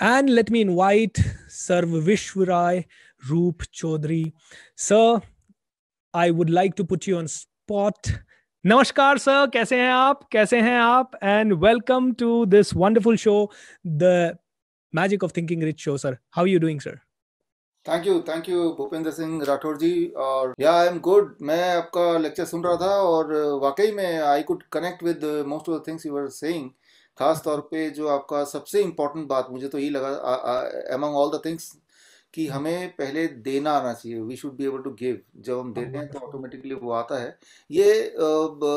And let me invite Sir Vishwaray Roop Chaudhary. Sir, I would like to put you on spot. Namaskar, sir. Kaise hain aap? Kaise And welcome to this wonderful show, the Magic of Thinking Rich show, sir. How are you doing, sir? Thank you, thank you, Bhupendra Singh Rathore जी और या I am good मैं आपका lecture सुन रहा था और वाकई में I could connect with most of the things you are खास तौर पे जो आपका सबसे इम्पोर्टेंट बात मुझे तो यही लगा अमंग ऑल द थिंग्स कि हम्म। हमें पहले देना आना चाहिए we should be able to give जब हम देते हैं तो ऑटोमेटिकली हम्म। वो आता है ये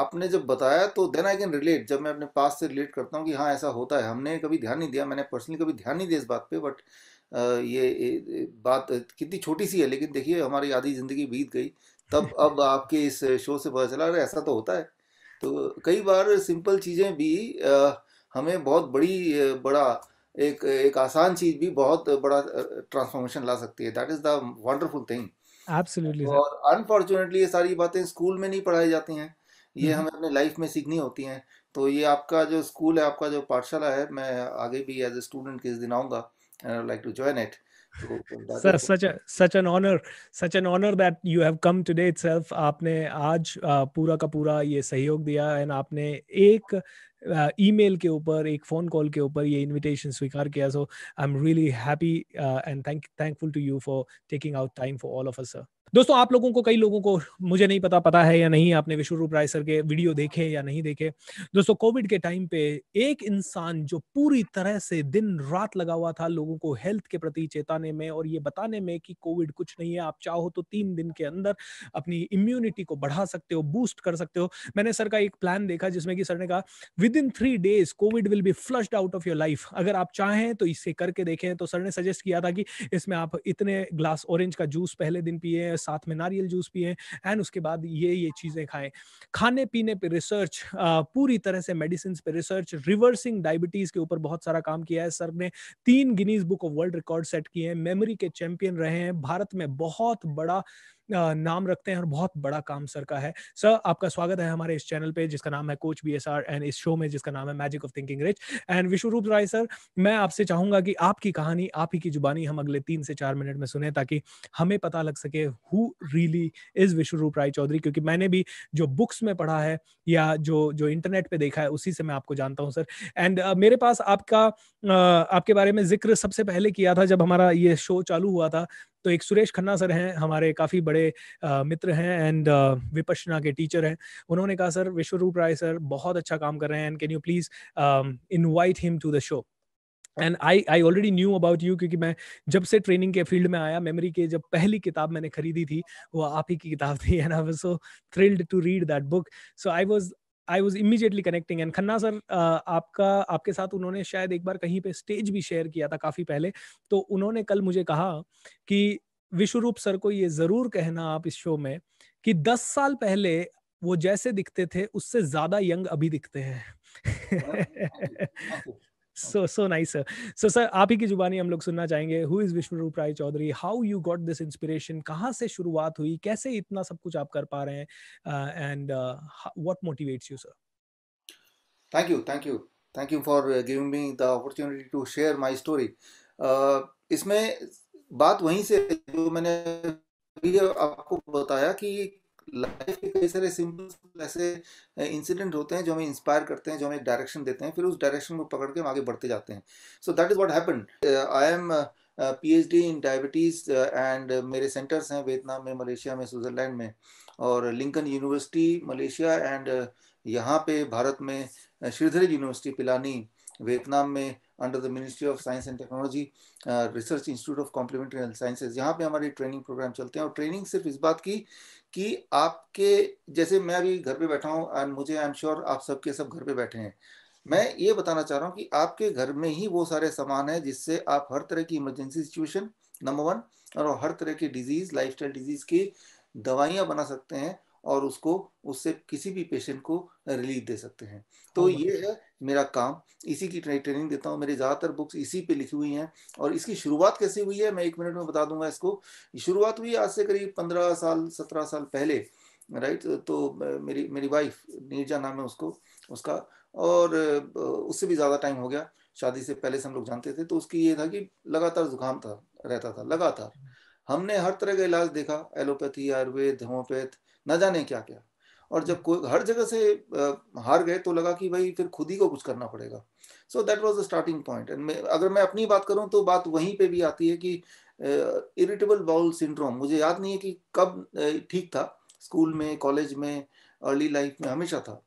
आपने जब बताया तो देन आई कैन रिलेट जब मैं अपने पास से रिलेट करता हूँ कि हाँ ऐसा होता है हमने कभी ध्यान नहीं दिया मैंने पर्सनली कभी ध्यान नहीं दिया इस बात पे बट ये बात कितनी छोटी सी है लेकिन देखिए हमारी आधी ज़िंदगी बीत गई तब अब आपके इस शो से पता चला अरे ऐसा तो होता है तो कई बार सिंपल चीज़ें भी हमें बहुत बड़ी बड़ा एक एक आसान चीज भी बहुत बड़ा ट्रांसफॉर्मेशन ला सकती है that is the wonderful thing absolutely और अनफॉर्चुनेटली ये सारी बातें स्कूल में नहीं पढ़ाई जाती हैं ये हम्म, हम्म। हमें अपने लाइफ में सीखनी होती हैं तो ये आपका जो स्कूल है आपका जो पाठशाला है मैं आगे भी एज ए स्टूडेंट किस दिन आऊँगा like to join it such an honour that you have come today itself आपने आज पूरा का पूरा ये सहयोग दिया एंड आपने एक ईमेल के ऊपर एक फ़ोन कॉल के ऊपर ये इन्विटेशन स्वीकार किया so I am really happy and thank thankful to you for taking out time for all of us sir दोस्तों आप लोगों को कई लोगों को मुझे नहीं पता पता है या नहीं आपने रूप राय सर के वीडियो देखे या नहीं देखे दोस्तों कोविड के टाइम पे एक इंसान जो पूरी तरह से दिन रात लगा हुआ था लोगों को हेल्थ के प्रति चेताने में और ये बताने में कि कोविड कुछ नहीं है आप चाहो तो तीन दिन के अंदर अपनी इम्यूनिटी को बढ़ा सकते हो बूस्ट कर सकते हो मैंने सर का एक प्लान देखा जिसमें कि सर ने कहा with within three days covid will be flushed out of your life अगर आप चाहें तो इसे करके देखें तो सर ने सजेस्ट किया था कि इसमें आप इतने ग्लास ऑरेंज का जूस पहले दिन पिए साथ में नारियल जूस पिए एंड उसके बाद ये ये चीज़ें खाएं खाने पीने पर रिसर्च पूरी तरह से मेडिसिन पर रिसर्च रिवर्सिंग डायबिटीज के ऊपर बहुत सारा काम किया है सर ने तीन Guinness book of world record set किए हैं मेमोरी के चैंपियन रहे हैं भारत में बहुत बड़ा नाम रखते हैं और बहुत बड़ा काम सर का है सर आपका स्वागत है हमारे इस चैनल पे जिसका नाम है कोच बी एंड इस शो में जिसका नाम है magic of thinking rich and Biswaroop Roy sir मैं आपसे चाहूंगा कि आपकी कहानी आप ही की जुबानी हम अगले तीन से चार मिनट में सुने ताकि हमें पता लग सके who really is Biswaroop Roy Chowdhury क्योंकि मैंने भी जो बुक्स में पढ़ा है या जो जो इंटरनेट पे देखा है उसी से मैं आपको जानता हूँ सर एंड uh, मेरे पास आपका uh, आपके बारे में जिक्र सबसे पहले किया था जब हमारा ये शो चालू हुआ था तो एक सुरेश खन्ना सर हैं हमारे काफ़ी बड़े मित्र हैं एंड विपशना के टीचर हैं उन्होंने कहा सर विश्वरूप राय सर बहुत अच्छा काम कर रहे हैं and can you please invite him to the show and I I already knew about you क्योंकि मैं जब से ट्रेनिंग के फील्ड में आया मेमोरी के जब पहली किताब मैंने खरीदी थी वो आप ही की किताब थी and I was so thrilled to read that book so I was I was immediately connecting and Khanna sir आपका आपके साथ उन्होंने शायद एक बार कहीं पे स्टेज भी शेयर किया था काफी पहले तो उन्होंने कल मुझे कहा कि विश्वरूप सर को ये जरूर कहना आप इस शो में कि दस साल पहले वो जैसे दिखते थे उससे ज्यादा यंग अभी दिखते हैं so so nice sir so sir आप ही की जुबानी हम लोग सुनना चाहेंगे who is Vishnu Roop Roy Chowdhury how you got this inspiration कहाँ से शुरुआत हुई कैसे इतना सब कुछ आप कर पा रहे हैं and what motivates you sir thank you thank you thank you for giving me the opportunity to share my story uh, इसमें बात वहीं से जो मैंने आपको बताया कि लाइफ के कई सारे सिंपल ऐसे इंसिडेंट होते हैं जो हमें इंस्पायर करते हैं जो हमें एक डायरेक्शन देते हैं फिर उस डायरेक्शन को पकड़ के हम आगे बढ़ते जाते हैं so that is what happen I am P H D in diabetes and मेरे सेंटर्स हैं वियतनाम में मलेशिया में स्विट्ज़रलैंड में और Lincoln University Malaysia and uh, यहाँ पे भारत में श्रीधरी यूनिवर्सिटी पिलानी वियतनाम में under the ministry of science and technology research institute of complementary health sciences यहाँ पे हमारे ट्रेनिंग प्रोग्राम चलते हैं और ट्रेनिंग सिर्फ इस बात की कि आपके जैसे मैं अभी घर पे बैठा हूँ एंड मुझे आई एम श्योर आप सबके सब घर पे बैठे हैं मैं ये बताना चाह रहा हूँ कि आपके घर में ही वो सारे सामान है जिससे आप हर तरह की इमरजेंसी सिचुएशन नंबर वन और हर तरह की डिजीज लाइफ डिजीज की दवाइयाँ बना सकते हैं और उसको उससे किसी भी पेशेंट को रिलीफ दे सकते हैं तो ये है मेरा काम इसी की ट्रेनिंग देता हूँ मेरी ज़्यादातर बुक्स इसी पे लिखी हुई हैं और इसकी शुरुआत कैसे हुई है मैं एक मिनट में बता दूंगा इसको शुरुआत हुई आज से करीब पंद्रह साल सत्रह साल पहले राइट तो मेरी मेरी वाइफ नीरजा नाम है उसको उसका और उससे भी ज़्यादा टाइम हो गया शादी से पहले से हम लोग जानते थे तो उसकी ये था कि लगातार जुकाम था रहता था लगातार हमने हर तरह का इलाज देखा एलोपैथी आयुर्वेद होम्योपैथ न जाने क्या क्या और जब कोई हर जगह से हार गए तो लगा कि भाई फिर खुद ही को कुछ करना पड़ेगा so that was the starting point and मैं अगर मैं अपनी बात करूँ तो बात वहीं पे भी आती है कि इरिटेबल बाउल सिंड्रोम मुझे याद नहीं है कि कब ठीक था स्कूल में कॉलेज में अर्ली लाइफ में हमेशा था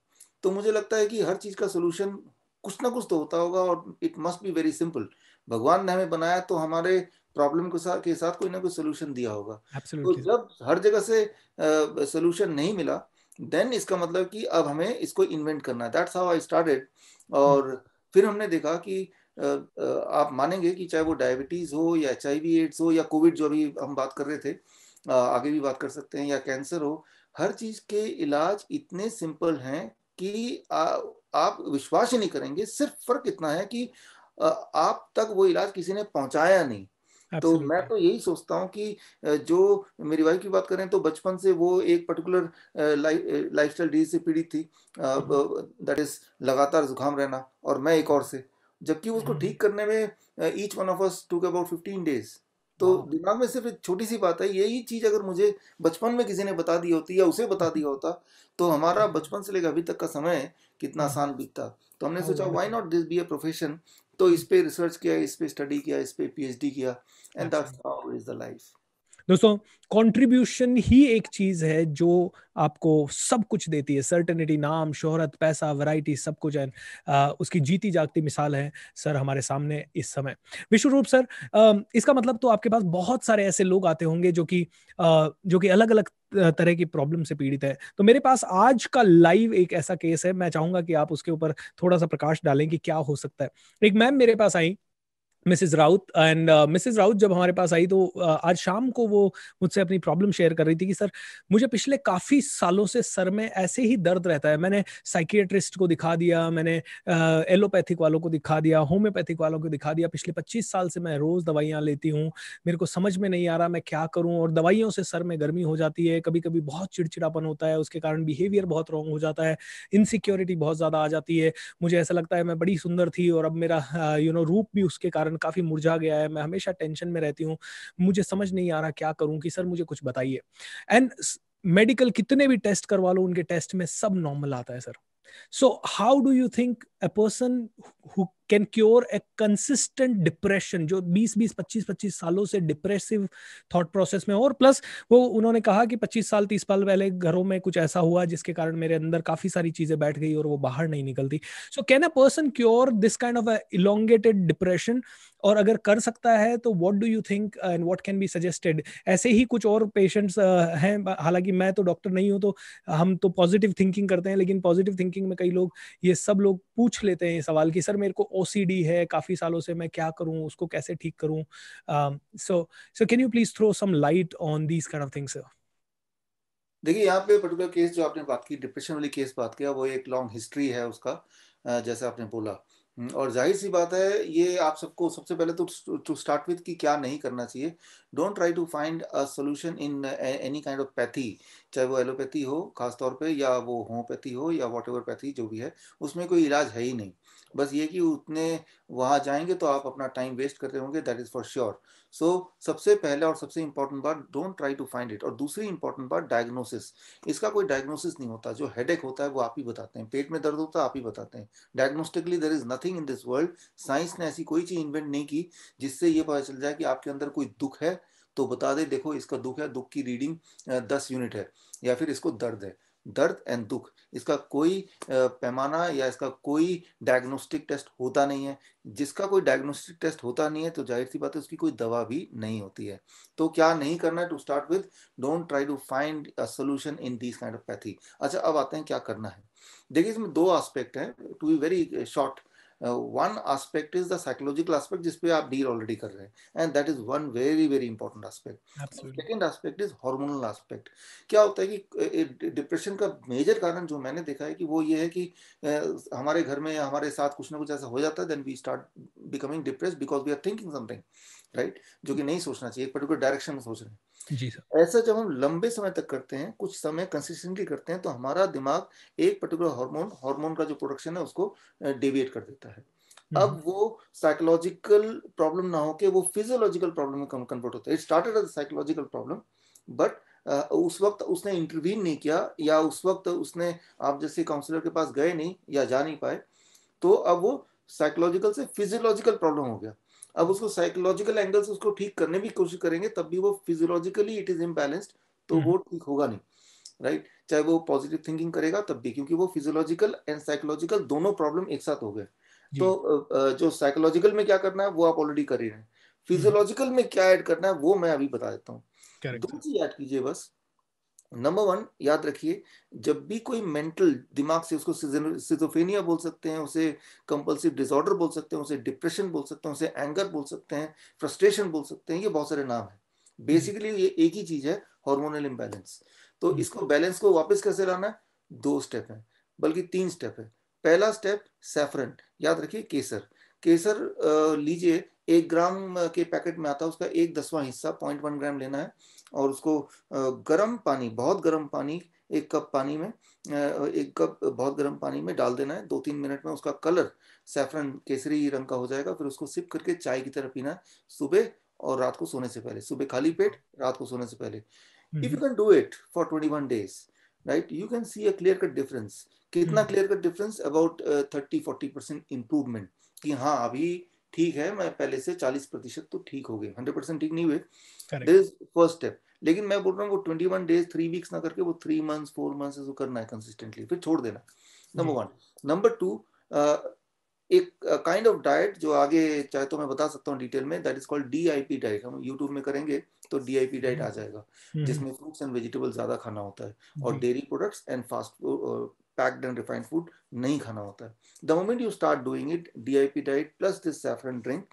तो मुझे लगता है कि हर चीज़ का सोल्यूशन कुछ ना कुछ तो होता होगा और it must be very simple भगवान ने हमें बनाया तो हमारे प्रॉब्लम के साथ के साथ कोई ना कोई सोल्यूशन दिया होगा तो Absolutely. तो जब हर जगह से सोल्यूशन नहीं मिला देन इसका मतलब कि अब हमें इसको इन्वेंट करना है दैट्स हाउ आई स्टार्टेड और हम्म। फिर हमने देखा कि आप मानेंगे कि चाहे वो डायबिटीज़ हो या एच एड्स हो या कोविड जो अभी हम बात कर रहे थे आगे भी बात कर सकते हैं या कैंसर हो हर चीज़ के इलाज इतने सिंपल हैं कि आ, आप विश्वास ही नहीं करेंगे सिर्फ फर्क इतना है कि आप तक वो इलाज किसी ने पहुंचाया नहीं तो मैं तो यही सोचता हूँ कि जो मेरी वाइफ की बात करें तो बचपन से वो एक पर्टिकुलर लाइफ स्टाइल डिजीज से पीड़ित थी दैट इज हम्म। लगातार जुकाम रहना और मैं एक और से जबकि उसको हम्म। ठीक करने में ईच वन ऑफ अस टूक अबाउट फिफ्टीन डेज तो दिमाग में सिर्फ एक छोटी सी बात है यही चीज अगर मुझे बचपन में किसी ने बता दी होती या उसे बता दिया होता तो हमारा हम्म। बचपन से लेकर अभी तक का समय कितना आसान बीतता तो हमने हाँ, सोचा why not this be a profession तो इस पर रिसर्च किया इस पर स्टडी किया इस पर डी किया and though is the life दोस्तों कंट्रीब्यूशन ही एक चीज है जो आपको सब कुछ देती है सर्टेनिटी नाम शोहरत पैसा वैरायटी सब कुछ है आ, उसकी जीती जागती मिसाल है सर हमारे सामने इस समय विश्व रूप सर आ, इसका मतलब तो आपके पास बहुत सारे ऐसे लोग आते होंगे जो कि जो कि अलग अलग तरह की प्रॉब्लम से पीड़ित है तो मेरे पास आज का लाइव एक ऐसा केस है मैं चाहूंगा कि आप उसके ऊपर थोड़ा सा प्रकाश डालें कि क्या हो सकता है एक मैम मेरे पास आई Mrs Raut and Mrs Raut जब हमारे पास आई तो uh, आज शाम को वो मुझसे अपनी प्रॉब्लम शेयर कर रही थी कि सर मुझे पिछले काफ़ी सालों से सर में ऐसे ही दर्द रहता है मैंने साइकियट्रिस्ट को दिखा दिया मैंने एलोपैथिक uh, वालों को दिखा दिया होम्योपैथिक वालों को दिखा दिया पिछले पच्चीस साल से मैं रोज़ दवाइयाँ लेती हूँ मेरे को समझ में नहीं आ रहा मैं क्या करूँ और दवाइयों से सर में गर्मी हो जाती है कभी कभी बहुत चिड़चिड़ापन होता है उसके कारण बिहेवियर बहुत रॉन्ग हो जाता है इनसिक्योरिटी बहुत ज़्यादा आ जाती है मुझे ऐसा लगता है मैं बड़ी सुंदर थी और अब मेरा यू uh, नो रूप भी उसके कारण मन काफ़ी मुरझा गया है मैं हमेशा टेंशन में रहती हूँ मुझे समझ नहीं आ रहा क्या करूँ कि सर मुझे कुछ बताइए एंड मेडिकल कितने भी टेस्ट करवा लो उनके टेस्ट में सब नॉर्मल आता है sir so how do you think a person who can cure a consistent depression जो 20 20 25 25 सालों से डिप्रेसिव थॉट प्रोसेस में और प्लस वो उन्होंने कहा कि 25 साल 30 साल पहले घरों में कुछ ऐसा हुआ जिसके कारण मेरे अंदर काफी सारी चीजें बैठ गई और वो बाहर नहीं निकलती so can a person cure this kind of elongated depression और अगर कर सकता है तो what do you think and what can be suggested ऐसे ही कुछ और पेशेंट्स uh, हैं हालांकि मैं तो डॉक्टर नहीं हूं तो हम तो पॉजिटिव थिंकिंग करते हैं लेकिन पॉजिटिव थिंकिंग में कई लोग ये सब लोग पूछ लेते हैं ये सवाल कि सर मेरे को ओ है काफ़ी सालों से मैं क्या करूँ उसको कैसे ठीक करूँ so so can you please throw some light on these kind of things sir देखिए यहाँ पे पर्टिकुलर केस जो आपने बात की डिप्रेशन वाली केस बात किया वो एक लॉन्ग हिस्ट्री है उसका जैसे आपने बोला हम्म, और जाहिर सी बात है ये आप सबको सबसे पहले तो टू स्टार्ट विथ कि क्या नहीं करना चाहिए don't try to find a solution in any kind of pathy चाहे वो एलोपैथी हो खास तौर पे या वो होम्योपैथी हो या वॉट एवर पैथी जो भी है उसमें कोई इलाज है ही नहीं बस ये कि उतने वहाँ जाएंगे तो आप अपना टाइम वेस्ट करते होंगे that is for sure so so, सबसे पहले और सबसे इंपॉर्टेंट बात don't try to find it और दूसरी इंपॉर्टेंट बात डायग्नोसिस इसका कोई डायग्नोसिस नहीं होता जो हेडेक होता है वो आप ही बताते हैं पेट में दर्द होता है आप ही बताते हैं diagnostically there is nothing in this world science ने ऐसी कोई चीज इन्वेंट नहीं की जिससे ये पता चल जाए कि आपके अंदर कोई दुख है तो बता दे देखो इसका दुख है दुख की रीडिंग दस यूनिट है या फिर इसको दर्द है दर्द एंड दुख इसका कोई पैमाना या इसका कोई डायग्नोस्टिक टेस्ट होता नहीं है जिसका कोई डायग्नोस्टिक टेस्ट होता नहीं है तो जाहिर सी बात है उसकी कोई दवा भी नहीं होती है तो क्या नहीं करना है to start with don't try to find a solution in this kind of pathy अच्छा अब आते हैं क्या करना है देखिए इसमें दो आस्पेक्ट हैं to be very short one aspect is the psychological aspect जिसपे आप डील ऑलरेडी कर रहे हैं and that is one very very important aspect second aspect is hormonal aspect क्या होता है कि डिप्रेशन का मेजर कारण जो मैंने देखा है कि वो ये है कि हमारे घर में हमारे साथ कुछ ना कुछ ऐसा हो जाता है then we start becoming depress because we are thinking something right जो कि नहीं सोचना चाहिए एक पर्टिकुलर डायरेक्शन में सोच रहे हैं जी सर ऐसा जब हम लंबे समय तक करते हैं कुछ समय कंसिस्टेंटली करते हैं तो हमारा दिमाग एक पर्टिकुलर हार्मोन हार्मोन का जो प्रोडक्शन है उसको डेविएट कर देता है हम्म, अब हम्म। वो साइकोलॉजिकल प्रॉब्लम ना होके वो फिजियोलॉजिकल प्रॉब्लम में कन्वर्ट होता है it started as psychological problem but उस वक्त उसने इंटरव्यून नहीं किया या उस वक्त उसने आप जैसे काउंसलर के पास गए नहीं या जा नहीं पाए तो अब वो साइकोलॉजिकल से फिजियोलॉजिकल प्रॉब्लम हो गया अब उसको साइकोलॉजिकल एंगल से उसको ठीक करने की कोशिश करेंगे तब भी वो फिजियोलॉजिकली इट इज इम्बेलेंस्ड तो हम्म। वो ठीक होगा नहीं राइट right? चाहे वो पॉजिटिव थिंकिंग करेगा तब भी क्योंकि वो फिजियोलॉजिकल एंड साइकोलॉजिकल दोनों प्रॉब्लम एक साथ हो गए तो जो साइकोलॉजिकल में क्या करना है वो आप ऑलरेडी कर ही रहे हैं फिजियोलॉजिकल हम्म। में क्या ऐड करना है वो मैं अभी बता देता हूँ दो चीज ऐड कीजिए बस नंबर वन याद रखिए जब भी कोई मेंटल दिमाग से उसको सिजोफेनिया बोल सकते हैं उसे कंपल्सिव डिसऑर्डर बोल सकते हैं उसे डिप्रेशन बोल सकते हैं उसे एंगर बोल सकते हैं फ्रस्ट्रेशन बोल सकते हैं ये बहुत सारे नाम है बेसिकली हम्म। ये एक ही चीज है हॉर्मोनल इम्बेलेंस तो हम्म। इसको बैलेंस को वापस कैसे लाना है दो स्टेप है बल्कि तीन स्टेप है पहला स्टेप सेफरन याद रखिए केसर केसर लीजिए एक ग्राम के पैकेट में आता है उसका एक दसवां हिस्सा पॉइंट वन ग्राम लेना है और उसको गर्म पानी बहुत गर्म पानी एक कप पानी में एक कप बहुत गर्म पानी में डाल देना है दो तीन मिनट में उसका कलर सैफरन केसरी रंग का हो जाएगा फिर उसको सिप करके चाय की तरह पीना है सुबह और रात को सोने से पहले सुबह खाली पेट रात को सोने से पहले if you can do it for twenty one days right you can see a clear cut difference कितना clear cut difference about thirty forty percent improvement कि हाँ अभी ठीक है मैं पहले से चालीस प्रतिशत तो ठीक हो गए हंड्रेड परसेंट ठीक नहीं हुए दिस फर्स्ट स्टेप लेकिन मैं बोल रहा हूँ वो twenty one days three weeks ना करके वो थ्री मंथ्स फोर मंथ्स ऐसा करना है कंसिस्टेंटली फिर छोड़ देना नंबर वन नंबर टू एक काइंड ऑफ डाइट जो आगे चाहे तो मैं बता सकता हूँ डिटेल में that is called DIP diet हम यूट्यूब में करेंगे तो डीआईपी डाइट हम्म। आ जाएगा हम्म। जिसमें फ्रूट्स एंड वेजिटेबल ज्यादा खाना होता है और dairy products and fast packed and refined food नहीं खाना होता है the moment you start doing it D I P diet plus this saffron drink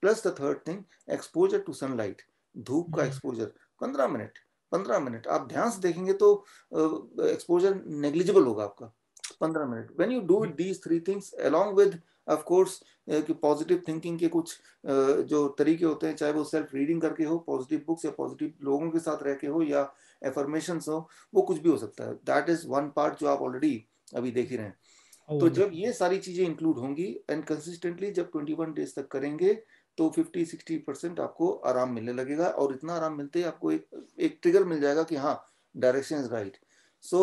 plus the third thing exposure to sunlight धूप का एक्सपोजर हम्म। पंद्रह मिनट पंद्रह minute आप ध्यान से देखेंगे तो एक्सपोजर uh, नेग्लिजिबल होगा आपका पंद्रह minute when you do it these three things along with of course कि पॉजिटिव थिंकिंग के कुछ uh, जो तरीके होते हैं चाहे वो सेल्फ रीडिंग करके हो पॉजिटिव बुक्स या पॉजिटिव लोगों के साथ रह के हो या एफर्मेशन हो वो कुछ भी हो सकता है दैट इज वन पार्ट जो आप ऑलरेडी अभी देख ही रहे हैं oh. तो जब ये सारी चीजें इंक्लूड होंगी एंड कंसिस्टेंटली जब 21 डेज तक करेंगे तो 50-60 परसेंट आपको आराम मिलने लगेगा और इतना आराम मिलते ही आपको एक एक ट्रिगर मिल जाएगा कि हाँ डायरेक्शन इज राइट सो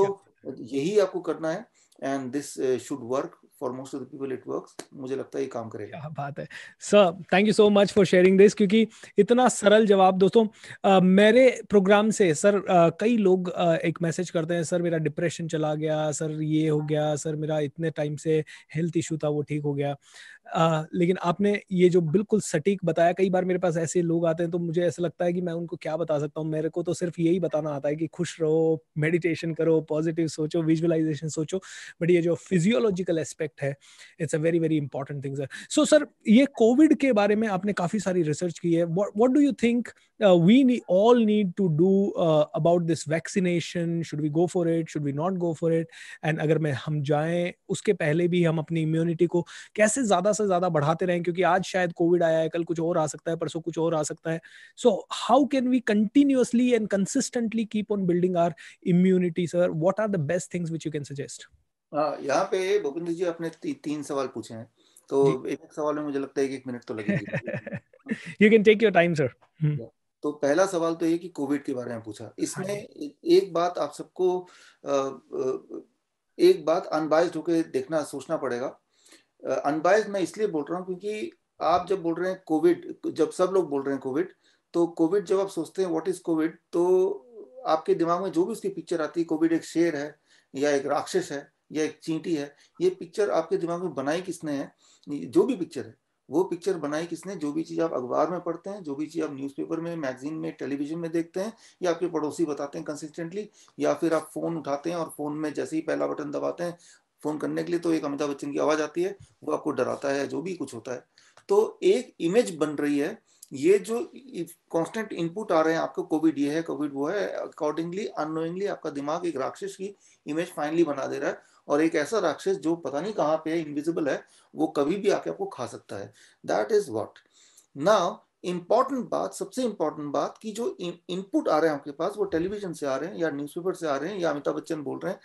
यही आपको करना है and this should work for most of the people it works मुझे लगता है ये काम करेगा क्या बात है sir thank you so much for sharing this क्योंकि इतना सरल जवाब दोस्तों uh, मेरे प्रोग्राम से सर uh, कई लोग uh, एक मैसेज करते हैं सर मेरा डिप्रेशन चला गया सर ये हो गया सर मेरा इतने टाइम से हेल्थ इशू था वो ठीक हो गया आ, लेकिन आपने ये जो बिल्कुल सटीक बताया कई बार मेरे पास ऐसे लोग आते हैं तो मुझे ऐसा लगता है कि मैं उनको क्या बता सकता हूँ मेरे को तो सिर्फ यही बताना आता है कि खुश रहो मेडिटेशन करो पॉजिटिव सोचो विजुअलाइजेशन सोचो बट ये जो फिजियोलॉजिकल एस्पेक्ट है it's a very very important thing sir so sir ये कोविड के बारे में आपने काफ़ी सारी रिसर्च की है what do you think uh, we need, all need to do uh, about this vaccination should we go for it should we not go for it and अगर मैं हम जाएं उसके पहले भी हम अपनी इम्यूनिटी को कैसे ज़्यादा से ज़्यादा बढ़ाते रहें क्योंकि आज शायद कोविड आया है कल कुछ और आ सकता है परसों कुछ और आ सकता है so how can we continuously and consistently keep on building our immunity sir what are the best things which you can suggest यहाँ पे भूपेंद्र जी आपने ती, तीन सवाल पूछे हैं तो एक एक सवाल में मुझे लगता है एक एक मिनट तो लगेगा you can take your time sir तो पहला सवाल तो ये कि कोविड के बारे में पूछा हाँ इसमें एक बात आप सबको एक बात अनबाइज होकर देखना सोचना पड़ेगा अनबाइज मैं इसलिए बोल रहा हूँ क्योंकि आप जब बोल रहे हैं कोविड जब सब लोग बोल रहे हैं कोविड तो कोविड जब आप सोचते हैं व्हाट इज कोविड तो आपके दिमाग में जो भी उसकी पिक्चर आती है कोविड एक शेर है या एक राक्षस है या एक चींटी है ये पिक्चर आपके दिमाग में बनाई किसने है जो भी पिक्चर है वो पिक्चर बनाई किसने जो भी चीज़ आप अखबार में पढ़ते हैं जो भी चीज़ आप न्यूज़पेपर में मैगजीन में टेलीविजन में देखते हैं या आपके पड़ोसी बताते हैं कंसिस्टेंटली या फिर आप फ़ोन उठाते हैं और फ़ोन में जैसे ही पहला बटन दबाते हैं फ़ोन करने के लिए तो एक अमिताभ बच्चन की आवाज़ आती है वो आपको डराता है जो भी कुछ होता है तो एक इमेज बन रही है ये जो कांस्टेंट इनपुट आ रहे हैं आपको कोविड ये है कोविड वो है अकॉर्डिंगली अनोइंगली आपका दिमाग एक राक्षस की इमेज फाइनली बना दे रहा है और एक ऐसा राक्षस जो पता नहीं कहाँ पे है इनविजिबल है वो कभी भी आके आपको खा सकता है दैट इज वॉट ना इम्पॉर्टेंट बात सबसे इम्पॉर्टेंट बात कि जो इनपुट आ रहे हैं आपके पास वो टेलीविजन से आ रहे हैं या न्यूज़पेपर से आ रहे हैं या अमिताभ बच्चन बोल रहे हैं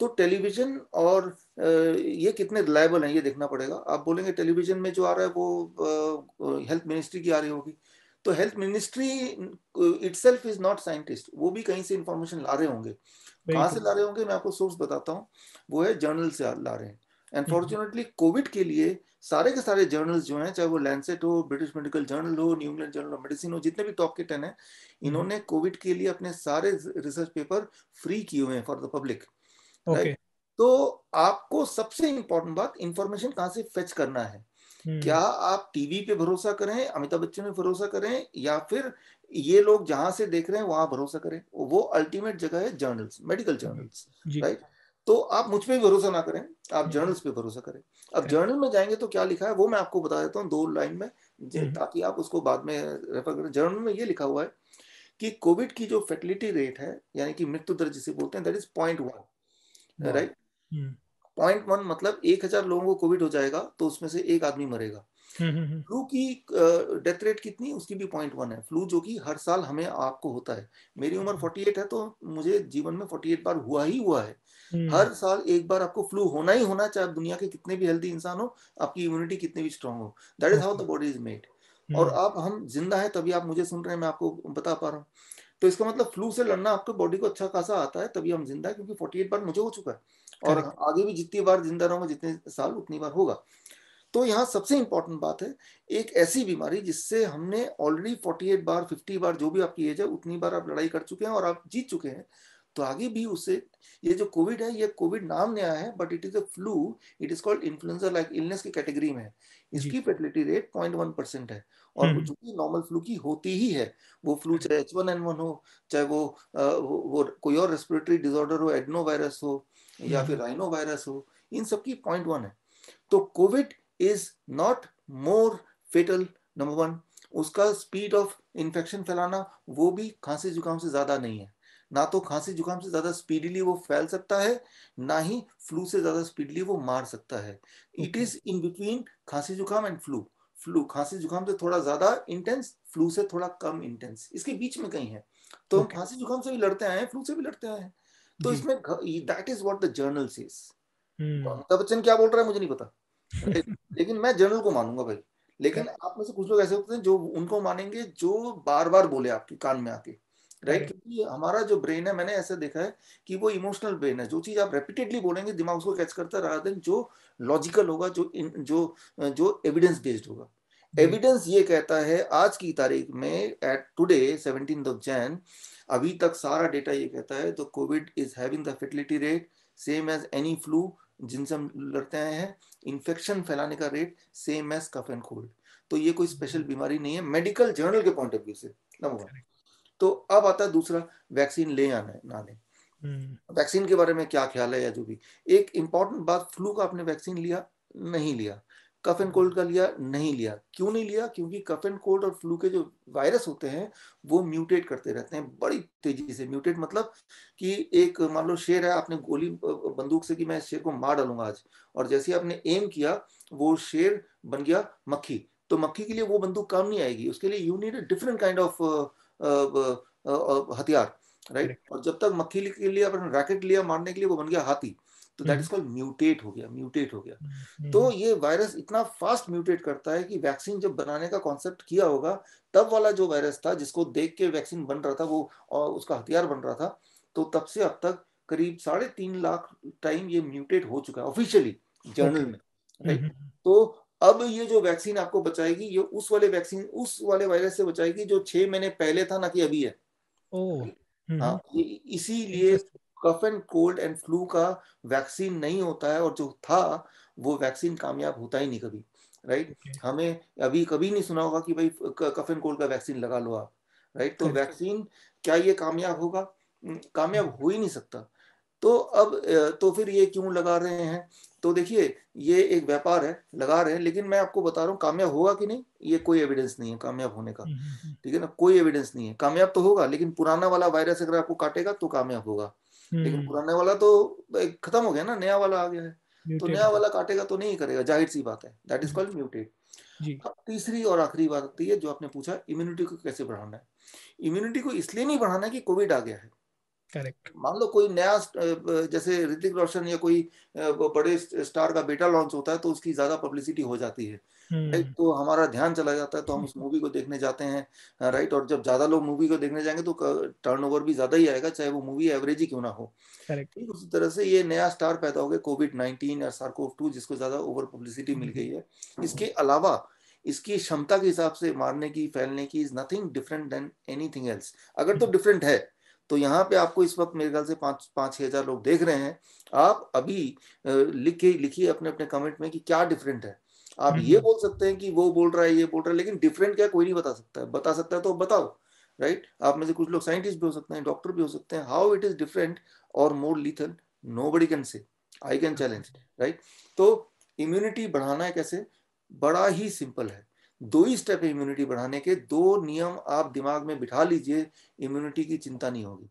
तो टेलीविजन और ये कितने रिलायबल हैं ये देखना पड़ेगा आप बोलेंगे टेलीविजन में जो आ रहा है वो हेल्थ मिनिस्ट्री की आ रही होगी तो health ministry it is not scientist वो भी कहीं से इंफॉर्मेशन ला रहे होंगे कहा से ला रहे होंगे मैं आपको सोर्स बताता हूँ वो है जर्नल से ला रहे हैं अनफॉर्चुनेटली हम्म। कोविड के लिए सारे के सारे जर्नल्स जो हैं चाहे वो लैंसेट हो ब्रिटिश मेडिकल जर्नल हो New England journal of medicine हो जितने भी टॉप के टेन हैं इन्होंने कोविड हम्म। के लिए अपने सारे रिसर्च पेपर फ्री किए हुए हैं फॉर द पब्लिक तो आपको सबसे इंपॉर्टेंट बात इंफॉर्मेशन कहाँ से फेच करना है हम्म। क्या आप टीवी पे भरोसा करें अमिताभ बच्चन पे भरोसा करें या फिर ये लोग जहां से देख रहे हैं वहां भरोसा करें वो अल्टीमेट जगह है जर्नल्स मेडिकल जर्नल्स राइट तो आप मुझ भी भरोसा ना करें आप जर्नल्स पे भरोसा करें अब जर्नल में जाएंगे तो क्या लिखा है वो मैं आपको बता देता हूँ दो लाइन में हम्म। ताकि आप उसको बाद में रेफर करें जर्नल में ये लिखा हुआ है कि कोविड की जो फेटिलिटी रेट है यानी कि मृत्यु दर जिसे बोलते हैं that is point one right point one मतलब एक हजार लोगों को कोविड हो जाएगा तो उसमें से एक आदमी मरेगा फ्लू हम्म, हम्म, हम्म। की डेथ रेट कितनी उसकी भी पॉइंट वन है फ्लू जो कि हर साल हमें आपको होता है मेरी उम्र 48 है तो मुझे जीवन में 48 बार हुआ ही हुआ है हर साल एक बार आपको फ्लू होना ही होना चाहे दुनिया के कितने भी हेल्दी इंसान हो आपकी इम्यूनिटी कितनी भी स्ट्रांग हो that is how the body is made और आप हम जिंदा है तभी आप मुझे सुन रहे हैं मैं आपको बता पा रहा हूँ तो इसका मतलब फ्लू से लड़ना आपके बॉडी को अच्छा खासा आता है तभी हम जिंदा है क्योंकि 48 बार मुझे हो चुका है और आगे भी जितनी बार जिंदा रहूंगा जितने साल उतनी बार होगा तो यहाँ सबसे इंपॉर्टेंट बात है एक ऐसी बीमारी जिससे हमने ऑलरेडी 48 बार 50 बार जो भी आपकी एज है उतनी बार आप लड़ाई कर चुके हैं और आप जीत चुके हैं तो आगे भी उसे ये जो कोविड है ये कोविड नाम नया है but it is a flu it is called influenza like illness की कैटेगरी में इसकी fatality rate point one percent है और हम्म। जो कि नॉर्मल फ्लू की होती ही है वो फ्लू चाहे एच वन एन वन हो चाहे वो, वो, कोई और रेस्पिरेटरी डिसऑर्डर हो एडनो वायरस हो या हम्म। फिर राइनो वायरस हो इन सबकी पॉइंट वन है तो Covid is not more fatal number one उसका स्पीड ऑफ इन्फेक्शन फैलाना वो भी खांसी जुकाम से ज़्यादा नहीं है ना तो खांसी जुकाम से ज़्यादा स्पीडली वो फैल सकता है ना ही फ्लू से ज़्यादा स्पीडली वो मार सकता है इट इज़ इन बिटवीन खांसी जुकाम एंड फ्लू फ्लू खांसी जुकाम से थोड़ा ज़्यादा इंटेंस फ्लू से थोड़ा कम इंटेंस इसके बीच में कहीं है तो okay. खांसी जुकाम से भी लड़ते आए हैं फ्लू से भी लड़ते आए हैं तो इसमें that is what the journal says Amitabh Bachchan क्या बोल रहा है मुझे नहीं पता लेकिन मैं जनरल को मानूंगा भाई लेकिन आप में से कुछ लोग ऐसे होते हैं जो उनको मानेंगे जो बार बार बोले आपके कान में आके राइट क्योंकि हमारा जो ब्रेन है मैंने ऐसे देखा है कि वो इमोशनल ब्रेन है जो चीज आप रेपिटेडली बोलेंगे दिमाग उसको कैच करता रहा देन जो लॉजिकल होगा जो जो जो एविडेंस बेस्ड होगा एविडेंस hmm. ये कहता है आज की तारीख में at today seventeen of Jan अभी तक सारा डेटा ये कहता है तो Covid is having the fertility rate same as any flu जिनसे हम लड़ते आए हैं इन्फेक्शन फैलाने का rate same as cough and cold तो ये कोई स्पेशल बीमारी नहीं है मेडिकल जर्नल के पॉइंट ऑफ व्यू से नंबर वन तो अब आता है दूसरा वैक्सीन ले आना है ना ले वैक्सीन हम्म। के बारे में क्या ख्याल है या जो भी एक इंपॉर्टेंट बात फ्लू का आपने वैक्सीन लिया नहीं लिया कफ एंड कोल्ड का लिया नहीं लिया क्यों नहीं लिया क्योंकि कफ एंड कोल्ड और फ्लू के जो वायरस होते हैं वो म्यूटेट करते रहते हैं बड़ी तेजी से म्यूटेट मतलब कि एक मान लो शेर है आपने गोली बंदूक से कि मैं शेर को मार डालूंगा आज और जैसे आपने एम किया वो शेर बन गया मक्खी तो मक्खी के लिए वो बंदूक काम नहीं आएगी उसके लिए you need a different kind of हथियार राइट और जब तक मक्खी के लिए अपन रैकेट लिया मारने के लिए वो बन गया हाथी तो दैट इज कॉल्ड म्यूटेट हो गया म्यूटेट हो गया हम्म, तो हम्म। ये वायरस इतना फास्ट म्यूटेट करता है कि वैक्सीन जब बनाने का कॉन्सेप्ट किया होगा तब वाला जो वायरस था जिसको देख के वैक्सीन बन रहा था वो और उसका हथियार बन रहा था तो तब से अब तक करीब साढ़े तीन लाख टाइम ये म्यूटेट हो चुका है ऑफिशियली जर्नल में राइट हम्म, तो अब ये जो वैक्सीन आपको बचाएगी ये उस वाले वैक्सीन उस वाले वायरस से बचाएगी जो छह महीने पहले था ना कि अभी है हाँ इसीलिए cough and cold and flu का वैक्सीन नहीं होता है और जो था वो वैक्सीन कामयाब होता ही नहीं कभी राइट okay. हमें अभी कभी नहीं सुना होगा कि भाई कफ एंड कोल्ड का वैक्सीन लगा लो आप राइट तो वैक्सीन क्या ये कामयाब होगा कामयाब हो ही नहीं सकता तो अब तो फिर ये क्यों लगा रहे हैं तो देखिए ये एक व्यापार है लगा रहे हैं लेकिन मैं आपको बता रहा हूँ कामयाब होगा कि नहीं ये कोई एविडेंस नहीं है कामयाब होने का हम्म, हम्म, हम्म। ठीक है ना कोई एविडेंस नहीं है कामयाब तो होगा लेकिन पुराना वाला वायरस अगर आपको काटेगा तो कामयाब होगा लेकिन हम्म। पुराने वाला तो खत्म हो गया ना नया वाला आ गया है तो नया वाला काटेगा तो नहीं करेगा जाहिर सी बात है दैट इज कॉल्ड म्यूटेट अब तीसरी और आखिरी बात आती है जो आपने पूछा इम्यूनिटी को कैसे बढ़ाना है इम्यूनिटी को इसलिए नहीं बढ़ाना है कि कोविड आ गया है करेक्ट मान लो कोई नया जैसे ऋतिक रोशन या कोई बड़े स्टार का बेटा लॉन्च होता है तो उसकी ज्यादा पब्लिसिटी हो जाती है राइट हम्म। तो हमारा ध्यान चला जाता है तो हम उस हम्म। मूवी को देखने जाते हैं राइट और जब ज्यादा लोग मूवी को देखने जाएंगे तो टर्नओवर भी ज्यादा ही आएगा चाहे वो मूवी एवरेज ही क्यों ना हो ठीक उसी तरह से ये नया स्टार पैदा हो गया कोविड नाइनटीन या सार्कोव टू जिसको ज्यादा ओवर पब्लिसिटी मिल हम्म। गई है इसके अलावा इसकी क्षमता के हिसाब से मारने की फैलने की is nothing different than anything else अगर तो डिफरेंट है तो यहाँ पे आपको इस वक्त मेरे ख्याल से पांच पांच छह हज़ार लोग देख रहे हैं आप अभी लिख लिखिए अपने अपने कमेंट में कि क्या डिफरेंट है आप हम्म, ये हम्म। बोल सकते हैं कि वो बोल रहा है ये बोल रहा है लेकिन डिफरेंट क्या कोई नहीं बता सकता है बता सकता है तो बताओ राइट right? आप में से कुछ लोग साइंटिस्ट भी हो सकते हैं डॉक्टर भी हो सकते हैं हाउ इट इज डिफरेंट और more lethal nobody can say I can challenge right तो इम्यूनिटी बढ़ाना कैसे बड़ा ही सिंपल है दो ही स्टेप है इम्यूनिटी बढ़ाने के दो नियम आप दिमाग में बिठा लीजिए इम्यूनिटी की चिंता नहीं होगी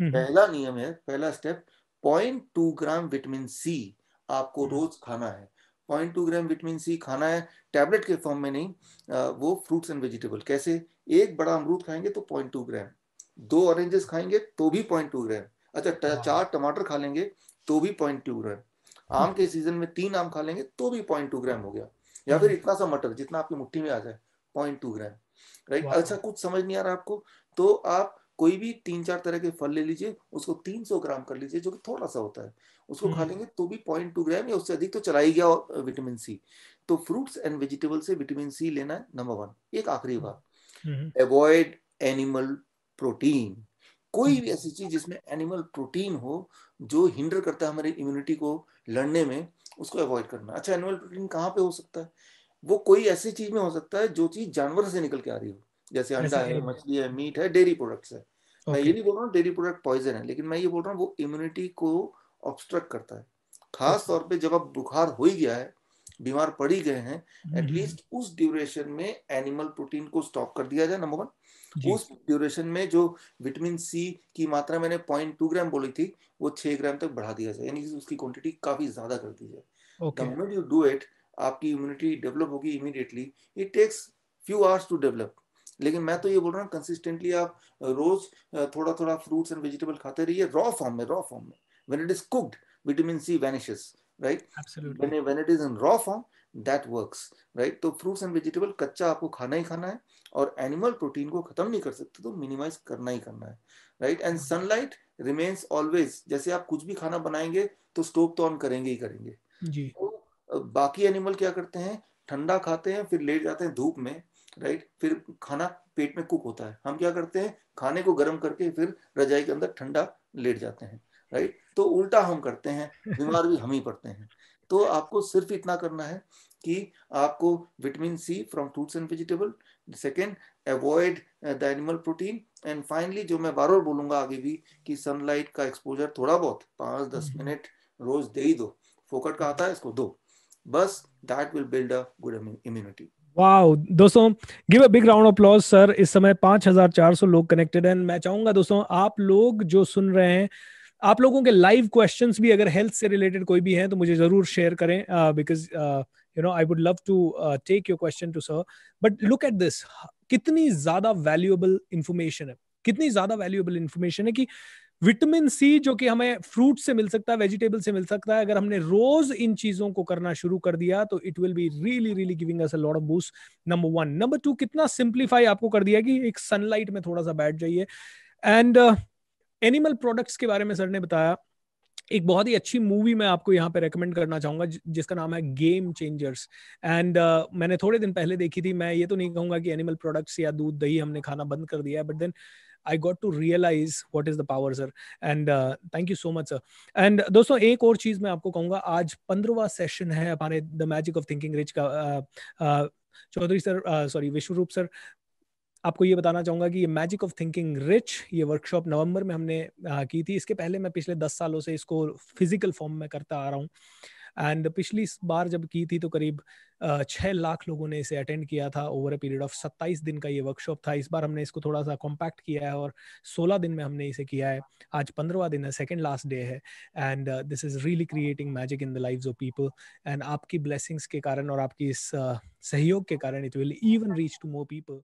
हम्म, पहला नियम है पहला step point two gram vitamin C आपको रोज खाना है point two gram vitamin C खाना है टैबलेट के फॉर्म में नहीं वो फ्रूट्स एंड वेजिटेबल कैसे एक बड़ा अमरूद खाएंगे तो पॉइंट टू ग्राम दो ऑरेंजेस खाएंगे तो भी पॉइंट टू ग्राम अच्छा हाँ। चार टमाटर खा लेंगे तो भी पॉइंट टू ग्राम आम के सीजन में तीन आम खा लेंगे तो भी पॉइंट टू ग्राम हो गया या फिर हम्म। इतना सा मटर जितना आपकी मुट्ठी में आ जाए पॉइंट टू ग्राम राइट अच्छा कुछ समझ नहीं आ रहा आपको तो आप कोई भी तीन चार तरह के फल ले लीजिए उसको 300 ग्राम कर लीजिए जो कि थोड़ा सा होता है उसको खा हम्म। लेंगे तो भी पॉइंट टू ग्राम या उससे अधिक तो चला ही गया विटामिन सी तो फ्रूट्स एंड वेजिटेबल से विटामिन सी लेना है नंबर वन एक आखिरी बात अवॉइड एनिमल प्रोटीन कोई हम्म। भी ऐसी चीज जिसमें एनिमल प्रोटीन हो जो हिंडर करता है हमारी इम्यूनिटी को लड़ने में उसको अवॉइड करना अच्छा एनिमल प्रोटीन कहाँ पे हो सकता है वो कोई ऐसी चीज में हो सकता है जो चीज जानवर से निकल के आ रही हो जैसे अंडा है मछली है मीट है डेयरी प्रोडक्ट्स है मैं ये नहीं बोल रहा हूँ डेयरी प्रोडक्ट पॉइजन है लेकिन मैं ये बोल रहा हूँ वो इम्यूनिटी को ऑब्स्ट्रक्ट करता है खास तौर पे जब आप बुखार हो ही गया है बीमार पड़ ही गए हैं एटलीस्ट हम्म। उस ड्यूरेशन में एनिमल प्रोटीन को स्टॉप कर दिया जाए नंबर वन उस ड्यूरेशन में जो विटामिन सी की मात्रा मैंने पॉइंट टू ग्राम बोली थी वो छह ग्राम तक बढ़ा दिया जाए यानी उसकी क्वांटिटी काफी ज्यादा कर दी जाए मोमेंट यू डू इट आपकी इम्यूनिटी डेवलप होगी immediately it takes few hours to develop लेकिन मैं तो ये बोल रहा हूँ कंसिस्टेंटली आप रोज थोड़ा थोड़ा फ्रूट्स एंड वेजिटेबल खाते रहिए रॉ फॉर्म में रॉ फॉर्म में When it is cooked, vitamin C vanishes, right? Absolutely. When it, when it is in raw form, that works right तो फ्रूट्स एंड वेजिटेबल कच्चा आपको खाना ही खाना है और एनिमल प्रोटीन को खत्म नहीं कर सकते तो मिनिमाइज करना ही करना है right and sunlight remains always जैसे आप कुछ भी खाना बनाएंगे तो स्टोव तो ऑन करेंगे ही करेंगे जी तो बाकी एनिमल क्या करते हैं ठंडा खाते हैं फिर लेट जाते हैं धूप में राइट फिर खाना पेट में कुक होता है हम क्या करते हैं खाने को गर्म करके फिर रजाई के अंदर ठंडा लेट जाते हैं राइट तो उल्टा हम करते हैं बीमार भी हम ही पड़ते हैं तो आपको सिर्फ इतना करना है कि आपको vitamin C from fruits and vegetable second avoid the animal protein and finally जो मैं बार बार बोलूंगा आगे भी कि सनलाइट का एक्सपोजर थोड़ा बहुत पाँच दस मिनट हम्म। रोज दे ही दो फोकट का आता है इसको दो बस that will build a good immunity wow दोस्तों give a big round of applause sir इस समय 5400 लोग कनेक्टेड हैं मैं चाहूंगा दोस्तों आप लोग जो सुन रहे हैं आप लोगों के लाइव क्वेश्चन भी अगर हेल्थ से रिलेटेड कोई भी हैं तो मुझे जरूर शेयर करें because you know I would love to take your question to sir but look at this कितनी ज्यादा वैल्यूएबल इंफॉर्मेशन है कितनी ज्यादा वैल्यूएबल इंफॉर्मेशन है कि विटामिन सी जो कि हमें फ्रूट से मिल सकता है वेजिटेबल से मिल सकता है अगर हमने रोज इन चीजों को करना शुरू कर दिया तो it will be really really giving us a lot of boost number one number two कितना सिंप्लीफाई आपको कर दिया कि एक सनलाइट में थोड़ा सा बैठ जाइए एंड uh, एनिमल प्रोडक्ट्स के बारे में सर ने बताया एक बहुत ही अच्छी मूवी मैं आपको यहाँ पे रेकमेंड करना चाहूंगा जिसका नाम है गेम चेंजर्स एंड मैंने थोड़े दिन पहले देखी थी मैं ये तो नहीं कहूंगा कि एनिमल प्रोडक्ट्स या दूध दही हमने खाना बंद कर दिया है but then I got to realize what is the power sir and thank you so much sir एंड दोस्तों एक और चीज मैं आपको कहूंगा आज पंद्रवा सेशन है हमारे the magic of thinking rich का uh, uh, Chaudhary sir sorry Vishwaroop sir आपको ये बताना चाहूंगा कि ये मैजिक ऑफ थिंकिंग रिच ये वर्कशॉप नवंबर में हमने की थी इसके पहले मैं पिछले दस सालों से इसको फिजिकल फॉर्म में करता आ रहा हूँ एंड पिछली बार जब की थी तो करीब छः लाख लोगों ने इसे अटेंड किया था ओवर ए पीरियड ऑफ सत्ताईस दिन का ये वर्कशॉप था इस बार हमने इसको थोड़ा सा कॉम्पैक्ट किया है और सोलह दिन में हमने इसे किया है आज पंद्रवा दिन है सेकेंड लास्ट डे है and this is really creating magic in the life of people and आपकी ब्लेसिंग्स के कारण और आपकी इस uh, सहयोग के कारण it will even reach to more people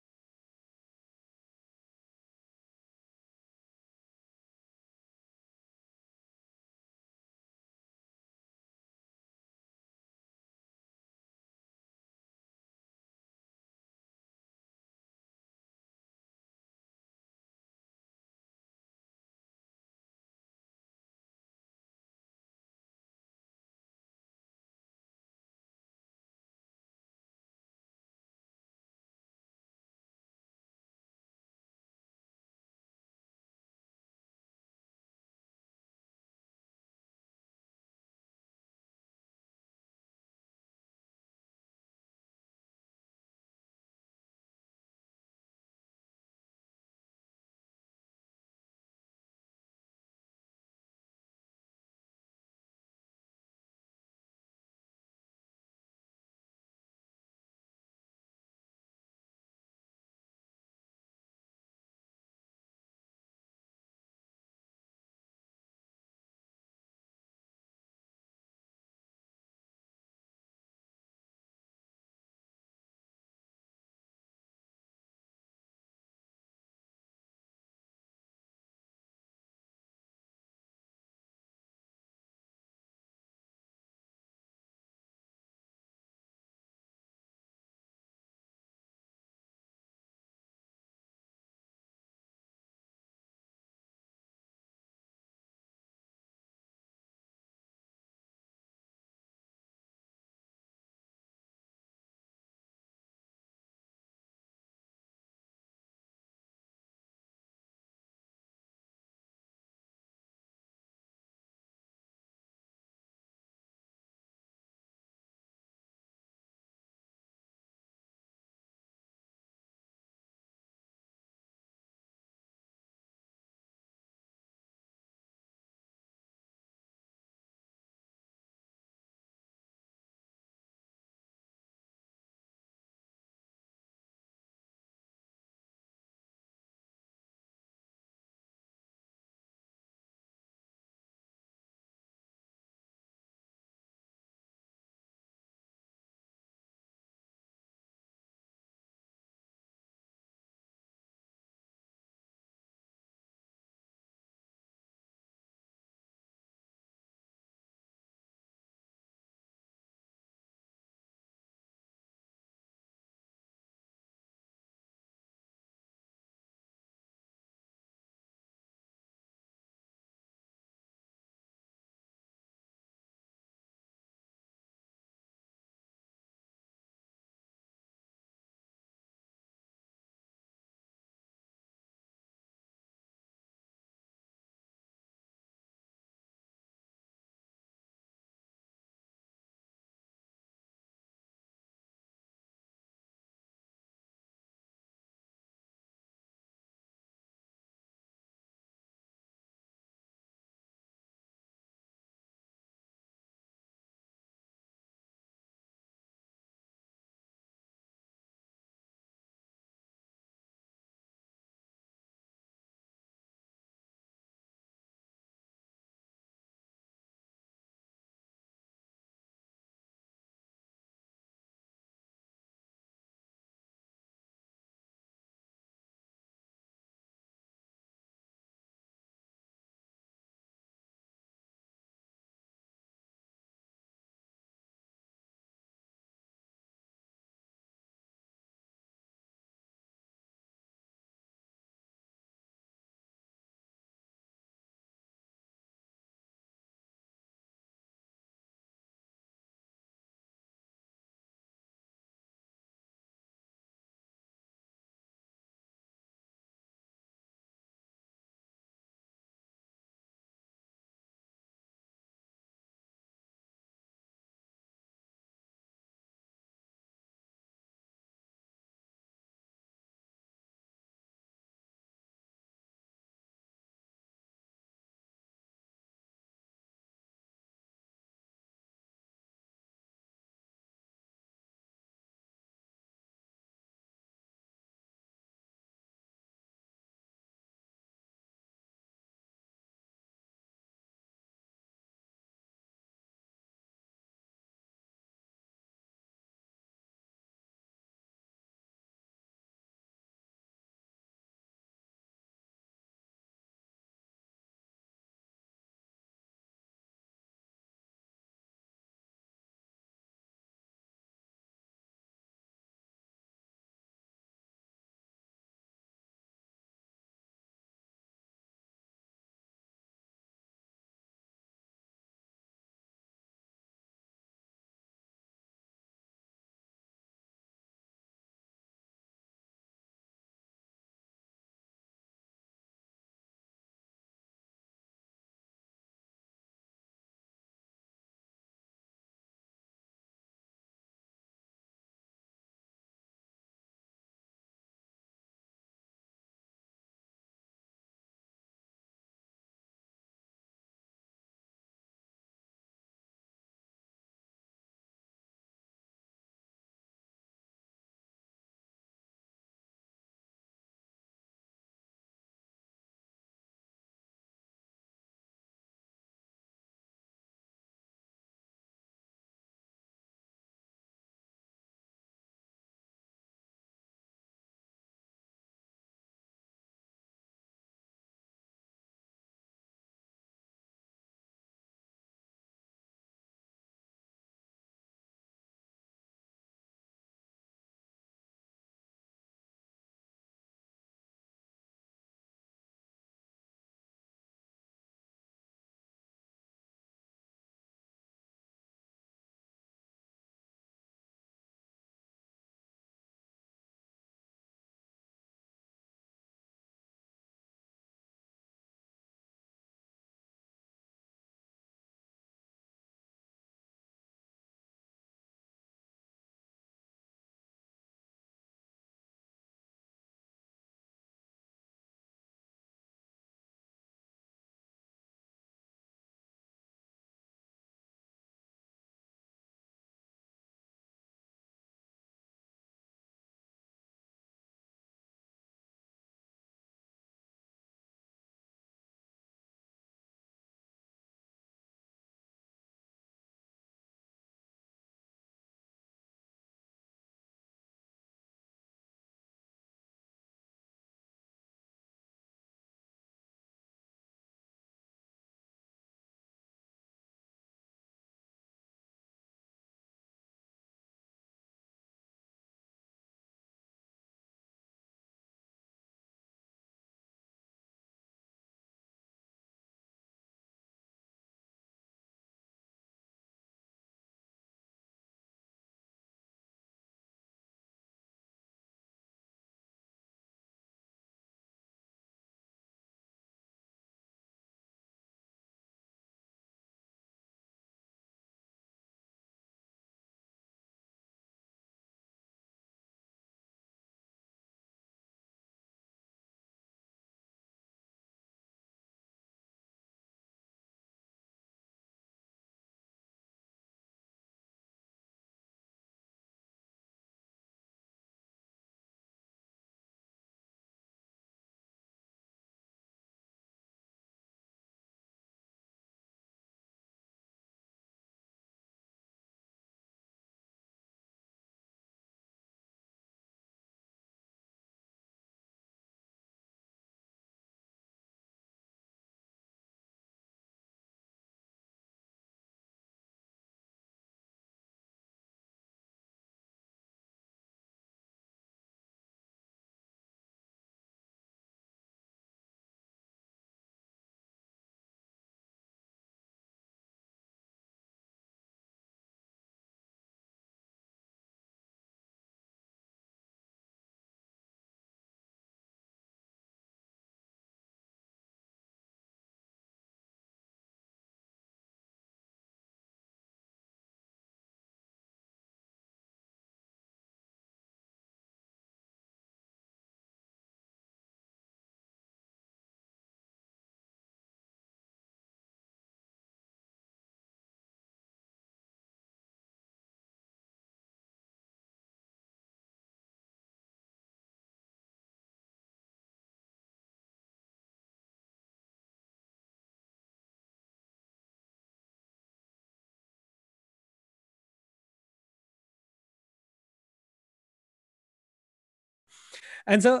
and sir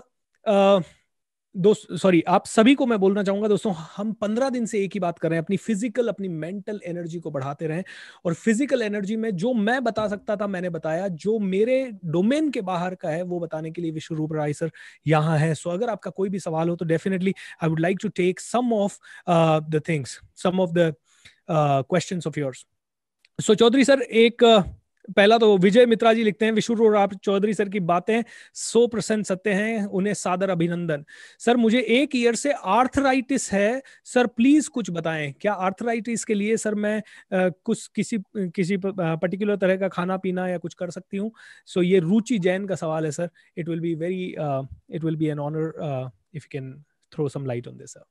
uh, दोस्त सॉरी आप सभी को मैं बोलना चाहूंगा दोस्तों हम पंद्रह दिन से एक ही बात कर रहे हैं अपनी फिजिकल अपनी मेंटल एनर्जी को बढ़ाते रहें और फिजिकल एनर्जी में जो मैं बता सकता था मैंने बताया जो मेरे डोमेन के बाहर का है वो बताने के लिए विश्व रूप राय सर यहाँ है सो अगर आपका कोई भी सवाल हो तो definitely I would like to take some of the things some of the question of yours so Chaudhary sir एक uh, पहला तो विजय मित्रा जी लिखते हैं विश्व आप चौधरी सर की बातें सौ परसेंट सत्य हैं उन्हें सादर अभिनंदन सर मुझे एक ईयर से आर्थराइटिस है सर प्लीज कुछ बताएं क्या आर्थराइटिस के लिए सर मैं आ, कुछ किसी किसी पर्टिकुलर तरह का खाना पीना या कुछ कर सकती हूँ सो so, ये रुचि जैन का सवाल है sir it will be very it will be an honour if you can throw some light on this sir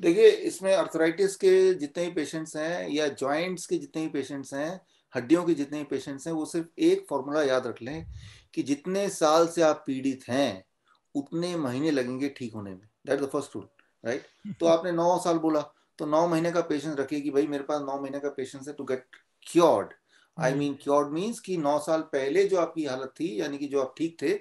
देखिए इसमें अर्थराइटिस के जितने ही पेशेंट्स हैं या जॉइंट्स के जितने ही पेशेंट्स हैं हड्डियों के जितने पेशेंट्स हैं वो सिर्फ एक फॉर्मूला याद रख लें कि जितने साल से आप पीड़ित हैं उतने महीने लगेंगे ठीक होने में that the first rule right तो आपने नौ साल बोला तो नौ महीने का पेशेंस रखिए कि भाई मेरे पास नौ महीने का पेशेंस है to get cured I mean cured means कि नौ साल पहले जो आपकी हालत थी यानी कि जो आप ठीक थे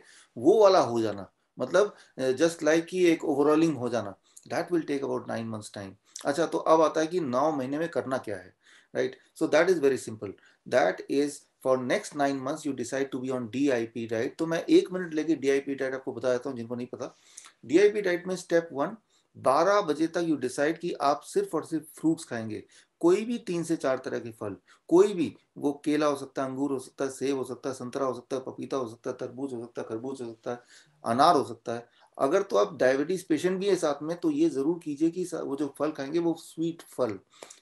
वो वाला हो जाना मतलब जस्ट लाइक like कि एक ओवरऑलिंग हो जाना that will take about nine months time अच्छा तो अब आता है कि नौ महीने में करना क्या है right so that is very simple that is for next nine months you decide to be on D I P diet तो मैं एक मिनट लेके डी आई पी डाइट आपको बता देता हूँ जिनको नहीं पता डी आई पी डाइट में स्टेप वन बारह बजे तक यू डिसाइड कि आप सिर्फ और सिर्फ फ्रूट्स खाएंगे कोई भी तीन से चार तरह के फल कोई भी वो केला हो सकता है अंगूर हो सकता है सेब हो सकता है संतरा हो सकता है पपीता हो सकता है तरबूज हो सकता है खरबूज हो सकता है अनार हो सकता है अगर तो आप डायबिटीज पेशेंट भी है साथ में तो ये ज़रूर कीजिए कि वो जो फल खाएंगे वो स्वीट फल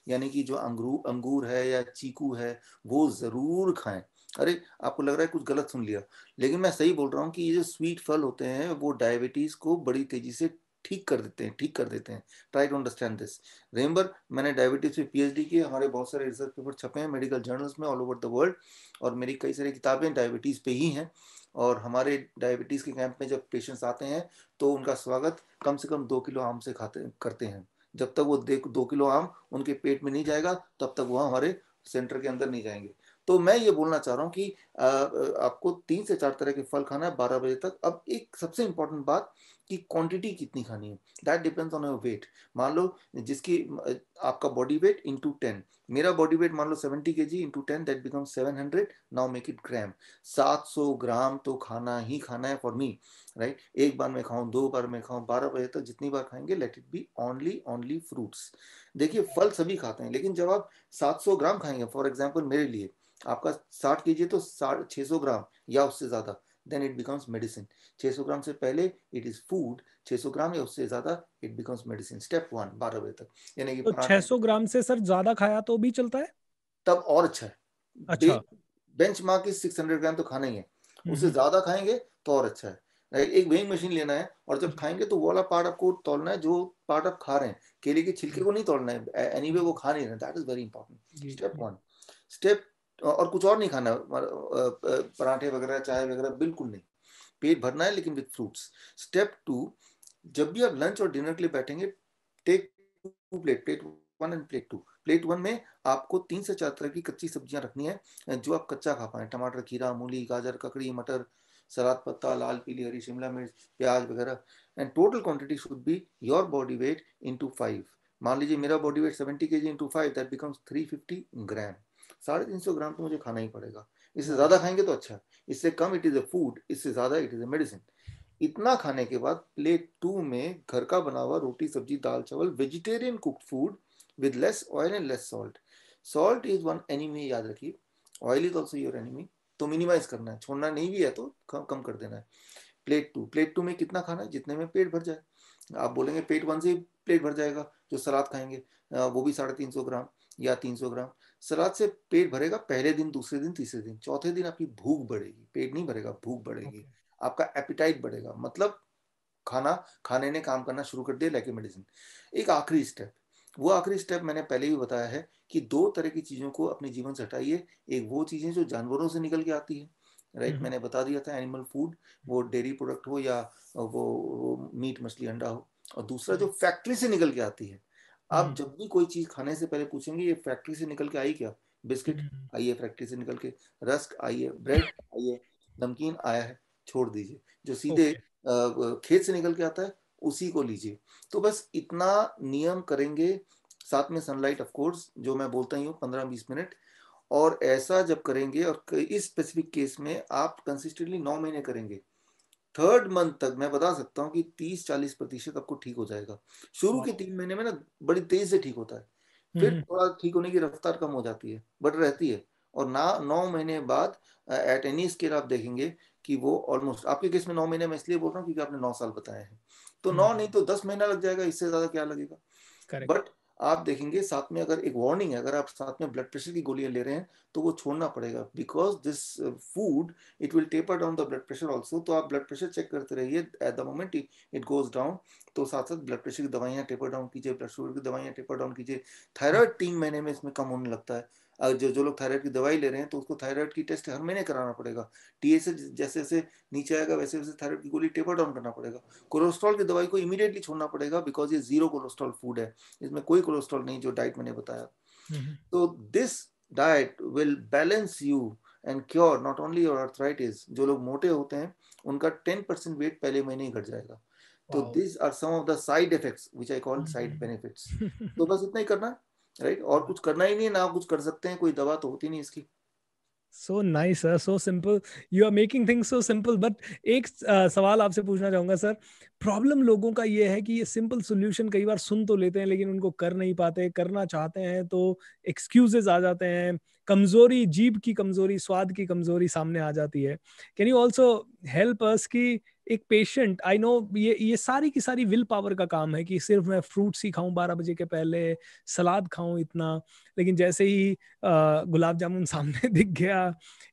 यानी कि जो अंगूर अंगूर है या चीकू है वो ज़रूर खाएं अरे आपको लग रहा है कुछ गलत सुन लिया लेकिन मैं सही बोल रहा हूँ कि ये जो स्वीट फल होते हैं वो डायबिटीज़ को बड़ी तेज़ी से ठीक कर देते हैं ठीक कर देते हैं try to understand this remember मैंने डायबिटीज पे डी की हमारे बहुत सारे रिसर्च पेपर छपे हैं मेडिकल जर्नल्स में ऑल ओवर द वर्ल्ड और मेरी कई सारी किताबें डायबिटीज़ पे ही हैं और हमारे डायबिटीज़ के कैंप में जब पेशेंट्स आते हैं तो उनका स्वागत कम से कम दो किलो आम से खाते करते हैं जब तक वो देख दो किलो आम उनके पेट में नहीं जाएगा तब तक वो हमारे सेंटर के अंदर नहीं जाएंगे तो मैं ये बोलना चाह रहा हूँ कि आ, आपको तीन से चार तरह के फल खाना है बारह बजे तक अब एक सबसे इम्पोर्टेंट बात कि क्वांटिटी कितनी खानी है that depends on your weight मान लो जिसकी आपका बॉडी वेट इंटू टेन मेरा बॉडी वेट मान लो seventy K G into ten that become seven hundred now make it gram सात सौ ग्राम तो खाना ही खाना है फॉर मी राइट एक बार मैं खाऊं दो बार मैं खाऊं बारह बजे तक जितनी बार खाएंगे let it be only only fruits देखिए फल सभी खाते हैं लेकिन जब आप सात सौ ग्राम खाएंगे फॉर एग्जाम्पल मेरे लिए आपका साठ के जी तो साठ छः सौ ग्राम या उससे ज़्यादा then it becomes medicine 600 gram से पहले इट इज फूड 600 ग्राम या उससे ज्यादा इट बिकम्स मेडिसिन स्टेप 1 12 बजे तक यानी कि तो 600 ग्राम से सर ज्यादा खाया तो भी चलता है तब और अच्छा है अच्छा बेंचमार्क इज 600 ग्राम तो खाना ही है हम्म। उससे ज्यादा खाएंगे तो और अच्छा है एक वेइंग मशीन लेना है और जब हम्म। खाएंगे तो वो वाला पार्ट आपको तोलना है जो पार्ट आप खा रहे हैं केले के छिलके हम्म। को नहीं तोलना है एनीवे anyway, वो खा नहीं रहे that is very important step 1 step और कुछ और नहीं खाना पराठे वगैरह चाय वगैरह बिल्कुल नहीं पेट भरना है लेकिन विद फ्रूट्स स्टेप टू जब भी आप लंच और डिनर के लिए बैठेंगे take two plate plate one and plate two plate one में आपको तीन से चार तरह की कच्ची सब्जियां रखनी है जो आप कच्चा खा पाए टमाटर खीरा मूली गाजर ककड़ी मटर सलाद पत्ता लाल पीली हरी शिमला मिर्च प्याज वगैरह and total quantity should be your body weight into five मान लीजिए मेरा body weight seventy K G into five that becomes three fifty gram साढ़े तीन सौ ग्राम तो मुझे खाना ही पड़ेगा इससे ज़्यादा खाएंगे तो अच्छा इससे कम इट इज़ अ फूड इससे ज़्यादा इट इज़ अ मेडिसिन इतना खाने के बाद प्लेट टू में घर का बना हुआ रोटी सब्जी दाल चावल vegetarian cook food with less oil and less salt salt is one enemy याद रखिए oil is also your enemy तो मिनिमाइज करना है छोड़ना नहीं भी है तो कम कर देना है प्लेट टू प्लेट टू में कितना खाना है जितने में पेट भर जाए आप बोलेंगे पेट वन से प्लेट भर जाएगा जो सलाद खाएंगे वो भी साढ़े तीन सौ ग्राम या तीन सौ ग्राम सलाद से पेट भरेगा पहले दिन दूसरे दिन तीसरे दिन चौथे दिन आपकी भूख बढ़ेगी पेट नहीं भरेगा भूख बढ़ेगी okay. आपका एपिटाइट बढ़ेगा मतलब खाना खाने ने काम करना शुरू कर दिया लेके मेडिसिन एक आखिरी स्टेप वो आखिरी स्टेप मैंने पहले भी बताया है कि दो तरह की चीज़ों को अपने जीवन से हटाइए एक वो चीज़ें जो जानवरों से निकल के आती है राइट right? Mm-hmm. मैंने बता दिया था एनिमल फूड वो डेयरी प्रोडक्ट हो या वो, वो मीट मछली अंडा हो और दूसरा जो फैक्ट्री से निकल के आती है आप हम्म। जब भी कोई चीज खाने से पहले पूछेंगे ये फैक्ट्री से निकल के आई क्या बिस्किट आई है फैक्ट्री से निकल के रस्क आई है ब्रेड आई है नमकीन आया है छोड़ दीजिए जो सीधे खेत से निकल के आता है उसी को लीजिए तो बस इतना नियम करेंगे साथ में सनलाइट ऑफ कोर्स जो मैं बोलता ही हूँ पंद्रह बीस मिनट और ऐसा जब करेंगे और इस स्पेसिफिक केस में आप कंसिस्टेंटली नौ महीने करेंगे थर्ड मंथ तक मैं बता सकता हूँ कि तीस चालीस प्रतिशत आपको ठीक हो जाएगा शुरू के तीन महीने में ना बड़ी तेज से ठीक होता है फिर हम्म। थोड़ा ठीक होने की रफ्तार कम हो जाती है बट रहती है और ना नौ महीने बाद एट एनी स्केल आप देखेंगे कि वो ऑलमोस्ट आपके केस में नौ महीने में इसलिए बोल रहा हूँ क्योंकि आपने नौ साल बताए हैं तो नौ हम्म। नहीं तो दस महीना लग जाएगा इससे ज्यादा क्या लगेगा बट आप देखेंगे साथ में अगर एक वार्निंग है अगर आप साथ में ब्लड प्रेशर की गोलियां ले रहे हैं तो वो छोड़ना पड़ेगा because this food it will taper down the blood pressure also तो आप ब्लड प्रेशर चेक करते रहिए at the moment it goes down तो साथ साथ ब्लड प्रेशर की दवाइयाँ टेपर डाउन कीजिए ब्लड शुगर की दवाइयाँ टेपर डाउन कीजिए थायराइड तीन महीने में इसमें कम होने लगता है अगर जो जो लोग थायराइड की दवाई ले रहे हैं तो उसको थायराइड की टेस्ट हर महीने कराना पड़ेगा टीएसए जैसे जैसे नीचे आएगा वैसे वैसे थायराइड की गोली टेपर डाउन करना पड़ेगा कोलेस्ट्रॉल की दवाई को इमीडिएटली छोड़ना पड़ेगा बिकॉज ये जीरो कोलेस्ट्रॉल फूड है इसमें कोई कोलेस्ट्रॉल नहीं जो डाइट मैंने बताया हम्म, हम्म। तो this diet will balance you and cure not only your arthritis जो लोग मोटे होते हैं उनका टेन परसेंट वेट पहले महीने ही घट जाएगा तो this are some of the side effects which I call side benefits तो बस इतना ही करना राइट और कुछ करना ही नहीं है ना कुछ कर सकते हैं कोई दवा तो होती नहीं इसकी so nice sir so simple you are making things so simple but एक uh, सवाल आपसे पूछना चाहूंगा सर प्रॉब्लम लोगों का ये है कि ये सिंपल सोल्यूशन कई बार सुन तो लेते हैं लेकिन उनको कर नहीं पाते करना चाहते हैं तो एक्सक्यूजेज आ जाते हैं कमजोरी जीभ की कमजोरी स्वाद की कमजोरी सामने आ जाती है can you also help us की एक पेशेंट आई नो ये ये सारी की सारी विल पावर का काम है कि सिर्फ मैं फ्रूट्स ही खाऊं बारह बजे के पहले सलाद खाऊं इतना लेकिन जैसे ही गुलाब जामुन सामने दिख गया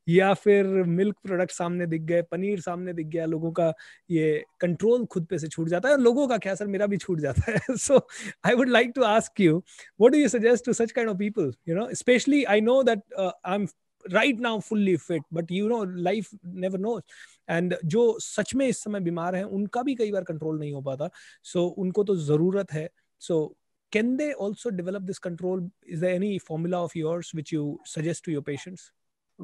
या फिर मिल्क प्रोडक्ट सामने दिख गए पनीर सामने दिख गया लोगों का ये कंट्रोल खुद पे से छूट जाता है और लोगों का क्या सर मेरा भी छूट जाता है so I would like to ask you what do you suggest to such kind of people you know specially I know that I am right now fully fit but you know life never knows and जो सच में इस समय बीमार है उनका भी कई बार कंट्रोल नहीं हो पाता सो so, उनको तो ज़रूरत है so can they also develop this control is any formula of yours which you suggest to your patients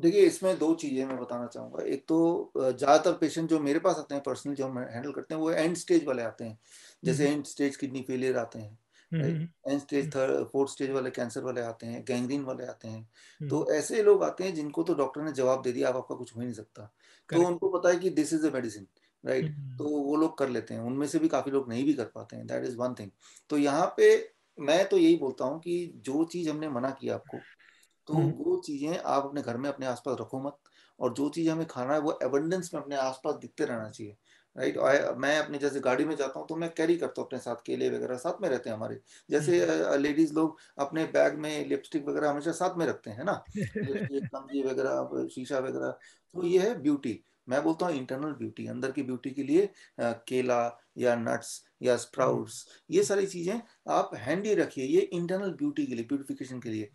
देखिए इसमें दो चीज़ें मैं बताना चाहूंगा एक तो ज़्यादातर पेशेंट जो मेरे पास आते हैं पर्सनल जो हम हैंडल करते हैं वो एंड स्टेज वाले आते हैं जैसे एंड स्टेज किडनी फेलियर आते हैं end stage third fourth stage वाले कैंसर वाले आते हैं गैंग्रीन वाले आते हैं हम्म। तो ऐसे लोग आते हैं जिनको तो डॉक्टर ने जवाब दे दिया आप आपका कुछ हो ही नहीं सकता तो उनको पता है कि this is a medicine right तो वो लोग कर लेते हैं उनमें से भी काफी लोग नहीं भी कर पाते हैं दैट इज वन थिंग तो यहाँ पे मैं तो यही बोलता हूँ कि जो चीज हमने मना किया आपको तो हम्म। वो चीजें आप अपने घर में अपने आसपास रखो मत और जो चीज हमें खाना है वो एबंडेंस में अपने आसपास दिखते रहना चाहिए राइट right? मैं अपने जैसे गाड़ी में जाता हूँ तो मैं कैरी करता हूँ अपने साथ केले वगैरह साथ में रहते हैं हमारे जैसे लेडीज हम्म। लोग अपने बैग में लिपस्टिक वगैरह हमेशा साथ में रखते हैं ना कंगी वगैरह शीशा वगैरह तो ये है ब्यूटी मैं बोलता हूँ इंटरनल ब्यूटी अंदर की ब्यूटी के लिए आ, केला या नट्स या स्प्राउट्स हम्म। ये सारी चीजें आप हैंडी रखिए ये इंटरनल ब्यूटी के लिए ब्यूटिफिकेशन के लिए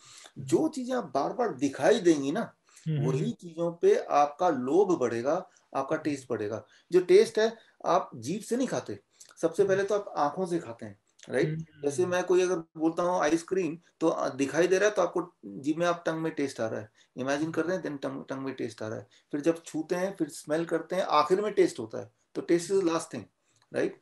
जो चीजें आप बार बार दिखाई देंगी ना हम्म, वही हम्म। चीजों पे आपका लोभ बढ़ेगा आपका टेस्ट बढ़ेगा जो टेस्ट है आप जीप से नहीं खाते सबसे हम्म। पहले तो आप आंखों से खाते हैं राइट जैसे मैं कोई अगर बोलता हूँ आइसक्रीम तो दिखाई दे रहा है तो आपको जीप में आप टंग में टेस्ट आ रहा है इमेजिन कर रहे हैं देन टंग टंग में टेस्ट आ रहा है फिर जब छूते हैं फिर स्मेल करते हैं आखिर में टेस्ट होता है तो test is last thing right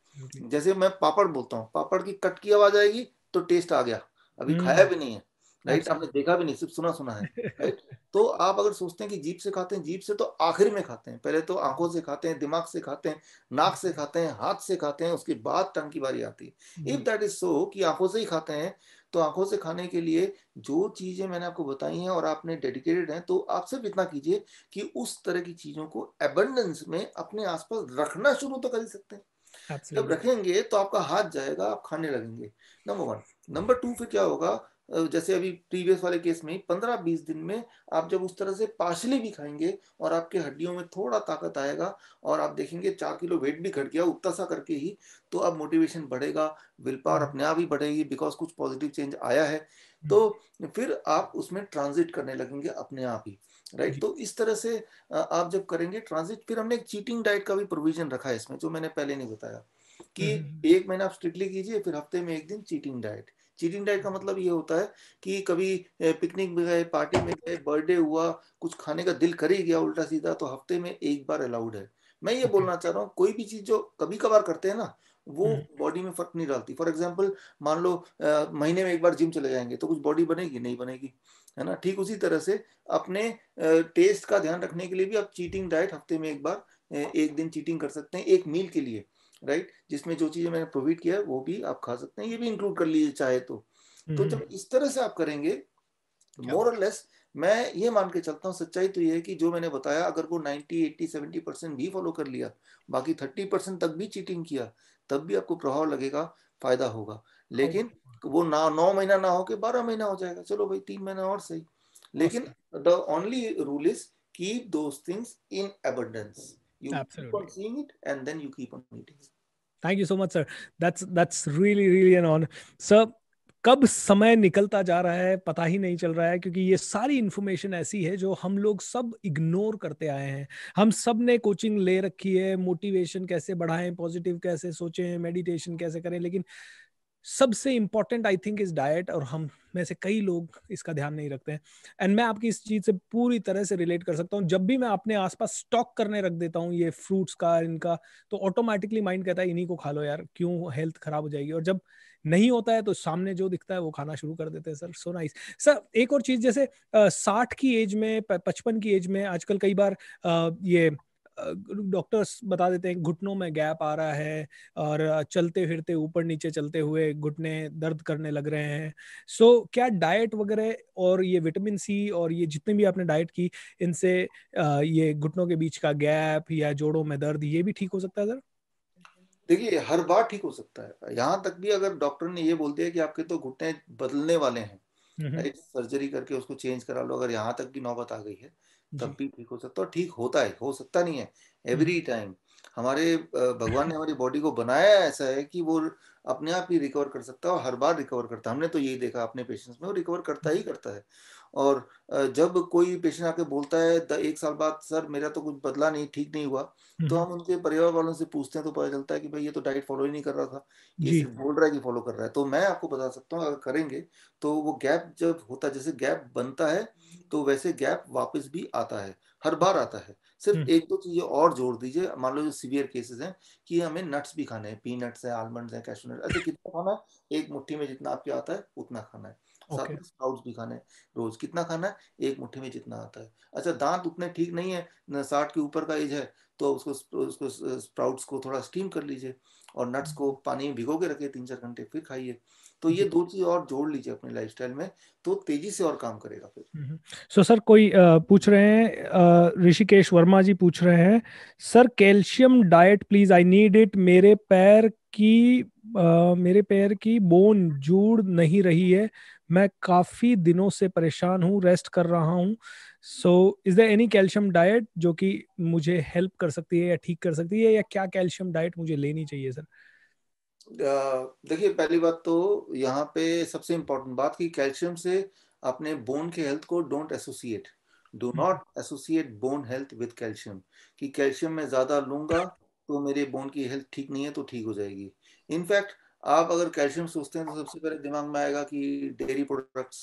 जैसे मैं पापड़ बोलता हूँ पापड़ की कट की आवाज आएगी तो टेस्ट आ गया अभी खाया भी नहीं है राइट आपने देखा भी नहीं सिर्फ सुना सुना है राइट तो आप अगर सोचते हैं कि जीप से खाते हैं जीप से तो आखिर में खाते हैं पहले तो आंखों से खाते हैं दिमाग से खाते हैं नाक से खाते हैं हाथ से खाते हैं उसके बाद टंग की बारी आती है इफ दैट इज सो कि आंखों से ही खाते हैं तो आंखों से खाने के लिए जो चीजें मैंने आपको बताई हैं और आपने डेडिकेटेड हैं तो आप सिर्फ इतना कीजिए कि उस तरह की चीजों को एबंडेंस में अपने आसपास रखना शुरू तो कर ही सकते हैं जब रखेंगे तो आपका हाथ जाएगा आप खाने लगेंगे नंबर वन नंबर टू फिर क्या होगा जैसे अभी प्रीवियस वाले केस में पंद्रह बीस दिन में आप जब उस तरह से पार्शली भी खाएंगे और आपके हड्डियों में थोड़ा ताकत आएगा और आप देखेंगे चार किलो वेट भी घट गया उतना सा करके ही तो अब मोटिवेशन बढ़ेगा विल पावर हम्म। अपने आप ही बढ़ेगी बिकॉज कुछ पॉजिटिव चेंज आया है हम्म। तो फिर आप उसमें ट्रांजिट करने लगेंगे अपने आप ही राइट तो इस तरह से आप जब करेंगे ट्रांजिट फिर हमने एक चीटिंग डाइट का भी प्रोविजन रखा है इसमें जो मैंने पहले नहीं बताया कि हम्म, एक महीना आप स्ट्रिक्टली कीजिए फिर हफ्ते में एक दिन चीटिंग डाइट चीटिंग डाइट का मतलब ये होता है कि कभी पिकनिक में गए पार्टी में गए बर्थडे हुआ कुछ खाने का दिल कर ही गया उल्टा सीधा तो हफ्ते में एक बार अलाउड है मैं ये बोलना चाह रहा हूँ कोई भी चीज जो कभी कभार करते हैं ना वो बॉडी हम्म। में फर्क नहीं डालती फॉर एग्जाम्पल मान लो आ, महीने में एक बार जिम चले जाएंगे तो कुछ बॉडी बनेगी नहीं बनेगी है ना ठीक उसी तरह से अपने टेस्ट का ध्यान रखने के लिए भी आप चीटिंग डाइट हफ्ते में एक बार एक दिन चीटिंग कर सकते हैं एक मील के लिए राइट जिसमें जो चीजें मैंने प्रोवाइड किया है वो भी आप खा सकते हैं ये भी इंक्लूड कर लीजिए चाहे तो तो हम्म। जब इस तरह से आप करेंगे मोर और लेस मैं ये मान के चलता हूँ सच्चाई तो ये है कि जो मैंने बताया अगर वो 90, 80, 70 परसेंट भी फॉलो कर लिया बाकी 30 परसेंट तक भी चीटिंग किया तब भी आपको प्रभाव लगेगा फायदा होगा लेकिन वो ना नौ महीना ना होके बारह महीना हो जाएगा चलो भाई तीन महीना और सही लेकिन the only rule is keep those things in abundance You Absolutely. keep on seeing it and then you keep on eating it. Thank you so much, sir. That's that's really really an honor, sir. कब समय निकलता जा रहा है पता ही नहीं चल रहा है क्योंकि ये सारी इन्फॉर्मेशन ऐसी है जो हम लोग सब इग्नोर करते आए हैं हम सब ने कोचिंग ले रखी है मोटिवेशन कैसे बढ़ाएं पॉजिटिव कैसे सोचें मेडिटेशन कैसे करें लेकिन सबसे important I think is diet और हम में से कई लोग इसका ध्यान नहीं रखते हैं एंड मैं आपकी इस चीज से पूरी तरह से रिलेट कर सकता हूँ जब भी मैं अपने आसपास स्टॉक करने रख देता हूँ ये फ्रूट्स का इनका तो ऑटोमेटिकली माइंड कहता है इन्हीं को खा लो यार क्यों हेल्थ खराब हो जाएगी और जब नहीं होता है तो सामने जो दिखता है वो खाना शुरू कर देते हैं सर सो नाइस सर एक और चीज जैसे साठ की एज में पचपन की एज में आजकल कई बार ये डॉक्टर्स बता देते हैं घुटनों में गैप आ रहा है और चलते फिरते ऊपर नीचे चलते हुए घुटने दर्द करने लग रहे हैं सो so, क्या डाइट वगैरह और ये विटामिन सी और ये जितने भी आपने डाइट की इनसे ये घुटनों के बीच का गैप या जोड़ों में दर्द ये भी ठीक हो सकता है सर देखिए हर बार ठीक हो सकता है यहाँ तक भी अगर डॉक्टर ने ये बोल दिया कि आपके तो घुटने बदलने वाले हैं एक हम्म, सर्जरी हम्म। करके उसको चेंज करा लो अगर यहाँ तक भी नौबत आ गई है तब भी ठीक हो सकता है तो ठीक होता है हो सकता नहीं है एवरी टाइम हमारे भगवान ने हमारी बॉडी को बनाया ऐसा है कि वो अपने आप ही रिकवर कर सकता है और हर बार रिकवर करता है हमने तो यही देखा अपने पेशेंट्स में वो रिकवर करता ही करता है और जब कोई पेशेंट आके बोलता है एक साल बाद सर मेरा तो कुछ बदला नहीं ठीक नहीं हुआ हम्म। तो हम उनके परिवार वालों से पूछते हैं तो पता चलता है कि भाई ये तो डाइट फॉलो ही नहीं कर रहा था ये बोल रहा है कि फॉलो कर रहा है तो मैं आपको बता सकता हूँ अगर करेंगे तो वो गैप जब होता है जैसे गैप बनता है तो वैसे गैप वापस भी आता है हर बार आता है सिर्फ हम्म। एक दो चीजें और जोड़ दीजिए मान लो जो सीवियर केसेस हैं कि हमें नट्स भी खाने हैं पी नट्स हैं आलमंड्स हैं कैशू ऐसे अच्छा, कितना खाना है एक मुट्ठी में जितना आपके आता है उतना खाना है साथ में स्प्राउट्स भी खाना है रोज कितना खाना है एक मुट्ठी में जितना आता है अच्छा दांत उतने ठीक नहीं है साठ के ऊपर का एज है तो उसको उसको स्प्राउट्स को थोड़ा स्टीम कर लीजिए और नट्स को हम्म। पानी में भिगो के रखिए तीन चार घंटे फिर खाइए तो ये दो चीज और जोड़ लीजिए अपने लाइफस्टाइल में तो तेजी से और काम करेगा फिर सो हम्म, सर हम्म। कोई पूछ रहे हैं ऋषिकेश वर्मा जी पूछ रहे हैं sir calcium diet please I need it मेरे पैर की आ, मेरे पैर की बोन जूड़ नहीं रही है मैं काफ़ी दिनों से परेशान हूँ रेस्ट कर रहा हूँ so is the any calcium diet जो कि मुझे हेल्प कर सकती है या ठीक कर सकती है या क्या कैल्शियम डाइट मुझे लेनी चाहिए सर देखिए पहली बात तो यहाँ पे सबसे इम्पोर्टेंट बात कि कैल्शियम से अपने बोन के हेल्थ को don't associate do not associate bone health with calcium कि कैल्शियम मैं ज़्यादा लूंगा तो मेरे बोन की हेल्थ ठीक नहीं है तो ठीक हो जाएगी इनफैक्ट आप अगर कैल्शियम सोचते हैं तो सबसे पहले दिमाग में आएगा कि डेयरी प्रोडक्ट्स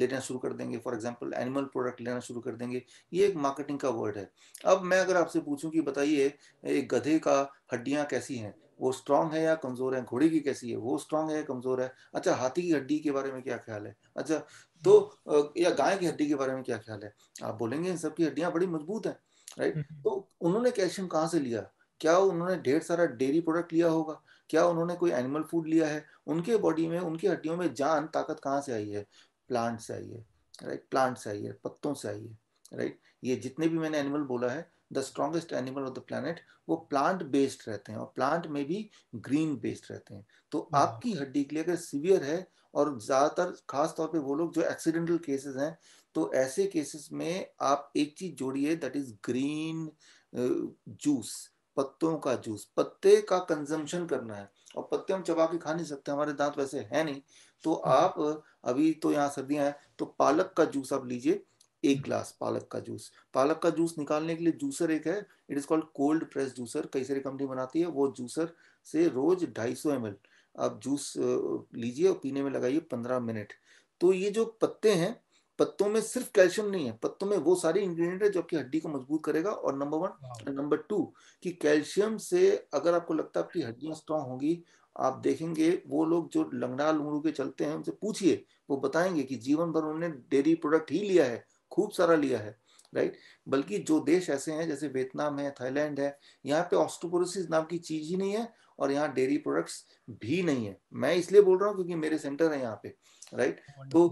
लेना शुरू कर देंगे फॉर एग्जाम्पल एनिमल प्रोडक्ट लेना शुरू कर देंगे ये एक मार्केटिंग का वर्ड है अब मैं अगर आपसे पूछूं कि बताइए एक गधे का हड्डियाँ कैसी हैं वो स्ट्रांग है या कमज़ोर है घोड़े की कैसी है वो स्ट्रांग है या कमज़ोर है अच्छा हाथी की हड्डी के बारे में क्या ख्याल है अच्छा तो या गाय की हड्डी के बारे में क्या ख्याल है आप बोलेंगे इन सबकी हड्डियाँ बड़ी मजबूत हैं राइट हम्म, हम्म। तो उन्होंने कैल्शियम कहाँ से लिया क्या उन्होंने ढेर सारा डेयरी प्रोडक्ट लिया होगा क्या उन्होंने कोई एनिमल फूड लिया है उनके बॉडी में उनकी हड्डियों में जान ताकत कहाँ से आई है प्लांट से आई है राइट प्लांट से आई है पत्तों से आई है राइट ये जितने भी मैंने एनिमल बोला है the strongest animal of the planet वो प्लांट बेस्ड रहते हैं और प्लांट में भी ग्रीन बेस्ड रहते हैं तो हाँ। आपकी हड्डी के लिए अगर सीवियर है और ज़्यादातर खास तौर पे वो लोग जो एक्सीडेंटल केसेस हैं तो ऐसे केसेस में आप एक चीज़ जोड़िए दैट इज ग्रीन जूस पत्तों का जूस पत्ते का कंजम्पशन करना है और पत्ते हम चबा के खा नहीं सकते हमारे दांत वैसे है नहीं तो हम्म। आप अभी तो यहाँ सर्दियां हैं तो पालक का जूस आप लीजिए एक हम्म। ग्लास पालक का जूस पालक का जूस निकालने के लिए जूसर एक है it is called cold press juicer कई सारी कंपनी बनाती है वो जूसर से रोज ढाई सौ एम आप जूस लीजिए और पीने में लगाइए पंद्रह मिनट तो ये जो पत्ते हैं पत्तों में सिर्फ कैल्शियम नहीं है पत्तों में वो सारे इंग्रेडिएंट है जो आपकी हड्डी को मजबूत करेगा और नंबर वन नंबर टू कि कैल्शियम से अगर आपको लगता है आपकी हड्डियां स्ट्रांग होंगी आप देखेंगे वो लोग जो लंगड़ा लुंगड़ू के चलते हैं उनसे पूछिए वो बताएंगे कि जीवन भर उन्होंने डेयरी प्रोडक्ट ही लिया है खूब सारा लिया है राइट बल्कि जो देश ऐसे हैं जैसे वियतनाम है थाईलैंड है यहाँ पे ऑस्टोपोरोसिस नाम की चीज ही नहीं है और यहाँ डेयरी प्रोडक्ट्स भी नहीं है मैं इसलिए बोल रहा हूँ क्योंकि मेरे सेंटर है यहाँ पे राइट तो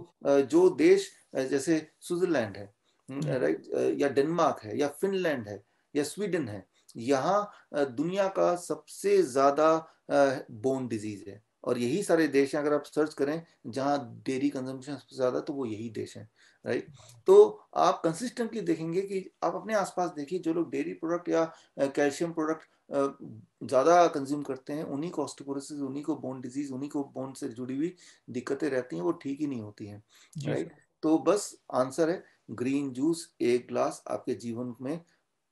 जो देश जैसे स्विट्जरलैंड है राइट हम्म, हम्म। या डेनमार्क है या फिनलैंड है या स्वीडन है यहाँ दुनिया का सबसे ज़्यादा बोन डिजीज है और यही सारे देश हैं अगर आप सर्च करें जहाँ डेयरी कंजम्पशन सबसे ज़्यादा तो वो यही देश हैं राइट तो आप कंसिस्टेंटली देखेंगे कि आप अपने आसपास देखिए जो लोग डेयरी प्रोडक्ट या कैल्शियम प्रोडक्ट ज़्यादा कंज्यूम करते हैं उन्हीं को ऑस्टोपोरोसिस उन्हीं को बोन डिजीज उन्हीं को बोन से जुड़ी हुई दिक्कतें रहती हैं वो ठीक ही नहीं होती हैं राइट तो बस आंसर है ग्रीन जूस एक ग्लास आपके जीवन में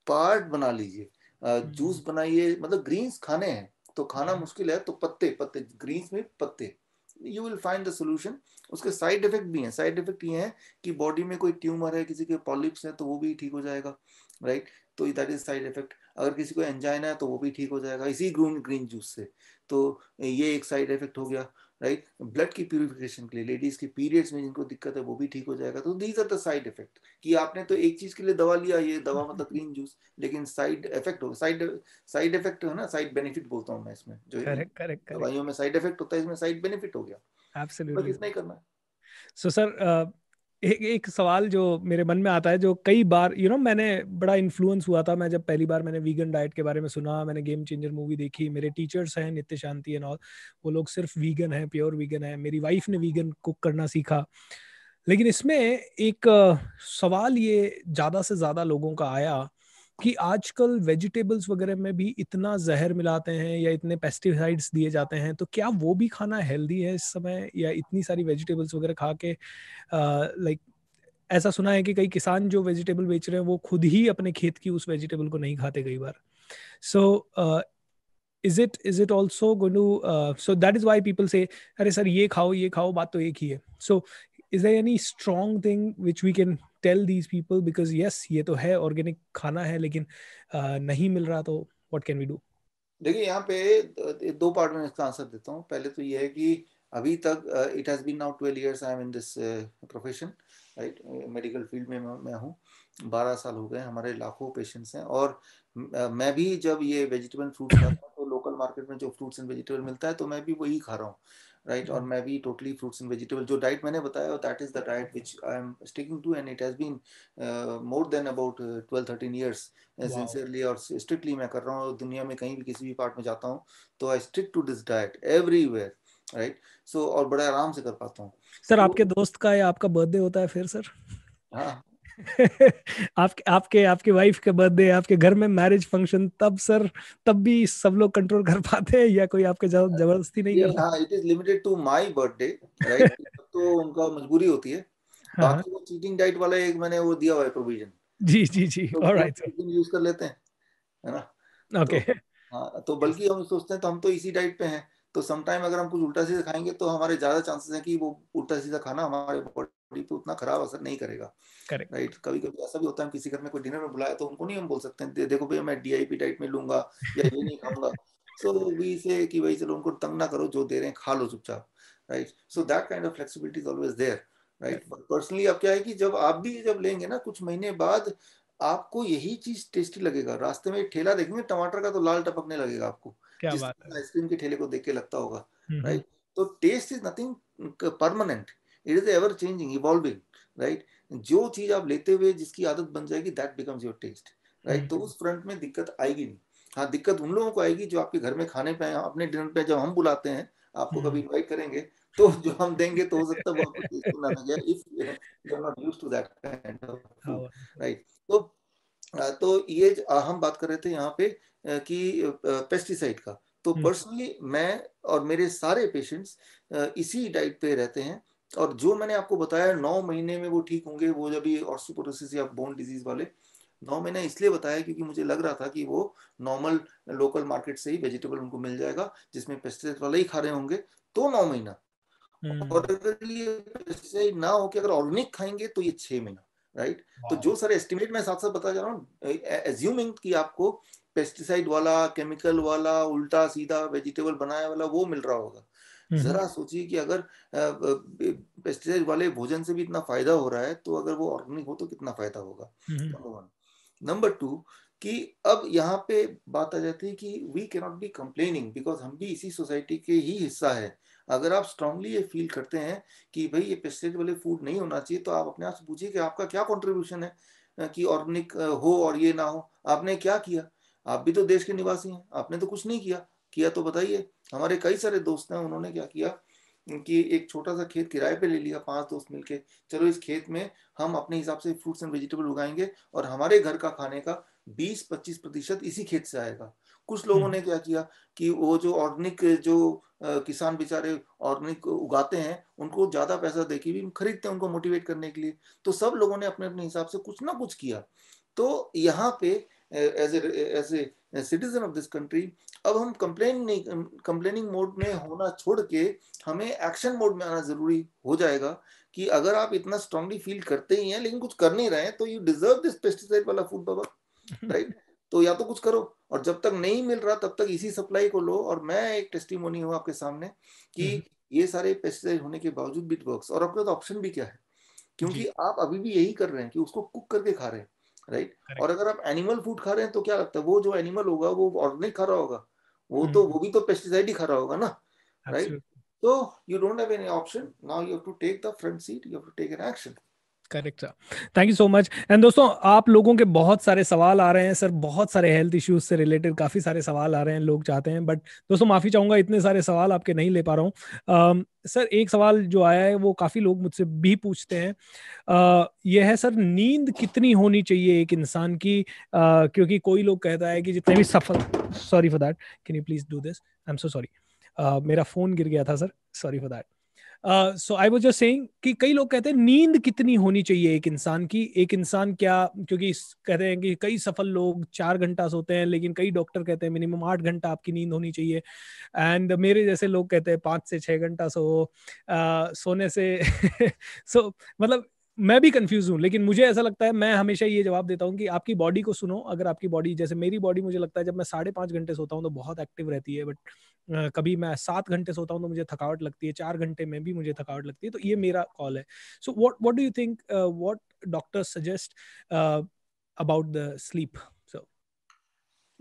पार्ट बना लीजिए हम्म। जूस बनाइए मतलब ग्रीन्स खाने हैं तो खाना हम्म। मुश्किल है तो पत्ते पत्ते ग्रीन्स में पत्ते you will find the solution उसके साइड इफेक्ट भी हैं साइड इफेक्ट ये हैं कि बॉडी में कोई ट्यूमर है किसी के पॉलिप्स हैं तो वो भी ठीक हो जाएगा राइट तो दैट इज साइड इफेक्ट अगर किसी को एंजाइना है तो वो भी ठीक हो जाएगा इसी ग्रीन ग्रीन जूस से तो ये एक साइड इफेक्ट हो गया राइट ब्लड की प्योरिफिकेशन के लिए लेडीज के पीरियड्स में जिनको दिक्कत है वो भी ठीक हो जाएगा तो these are the side effect कि आपने तो एक चीज के लिए दवा लिया ये दवा मतलब ग्रीन जूस लेकिन साइड इफेक्ट हो साइड साइड इफेक्ट हो ना साइड बेनिफिट बोलता हूँ मैं इसमें जो करेक्ट करेक्ट दवाइयों में साइड इफेक्ट होता है इसमें साइड बेनिफिट हो गया एब्सोल्युटली बस इतना ही करना है सो so, सर एक एक सवाल जो मेरे मन में आता है जो कई बार यू you नो know, मैंने बड़ा इन्फ्लुएंस हुआ था मैं जब पहली बार मैंने वीगन डाइट के बारे में सुना मैंने गेम चेंजर मूवी देखी मेरे टीचर्स हैं नित्य शांति एंड ऑल वो लोग सिर्फ वीगन हैं प्योर वीगन है मेरी वाइफ ने वीगन कुक करना सीखा लेकिन इसमें एक सवाल ये ज़्यादा से ज़्यादा लोगों का आया कि आजकल वेजिटेबल्स वगैरह में भी इतना जहर मिलाते हैं या इतने पेस्टिसाइड्स दिए जाते हैं तो क्या वो भी खाना हेल्दी है इस समय या इतनी सारी वेजिटेबल्स वगैरह खा के लाइक ऐसा सुना है कि कई किसान जो वेजिटेबल बेच रहे हैं वो खुद ही अपने खेत की उस वेजिटेबल को नहीं खाते कई बार so is it is it also too so that is why people से अरे सर ये खाओ ये खाओ बात तो एक ही है so is any strong thing which we can tell these people because yes ये तो है ऑर्गेनिक खाना है लेकिन नहीं मिल रहा तो वट कैन वी डू देखिए यहाँ पे दो पार्ट में इसका आंसर देता हूँ पहले तो ये है कि अभी तक it has been now twelve years I am in this profession right medical field में मैं हूँ बारह साल हो गए हमारे लाखों पेशेंट्स हैं और मैं भी जब ये वेजिटेबल फ्रूट खाता हूँ तो लोकल मार्केट में जो फ्रूट्स एंड वेजिटेबल मिलता है तो मैं भी वही खा रहा हूँ राइट और मैं भी टोटली फ्रूट्स एंड वेजिटेबल जो डाइट मैंने बताया that is the diet which I am sticking to and it has been more than about 12 13 years sincerely और स्ट्रिक्टली मैं कर रहा हूँ दुनिया में कहीं भी किसी भी पार्ट में जाता हूँ तो I stick to this diet everywhere right so और बड़े आराम से कर पाता हूँ सर तो आपके दोस्त का या आपका बर्थडे होता है फिर सर हाँ आप, आपके आपके वाइफ का बर्थडे आपके घर में मैरिज फंक्शन तब सर तब भी सब लोग कंट्रोल कर पाते हैं या कोई आपके जबरदस्ती नहीं करता हाँ it is limited to my birthday right तो उनका मजबूरी होती है हाँ. हाँ। बाकी वो चीटिंग डाइट वाला एक मैंने वो दिया हुआ है प्रोविजन जी जी जी ऑलराइट तो right, यूज कर लेते हैं है ना ओके तो okay. तो, हाँ तो बल्कि हम सोचते हैं तो हम तो इसी डाइट पे हैं तो समटाइम अगर हम कुछ उल्टा सीधा खाएंगे तो हमारे ज्यादा चांसेस हैं कि वो उल्टा सीधा खाना हमारे बॉडी बॉडी पे तो उतना खराब असर नहीं करेगा राइट right? कभी कभी ऐसा भी होता है किसी घर में कोई डिनर में बुलाया तो उनको नहीं हम बोल सकते हैं दे, देखो भैया मैं डीआईपी डाइट में लूंगा या ये नहीं खाऊंगा सो वी से कि भाई चलो उनको तंग ना करो जो दे रहे हैं खा लो चुपचाप right so that kind of flexibility is always there right personally अब क्या है कि जब आप भी जब लेंगे ना कुछ महीने बाद आपको यही चीज टेस्टी लगेगा रास्ते में ठेला देखेंगे टमाटर का तो लाल टपकने लगेगा आपको आइसक्रीम के ठेले को देख के लगता होगा राइट हम्म, हम्म। तो test is nothing permanent it is ever changing evolving right जो चीज आप लेते हुए जिसकी आदत बन जाएगी that becomes your taste right तो उस फ्रंट में दिक्कत आएगी नहीं हाँ दिक्कत उन लोगों को आएगी जो आपके घर में खाने पे अपने डिनर पे जब हम बुलाते हैं आपको कभी इनवाइट करेंगे तो जो हम देंगे तो हो सकता है वो आपको ना लगे if you are not used to that kind of right तो तो ये हम बात कर रहे थे यहाँ पे कि पेस्टिसाइड का तो पर्सनली हम्म। मैं और मेरे सारे पेशेंट्स इसी डाइट पे रहते हैं और जो मैंने आपको बताया नौ महीने में वो ठीक होंगे वो जब ये या बोन डिजीज वाले नौ महीने इसलिए बताया क्योंकि मुझे लग रहा था कि वो नॉर्मल लोकल मार्केट से ही वेजिटेबल उनको मिल जाएगा जिसमें पेस्टिसाइड वाले ही खा रहे होंगे तो नौ महीना हम्म। और अगर ये ना हो कि अगर ऑर्गेनिक खाएंगे तो ये छह महीना राइट तो जो सारे एस्टिमेट मैं साथ साथ बता जा रहा हूँ एज्यूमिंग कि आपको पेस्टिसाइड वाला केमिकल वाला उल्टा सीधा वेजिटेबल बनाया वाला वो मिल रहा होगा જરા سوچી કે અગર પેસ્ટેજ વાલે ભોજન સે ભી ઇતના ફાયદા હો રહા હે તો અગર વો ઓર્ગેનિક હો તો કિતના ફાયદા હોગા નંબર 2 કે અબ યહા પે વાત આ જાતી હી કે વી કે નોટ બી કમ્પ્લેઇનિંગ બીકોઝ હમ ભી ઇસી સોસાયટી કે હી હિસ્સા હે અગર આપ સ્ટ્રોંગલી એ ફીલ કરતે હે કે ભઈ યે પેસ્ટેજ વાલે ફૂડ નહીં હોના ਚahiye તો આપ અપને આપ સુજીએ કે આપકા ક્યા કોન્ટ્રીબ્યુશન હે કે ઓર્ગેનિક હો ઓર યે ના હો આપને ક્યા કિયા આપ ભી તો દેશ કે નિવાસી હે આપને તો કુછ નહીં કિયા किया तो बताइए हमारे कई सारे दोस्त हैं उन्होंने क्या किया कि एक छोटा सा खेत किराए पे ले लिया पांच दोस्त मिलके चलो इस खेत में हम अपने हिसाब से फ्रूट्स एंड वेजिटेबल उगाएंगे और हमारे घर का खाने का 20-25 प्रतिशत इसी खेत से आएगा कुछ लोगों हम्म। ने क्या किया कि वो जो ऑर्गेनिक जो किसान बेचारे ऑर्गेनिक उगाते हैं उनको ज्यादा पैसा दे भी खरीदते हैं उनको मोटिवेट करने के लिए तो सब लोगों ने अपने अपने हिसाब से कुछ ना कुछ किया तो यहाँ पे as as a citizen of this country अब हम कंप्लेन नहीं कंप्लेनिंग मोड में होना छोड़ के हमें एक्शन मोड में आना जरूरी हो जाएगा कि अगर आप इतना स्ट्रांगली फील करते ही हैं लेकिन कुछ कर नहीं रहे हैं तो यू डिजर्व दिस पेस्टिसाइड वाला फूड बाबा राइट तो या तो कुछ करो और जब तक नहीं मिल रहा तब तक इसी सप्लाई को लो और मैं एक टेस्टिमोनी हूँ आपके सामने कि हम्म। ये सारे पेस्टिसाइड होने के बावजूद भी वर्क और आपके पास ऑप्शन भी क्या है क्योंकि आप अभी भी यही कर रहे हैं कि उसको कुक करके खा रहे हैं राइट और अगर आप एनिमल फूड खा रहे हैं तो क्या लगता है वो जो एनिमल होगा वो ऑर्गेनिक खा रहा होगा वो तो हम्म। वो भी तो पेस्टिसाइड ही खा रहा होगा ना राइट तो you don't have any option now you have to take the front seat you have to take an action correct sir thank you so much and दोस्तों आप लोगों के बहुत सारे सवाल आ रहे हैं सर बहुत सारे हेल्थ इश्यूज से रिलेटेड काफी सारे सवाल आ रहे हैं लोग चाहते हैं बट दोस्तों माफी चाहूंगा इतने सारे सवाल आपके नहीं ले पा रहा हूँ uh, सर एक सवाल जो आया है वो काफी लोग मुझसे भी पूछते हैं uh, है सर नींद कितनी होनी चाहिए एक इंसान की uh, क्योंकि कोई लोग कहता है कि जितने भी सफल sorry for that can you please do this I am so sorry मेरा फोन गिर गया था sir sorry for that so I वो जस्ट सेइंग कि कई लोग कहते हैं नींद कितनी होनी चाहिए एक इंसान की एक इंसान क्या क्योंकि कहते हैं कि कई सफल लोग चार घंटा सोते हैं लेकिन कई डॉक्टर कहते हैं मिनिमम आठ घंटा आपकी नींद होनी चाहिए एंड मेरे जैसे लोग कहते हैं पाँच से छः घंटा सो uh, सोने से सो so, मतलब मैं भी कंफ्यूज हूँ लेकिन मुझे ऐसा लगता है मैं हमेशा ये जवाब देता हूँ कि आपकी बॉडी को सुनो अगर आपकी बॉडी जैसे मेरी बॉडी मुझे लगता है जब मैं साढ़े पांच घंटे सोता हूँ तो बहुत एक्टिव रहती है बट कभी मैं सात घंटे सोता हूँ तो मुझे थकावट लगती है चार घंटे में भी मुझे थकावट लगती है तो ये मेरा कॉल है so what what do you think what doctor suggest about the sleep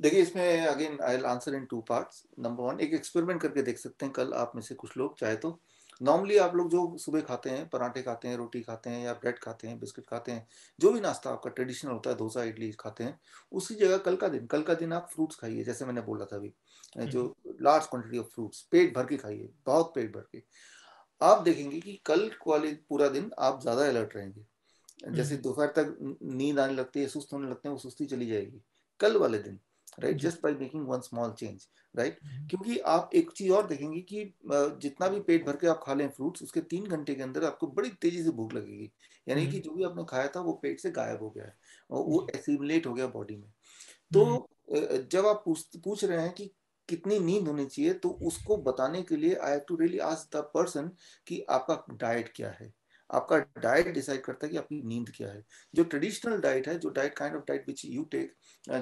देखिए इसमें again I answer in two parts number one एक एक्सपेरिमेंट करके देख सकते हैं कल आप में से कुछ लोग चाहे तो नॉर्मली आप लोग जो सुबह खाते हैं पराठे खाते हैं रोटी खाते हैं या ब्रेड खाते हैं बिस्किट खाते हैं जो भी नाश्ता आपका ट्रेडिशनल होता है डोसा इडली खाते हैं उसी जगह कल का दिन कल का दिन आप फ्रूट्स खाइए जैसे मैंने बोला था अभी जो लार्ज क्वान्टिटी ऑफ फ्रूट्स पेट भर के खाइए बहुत पेट भर के आप देखेंगे कि कल वाले पूरा दिन आप ज़्यादा अलर्ट रहेंगे जैसे दोपहर तक नींद आने लगती है सुस्त होने लगते हैं वो सुस्ती चली जाएगी कल वाले दिन right just by making one small change right क्योंकि आप एक चीज और देखेंगे कि जितना भी पेट भर के आप खा लें फ्रूट्स उसके तीन घंटे के अंदर आपको बड़ी तेजी से भूख लगेगी यानी कि mm-hmm. जो भी आपने खाया था वो पेट से गायब हो गया है और वो एसिमुलेट mm-hmm. हो गया बॉडी में तो mm-hmm. जब आप पूछ पूछ रहे हैं कि कितनी नींद होनी चाहिए तो उसको बताने के लिए I have to really ask the person कि आपका डाइट क्या है आपका डाइट डिसाइड करता है कि आपकी नींद क्या है जो ट्रेडिशनल डाइट है जो diet kind of diet which you take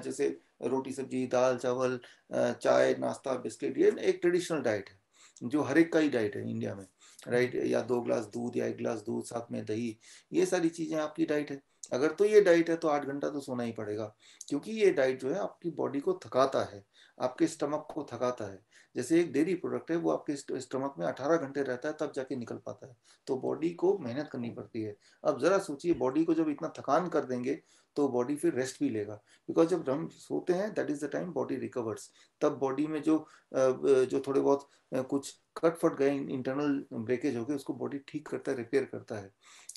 जैसे रोटी सब्जी दाल चावल चाय नाश्ता बिस्किट ये एक ट्रेडिशनल डाइट है जो हर एक का ही डाइट है इंडिया में राइट या दो ग्लास दूध या एक ग्लास दूध साथ में दही ये सारी चीज़ें आपकी डाइट है अगर तो ये डाइट है तो आठ घंटा तो सोना ही पड़ेगा क्योंकि ये डाइट जो है आपकी बॉडी को थकाता है आपके स्टमक को थकाता है जैसे एक डेयरी प्रोडक्ट है वो आपके स्टमक में अठारह घंटे रहता है तब जाके निकल पाता है तो बॉडी को मेहनत करनी पड़ती है अब ज़रा सोचिए बॉडी को जब इतना थकान कर देंगे तो बॉडी फिर रेस्ट भी लेगा बिकॉज जब हम सोते हैं that is the time body recovers तब बॉडी में जो जो थोड़े बहुत कुछ कट फट गए इंटरनल ब्रेकेज हो गए उसको बॉडी ठीक करता है रिपेयर करता है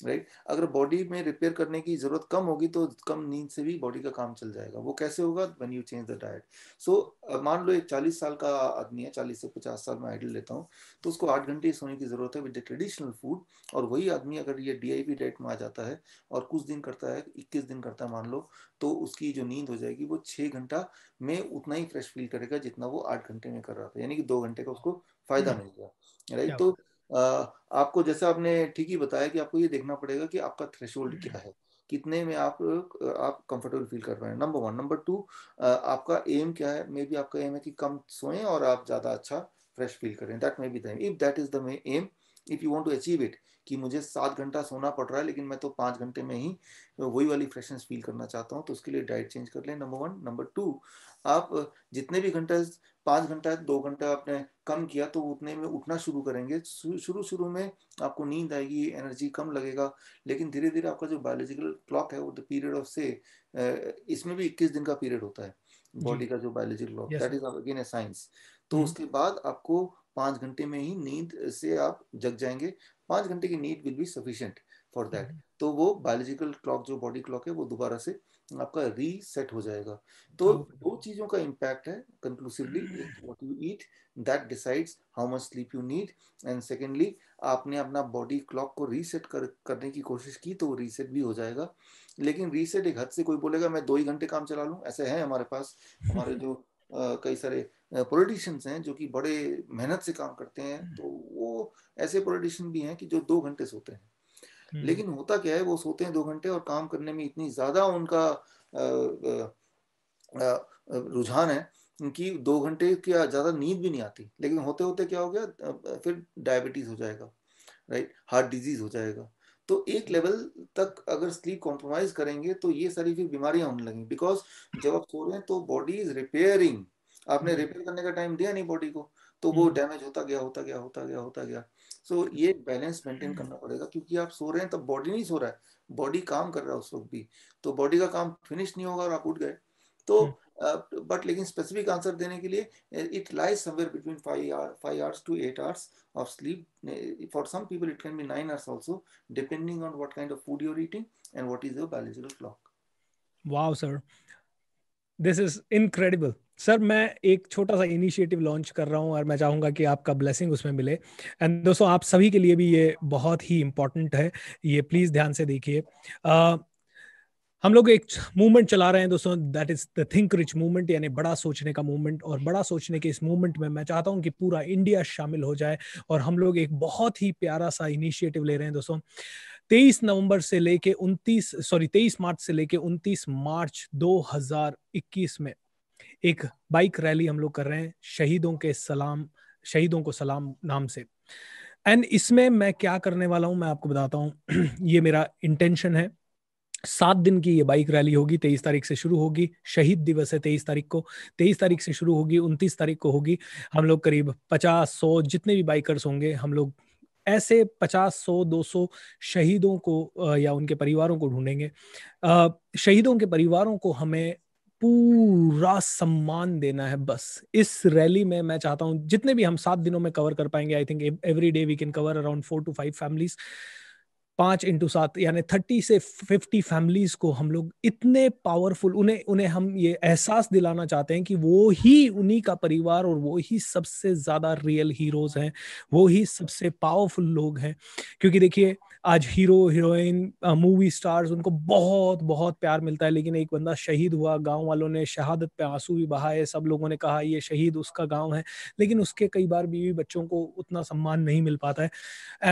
राइट अगर बॉडी में रिपेयर करने की जरूरत कम होगी तो कम नींद से भी बॉडी का काम चल जाएगा वो कैसे होगा when you change the diet so मान लो एक चालीस साल का आदमी है चालीस से पचास साल में आइडल लेता हूँ तो उसको आठ घंटे सोने की जरूरत है विद द ट्रेडिशनल फूड और वही आदमी अगर ये डी डाइट में आ जाता है और कुछ दिन करता है इक्कीस दिन करता है घंटा मान लो तो उसकी जो नींद हो जाएगी वो छह घंटा में उतना ही फ्रेश फील करेगा जितना वो आठ घंटे में कर रहा था यानी कि दो घंटे का उसको फायदा हम्म। मिलेगा राइट तो आपको जैसा आपने ठीक ही बताया कि आपको ये देखना पड़ेगा कि आपका थ्रेश क्या हम्म। है कितने में आप आप कंफर्टेबल फील कर रहे हैं नंबर वन नंबर टू आपका एम क्या है मे बी आपका एम है कि कम सोएं और आप ज़्यादा अच्छा फ्रेश फील करें that may be the aim if that is the aim if you want to achieve it कि मुझे सात घंटा सोना पड़ रहा है लेकिन मैं तो पाँच घंटे में ही वही वाली फ्रेशनेस फील करना चाहता हूँ तो उसके लिए डाइट चेंज कर लें नंबर वन नंबर टू आप जितने भी घंटे पाँच घंटा दो घंटा आपने कम किया तो उतने में उठना शुरू करेंगे शुरू शुरू में आपको नींद आएगी एनर्जी कम लगेगा लेकिन धीरे धीरे आपका जो बायोलॉजिकल क्लॉक है वो द पीरियड ऑफ से इसमें भी इक्कीस दिन का पीरियड होता है बॉडी का जो biological clock that is again a science तो हम्म। उसके बाद आपको पांच घंटे में ही नींद से आप जग जाएंगे पांच घंटे की नींद will be sufficient for that तो वो बायोलॉजिकल क्लॉक जो बॉडी क्लॉक है वो दोबारा से आपका रीसेट हो जाएगा तो दो चीजों का इम्पैक्ट है conclusively what you eat that decides how much sleep you need and secondly आपने अपना बॉडी क्लॉक को रीसेट कर करने की कोशिश की तो रीसेट भी हो जाएगा लेकिन रीसेट एक हद से कोई बोलेगा मैं दो ही घंटे काम चला लूँ ऐसे है हमारे पास हमारे जो कई सारे पॉलिटिशियंस हैं जो कि बड़े मेहनत से काम करते हैं हम्म। तो वो ऐसे पॉलिटिशियन भी हैं कि जो दो घंटे सोते हैं हम्म। लेकिन होता क्या है वो सोते हैं दो घंटे और काम करने में इतनी ज्यादा उनका रुझान है कि दो घंटे की ज्यादा नींद भी नहीं आती लेकिन होते होते क्या हो गया फिर डायबिटीज हो जाएगा राइट हार्ट डिजीज हो जाएगा तो एक लेवल तक अगर स्लीप कॉम्प्रोमाइज करेंगे तो ये सारी फिर बीमारियां होने लगी बिकॉज जब आप सो रहे हैं तो बॉडी इज रिपेयरिंग आपने रिपेयर हम्म। करने का टाइम दिया नहीं बॉडी को तो वो डैमेज हम्म। होता गया होता गया होता गया होता गया सो so, ये बैलेंस मेंटेन हम्म। करना पड़ेगा क्योंकि आप सो रहे हैं तब बॉडी नहीं सो रहा है बॉडी काम कर रहा है उस वक्त भी तो बॉडी का काम फिनिश नहीं होगा और आप उठ गए तो बट uh, लेकिन स्पेसिफिक आंसर देने के लिए it lies somewhere between five hours to eight hours of sleep for some people it can be nine hours also depending on what kind of food you're eating and what is your biological clock wow sir this is incredible sir मैं एक छोटा सा initiative launch कर रहा हूँ और मैं चाहूंगा कि आपका ब्लेसिंग उसमें मिले एंड दोस्तों आप सभी के लिए भी ये बहुत ही इम्पोर्टेंट है ये प्लीज ध्यान से देखिए uh, हम लोग एक मूवमेंट चला रहे हैं दोस्तों that is the think rich movement यानी बड़ा सोचने का मूवमेंट और बड़ा सोचने के इस मूवमेंट में मैं चाहता हूं कि पूरा इंडिया शामिल हो जाए और हम लोग एक बहुत ही प्यारा सा इनिशिएटिव ले रहे हैं दोस्तों 23 नवंबर से लेके 29 सॉरी 23 मार्च से लेके 29 मार्च 2021 में एक बाइक रैली हम लोग कर रहे हैं शहीदों के सलाम शहीदों को सलाम नाम से एंड इसमें मैं क्या करने वाला हूं मैं आपको बताता हूं ये मेरा इंटेंशन है सात दिन की ये बाइक रैली होगी तेईस तारीख से शुरू होगी शहीद दिवस है तेईस तारीख को तेईस तारीख से शुरू होगी उनतीस तारीख को होगी हम लोग करीब पचास सौ जितने भी बाइकर्स होंगे हम लोग ऐसे पचास सौ दो सौ शहीदों को या उनके परिवारों को ढूंढेंगे शहीदों के परिवारों को हमें पूरा सम्मान देना है बस इस रैली में मैं चाहता हूं जितने भी हम सात दिनों में कवर कर पाएंगे I think every day we can cover around four to five families पाँच इंटू सात यानी थर्टी से फिफ्टी फैमिलीज को हम लोग इतने पावरफुल उन्हें उन्हें हम ये एहसास दिलाना चाहते हैं कि वो ही उन्हीं का परिवार और वो ही सबसे ज़्यादा रियल हीरोज हैं वो ही सबसे पावरफुल लोग हैं क्योंकि देखिए आज हीरो हीरोइन मूवी स्टार्स उनको बहुत बहुत प्यार मिलता है लेकिन एक बंदा शहीद हुआ गांव वालों ने शहादत पे आंसू भी बहाए सब लोगों ने कहा ये शहीद उसका गांव है लेकिन उसके कई बार बीवी बच्चों को उतना सम्मान नहीं मिल पाता है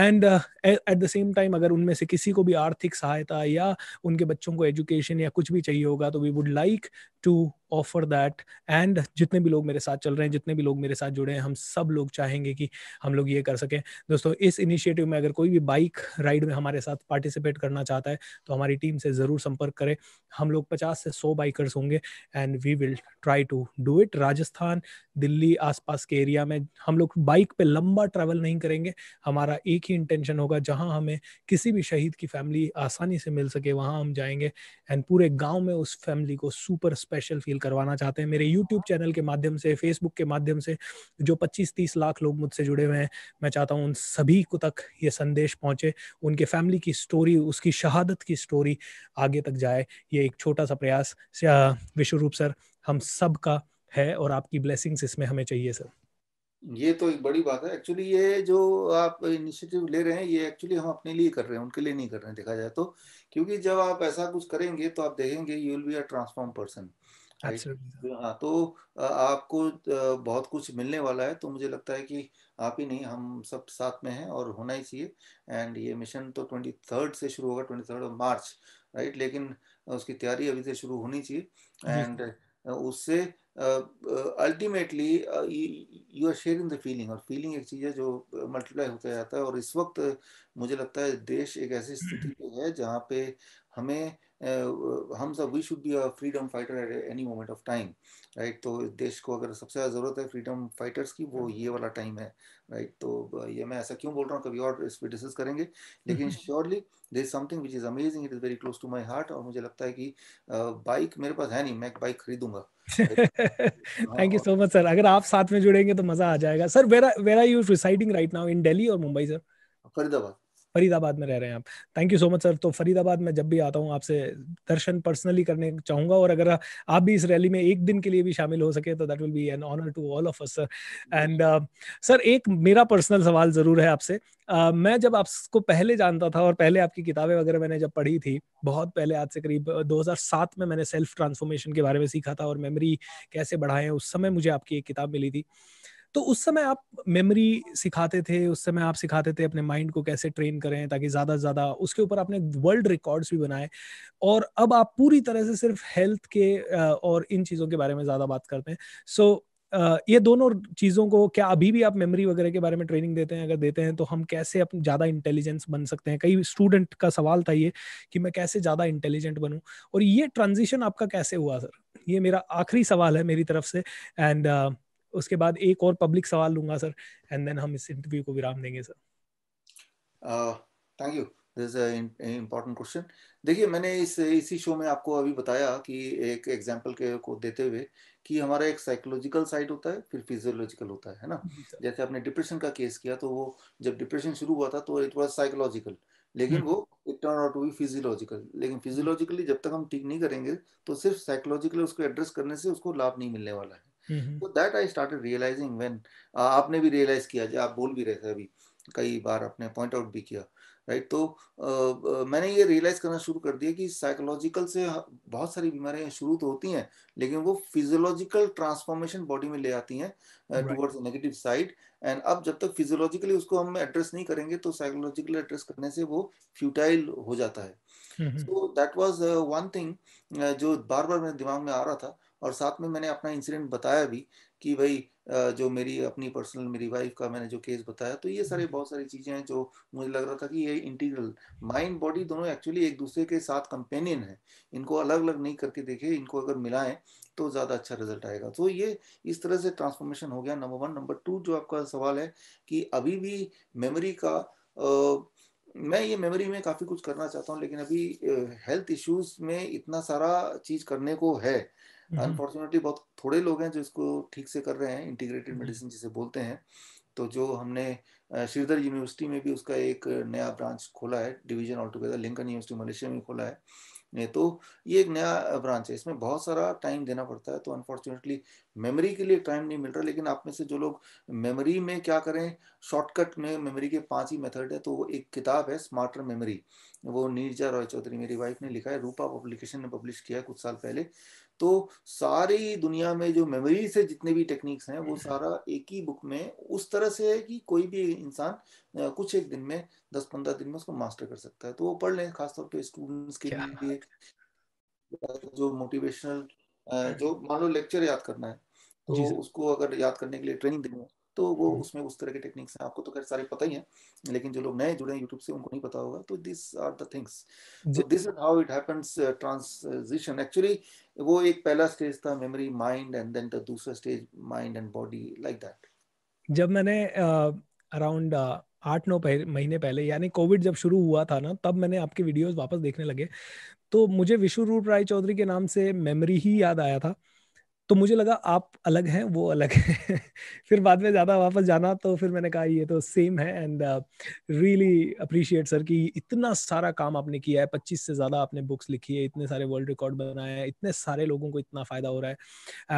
and at the same time अगर उनमें से किसी को भी आर्थिक सहायता या उनके बच्चों को एजुकेशन या कुछ भी चाहिए होगा तो we would like to offer that and जितने भी लोग मेरे साथ चल रहे हैं जितने भी लोग मेरे साथ जुड़े हैं हम सब लोग चाहेंगे कि हम लोग ये कर सकें दोस्तों इस इनिशिएटिव में अगर कोई भी बाइक राइड राइड में हमारे साथ पार्टिसिपेट करना चाहता है तो हमारी टीम से ज़रूर संपर्क करें हम लोग पचास से सौ बाइकर्स होंगे and we will try to do it Rajasthan Delhi आसपास के एरिया में हम लोग बाइक पे लंबा ट्रैवल नहीं करेंगे हमारा एक ही इंटेंशन होगा जहां हमें किसी भी शहीद की फैमिली आसानी से मिल सके वहां हम जाएंगे एंड पूरे गांव में उस फैमिली को सुपर स्पेशल फील करवाना चाहते हैं मेरे यूट्यूब चैनल के माध्यम से फेसबुक के माध्यम से जो पच्चीस तीस लाख लोग मुझसे जुड़े हुए हैं मैं चाहता हूँ उन सभी को तक ये संदेश पहुँचे उनके फैमिली की स्टोरी उसकी शहादत की स्टोरी आगे तक जाए ये एक छोटा सा प्रयास विश्व रूप सर हम सब का है और आपकी ब्लेसिंग इसमें हमें चाहिए सर ये तो एक बड़ी बात है एक्चुअली ये जो आप इनिशिएटिव ले रहे हैं ये एक्चुअली हम अपने लिए कर रहे हैं उनके लिए नहीं कर रहे हैं देखा जाए तो क्योंकि जब आप ऐसा कुछ करेंगे तो आप देखेंगे you will be a transform person हाँ तो आपको बहुत कुछ मिलने वाला है तो मुझे लगता है कि आप ही नहीं हम सब साथ में हैं और होना ही चाहिए एंड ये मिशन तो ट्वेंटी थर्ड से शुरू होगा twenty third of March right लेकिन उसकी तैयारी अभी से शुरू होनी चाहिए एंड उससे ultimately you are sharing the feeling और फीलिंग एक चीज़ है जो मल्टीप्लाई होता जाता है और इस वक्त मुझे लगता है देश एक ऐसी स्थिति हम्म। है जहाँ पे हमें हम सब we should be a freedom fighter at any moment of time right तो देश को अगर सबसे ज़्यादा ज़रूरत है फ्रीडम फाइटर्स की वो ये वाला टाइम है राइट तो ये मैं ऐसा क्यों बोल रहा हूँ कभी और इस पर डिस्कस करेंगे लेकिन surely they is something which is amazing it is very close to my heart और मुझे लगता है कि बाइक मेरे पास है नहीं मैं बाइक खरीदूंगा thank you so much sir अगर आप साथ में जुड़ेंगे तो मजा आ जाएगा sir where are where are you residing right now in Delhi और मुंबई सर फरीदाबाद फरीदाबाद में रह रहे हैं आप thank you so much sir तो फरीदाबाद में जब भी आता हूँ आपसे दर्शन पर्सनली करने चाहूंगा और अगर आप भी इस रैली में एक दिन के लिए भी शामिल हो सके तो that will be an honour to all of us sir and sir एक मेरा पर्सनल सवाल जरूर है आपसे uh, मैं जब आपको पहले जानता था और पहले आपकी किताबें वगैरह मैंने जब पढ़ी थी बहुत पहले आज से करीब 2007 uh, में मैंने सेल्फ ट्रांसफॉर्मेशन के बारे में सीखा था और मेमोरी कैसे बढ़ाएं उस समय मुझे आपकी एक किताब मिली थी तो उस समय आप मेमोरी सिखाते थे उस समय आप सिखाते थे अपने माइंड को कैसे ट्रेन करें ताकि ज्यादा से ज्यादा उसके ऊपर आपने वर्ल्ड रिकॉर्ड्स भी बनाए और अब आप पूरी तरह से सिर्फ हेल्थ के और इन चीजों के बारे में ज्यादा बात करते हैं सो so, ये दोनों चीजों को क्या अभी भी आप मेमोरी वगैरह के बारे में ट्रेनिंग देते हैं अगर देते हैं तो हम कैसे अपने ज्यादा इंटेलिजेंस बन सकते हैं कई स्टूडेंट का सवाल था ये कि मैं कैसे ज्यादा इंटेलिजेंट बनूं और ये ट्रांजिशन आपका कैसे हुआ सर ये मेरा आखिरी सवाल है मेरी तरफ से एंड uh, उसके बाद एक और पब्लिक सवाल लूंगा सर एंड देन हम इस इंटरव्यू को विराम देंगे sir thank you this important question देखिए मैंने इस इसी शो में आपको अभी बताया कि एक एग्जाम्पल के को देते हुए कि हमारा एक साइकोलॉजिकल साइड होता है फिर फिजियोलॉजिकल होता है ना जैसे आपने डिप्रेशन का केस किया तो वो जब डिप्रेशन शुरू हुआ था तो इट वॉज साइकोलॉजिकल लेकिन हम्म। वो it turn out to be physiological लेकिन फिजियोलॉजिकली हम्म। जब तक हम ठीक नहीं करेंगे तो सिर्फ साइकोलॉजिकली उसको एड्रेस करने से उसको लाभ नहीं मिलने वाला है तो that I started realising when आपने भी रियलाइज किया जब आप बोल भी रहे थे अभी कई बार आपने पॉइंट आउट भी किया राइट तो आ, uh, uh, मैंने ये रियलाइज करना शुरू कर दिया कि साइकोलॉजिकल से बहुत सारी बीमारियां शुरू तो होती हैं लेकिन वो फिजियोलॉजिकल ट्रांसफॉर्मेशन बॉडी में ले आती हैं टुवर्ड्स नेगेटिव साइड एंड अब जब तक फिजियोलॉजिकली उसको हम एड्रेस नहीं करेंगे तो साइकोलॉजिकल एड्रेस करने से वो फ्यूटाइल हो जाता है so that was one thing जो बार बार मेरे दिमाग में आ रहा था और साथ में मैंने अपना इंसिडेंट बताया भी कि भाई जो मेरी अपनी पर्सनल मेरी वाइफ का मैंने जो केस बताया तो ये सारे हम्म। बहुत सारी चीज़ें हैं जो मुझे लग रहा था कि ये इंटीग्रल माइंड बॉडी दोनों एक्चुअली एक दूसरे के साथ कंपेनियन है इनको अलग अलग नहीं करके देखे इनको अगर मिलाएं तो ज़्यादा अच्छा रिजल्ट आएगा तो ये इस तरह से ट्रांसफॉर्मेशन हो गया नंबर वन नंबर टू जो आपका सवाल है कि अभी भी मेमोरी का आ, मैं ये मेमोरी में काफ़ी कुछ करना चाहता हूँ लेकिन अभी हेल्थ इश्यूज में इतना सारा चीज़ करने को है अनफॉर्चुनेटली mm-hmm. बहुत थोड़े लोग हैं जो इसको ठीक से कर रहे हैं इंटीग्रेटेड मेडिसिन mm-hmm. जिसे बोलते हैं तो जो हमने श्रीधर यूनिवर्सिटी में भी उसका एक नया ब्रांच खोला है division all together Lincoln University Malaysia में खोला है तो ये एक नया ब्रांच है इसमें बहुत सारा टाइम देना पड़ता है तो अनफॉर्चुनेटली मेमोरी के लिए टाइम नहीं मिल रहा लेकिन आप में से जो लोग मेमोरी में क्या करें शॉर्टकट में मेमोरी के पांच ही मेथड है तो वो एक किताब है स्मार्टर मेमोरी वो नीरजा रॉय चौधरी मेरी वाइफ ने लिखा है रूपा पब्लिकेशन ने पब्लिश किया है कुछ साल पहले तो सारी दुनिया में जो मेमोरी से जितने भी टेक्निक्स हैं वो हम्म। सारा एक ही बुक में उस तरह से है कि कोई भी इंसान कुछ एक दिन में दस पंद्रह दिन में उसको मास्टर कर सकता है तो वो पढ़ लें खासतौर पे स्टूडेंट्स के लिए जो मोटिवेशनल हम्म। जो मान लो लेक्चर याद करना है तो उसको अगर याद करने के लिए ट्रेनिंग देनी है तो वो हम्म। उसमें उस तरह के टेक्निक्स हैं आपको तो खैर सारे पता ही है लेकिन जो लोग नए जुड़े हैं यूट्यूब से उनको नहीं पता होगा तो this are the things so this is how it happens transition actually वो एक पहला स्टेज था memory mind and then the दूसरा stage mind and body like that जब मैंने अराउंड uh, आठ नौ पह, महीने पहले यानी कोविड जब शुरू हुआ था ना तब मैंने आपके वीडियोस वापस देखने लगे तो मुझे विश्व रूप राय चौधरी के नाम से मेमोरी ही याद आया था तो मुझे लगा आप अलग हैं वो अलग है फिर बाद में ज़्यादा वापस जाना तो फिर मैंने कहा ये तो सेम है एंड रियली अप्रिशिएट सर कि इतना सारा काम आपने किया है पच्चीस से ज़्यादा आपने बुक्स लिखी है इतने सारे वर्ल्ड रिकॉर्ड बनाए हैं इतने सारे लोगों को इतना फ़ायदा हो रहा है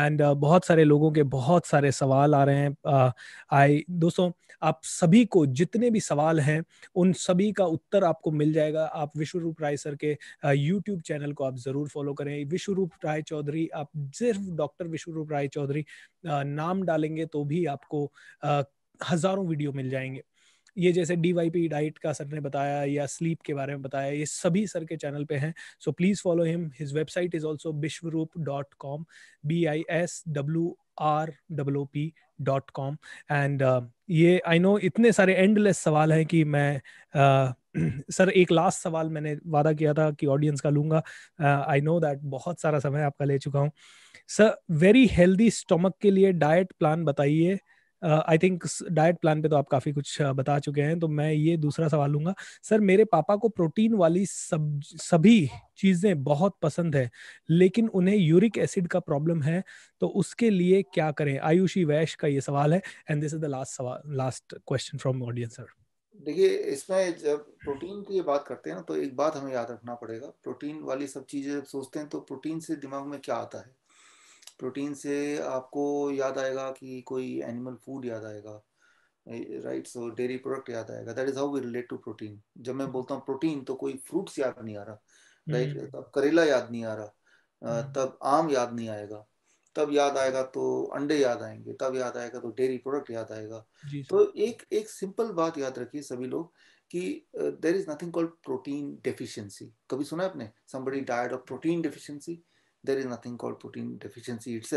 एंड uh, बहुत सारे लोगों के बहुत सारे सवाल आ रहे हैं आई uh, दोस्तों आप सभी को जितने भी सवाल हैं उन सभी का उत्तर आपको मिल जाएगा आप विश्व रूप राय सर के यूट्यूब uh, चैनल को आप ज़रूर फॉलो करें विश्व रूप राय चौधरी आप सिर्फ डॉक्टर डॉक्टर विश्वरूप राय चौधरी नाम डालेंगे तो भी आपको हजारों वीडियो मिल जाएंगे ये जैसे डी वाई पी डाइट का सर ने बताया या स्लीप के बारे में बताया ये सभी सर के चैनल पे हैं so please follow him his website is also Biswaroop dot com B I S W R double O P dot com and ये आई नो इतने सारे एंडलेस सवाल हैं कि मैं uh, सर एक लास्ट सवाल मैंने वादा किया था कि ऑडियंस का लूंगा आई नो दैट बहुत सारा समय आपका ले चुका हूँ सर वेरी हेल्दी स्टोमक के लिए डाइट प्लान बताइए आई थिंक डाइट प्लान पे तो आप काफी कुछ uh, बता चुके हैं तो मैं ये दूसरा सवाल लूंगा सर मेरे पापा को प्रोटीन वाली सब सभी चीजें बहुत पसंद है लेकिन उन्हें यूरिक एसिड का प्रॉब्लम है तो उसके लिए क्या करें आयुषी वैश का ये सवाल है and this is the last सवाल last question from audience sir देखिए इसमें जब प्रोटीन की बात करते हैं ना तो एक बात हमें याद रखना पड़ेगा प्रोटीन वाली सब चीज़ें जब सोचते हैं तो प्रोटीन से दिमाग में क्या आता है प्रोटीन से आपको याद आएगा कि कोई एनिमल फूड याद आएगा राइट सो डेयरी प्रोडक्ट याद आएगा that is how we relate to protein जब मैं बोलता हूँ प्रोटीन तो कोई फ्रूट्स याद नहीं आ रहा राइट right? हम्म। तब करेला याद नहीं आ रहा हम्म। तब आम याद नहीं आएगा तब याद आएगा तो अंडे याद आएंगे तब याद आएगा तो डेयरी प्रोडक्ट याद आएगा तो एक एक सिंपल बात याद रखिए सभी लोग कि there is nothing called protein deficiency कभी सुना है आपने somebody diet of protein deficiency there is nothing called protein deficiency it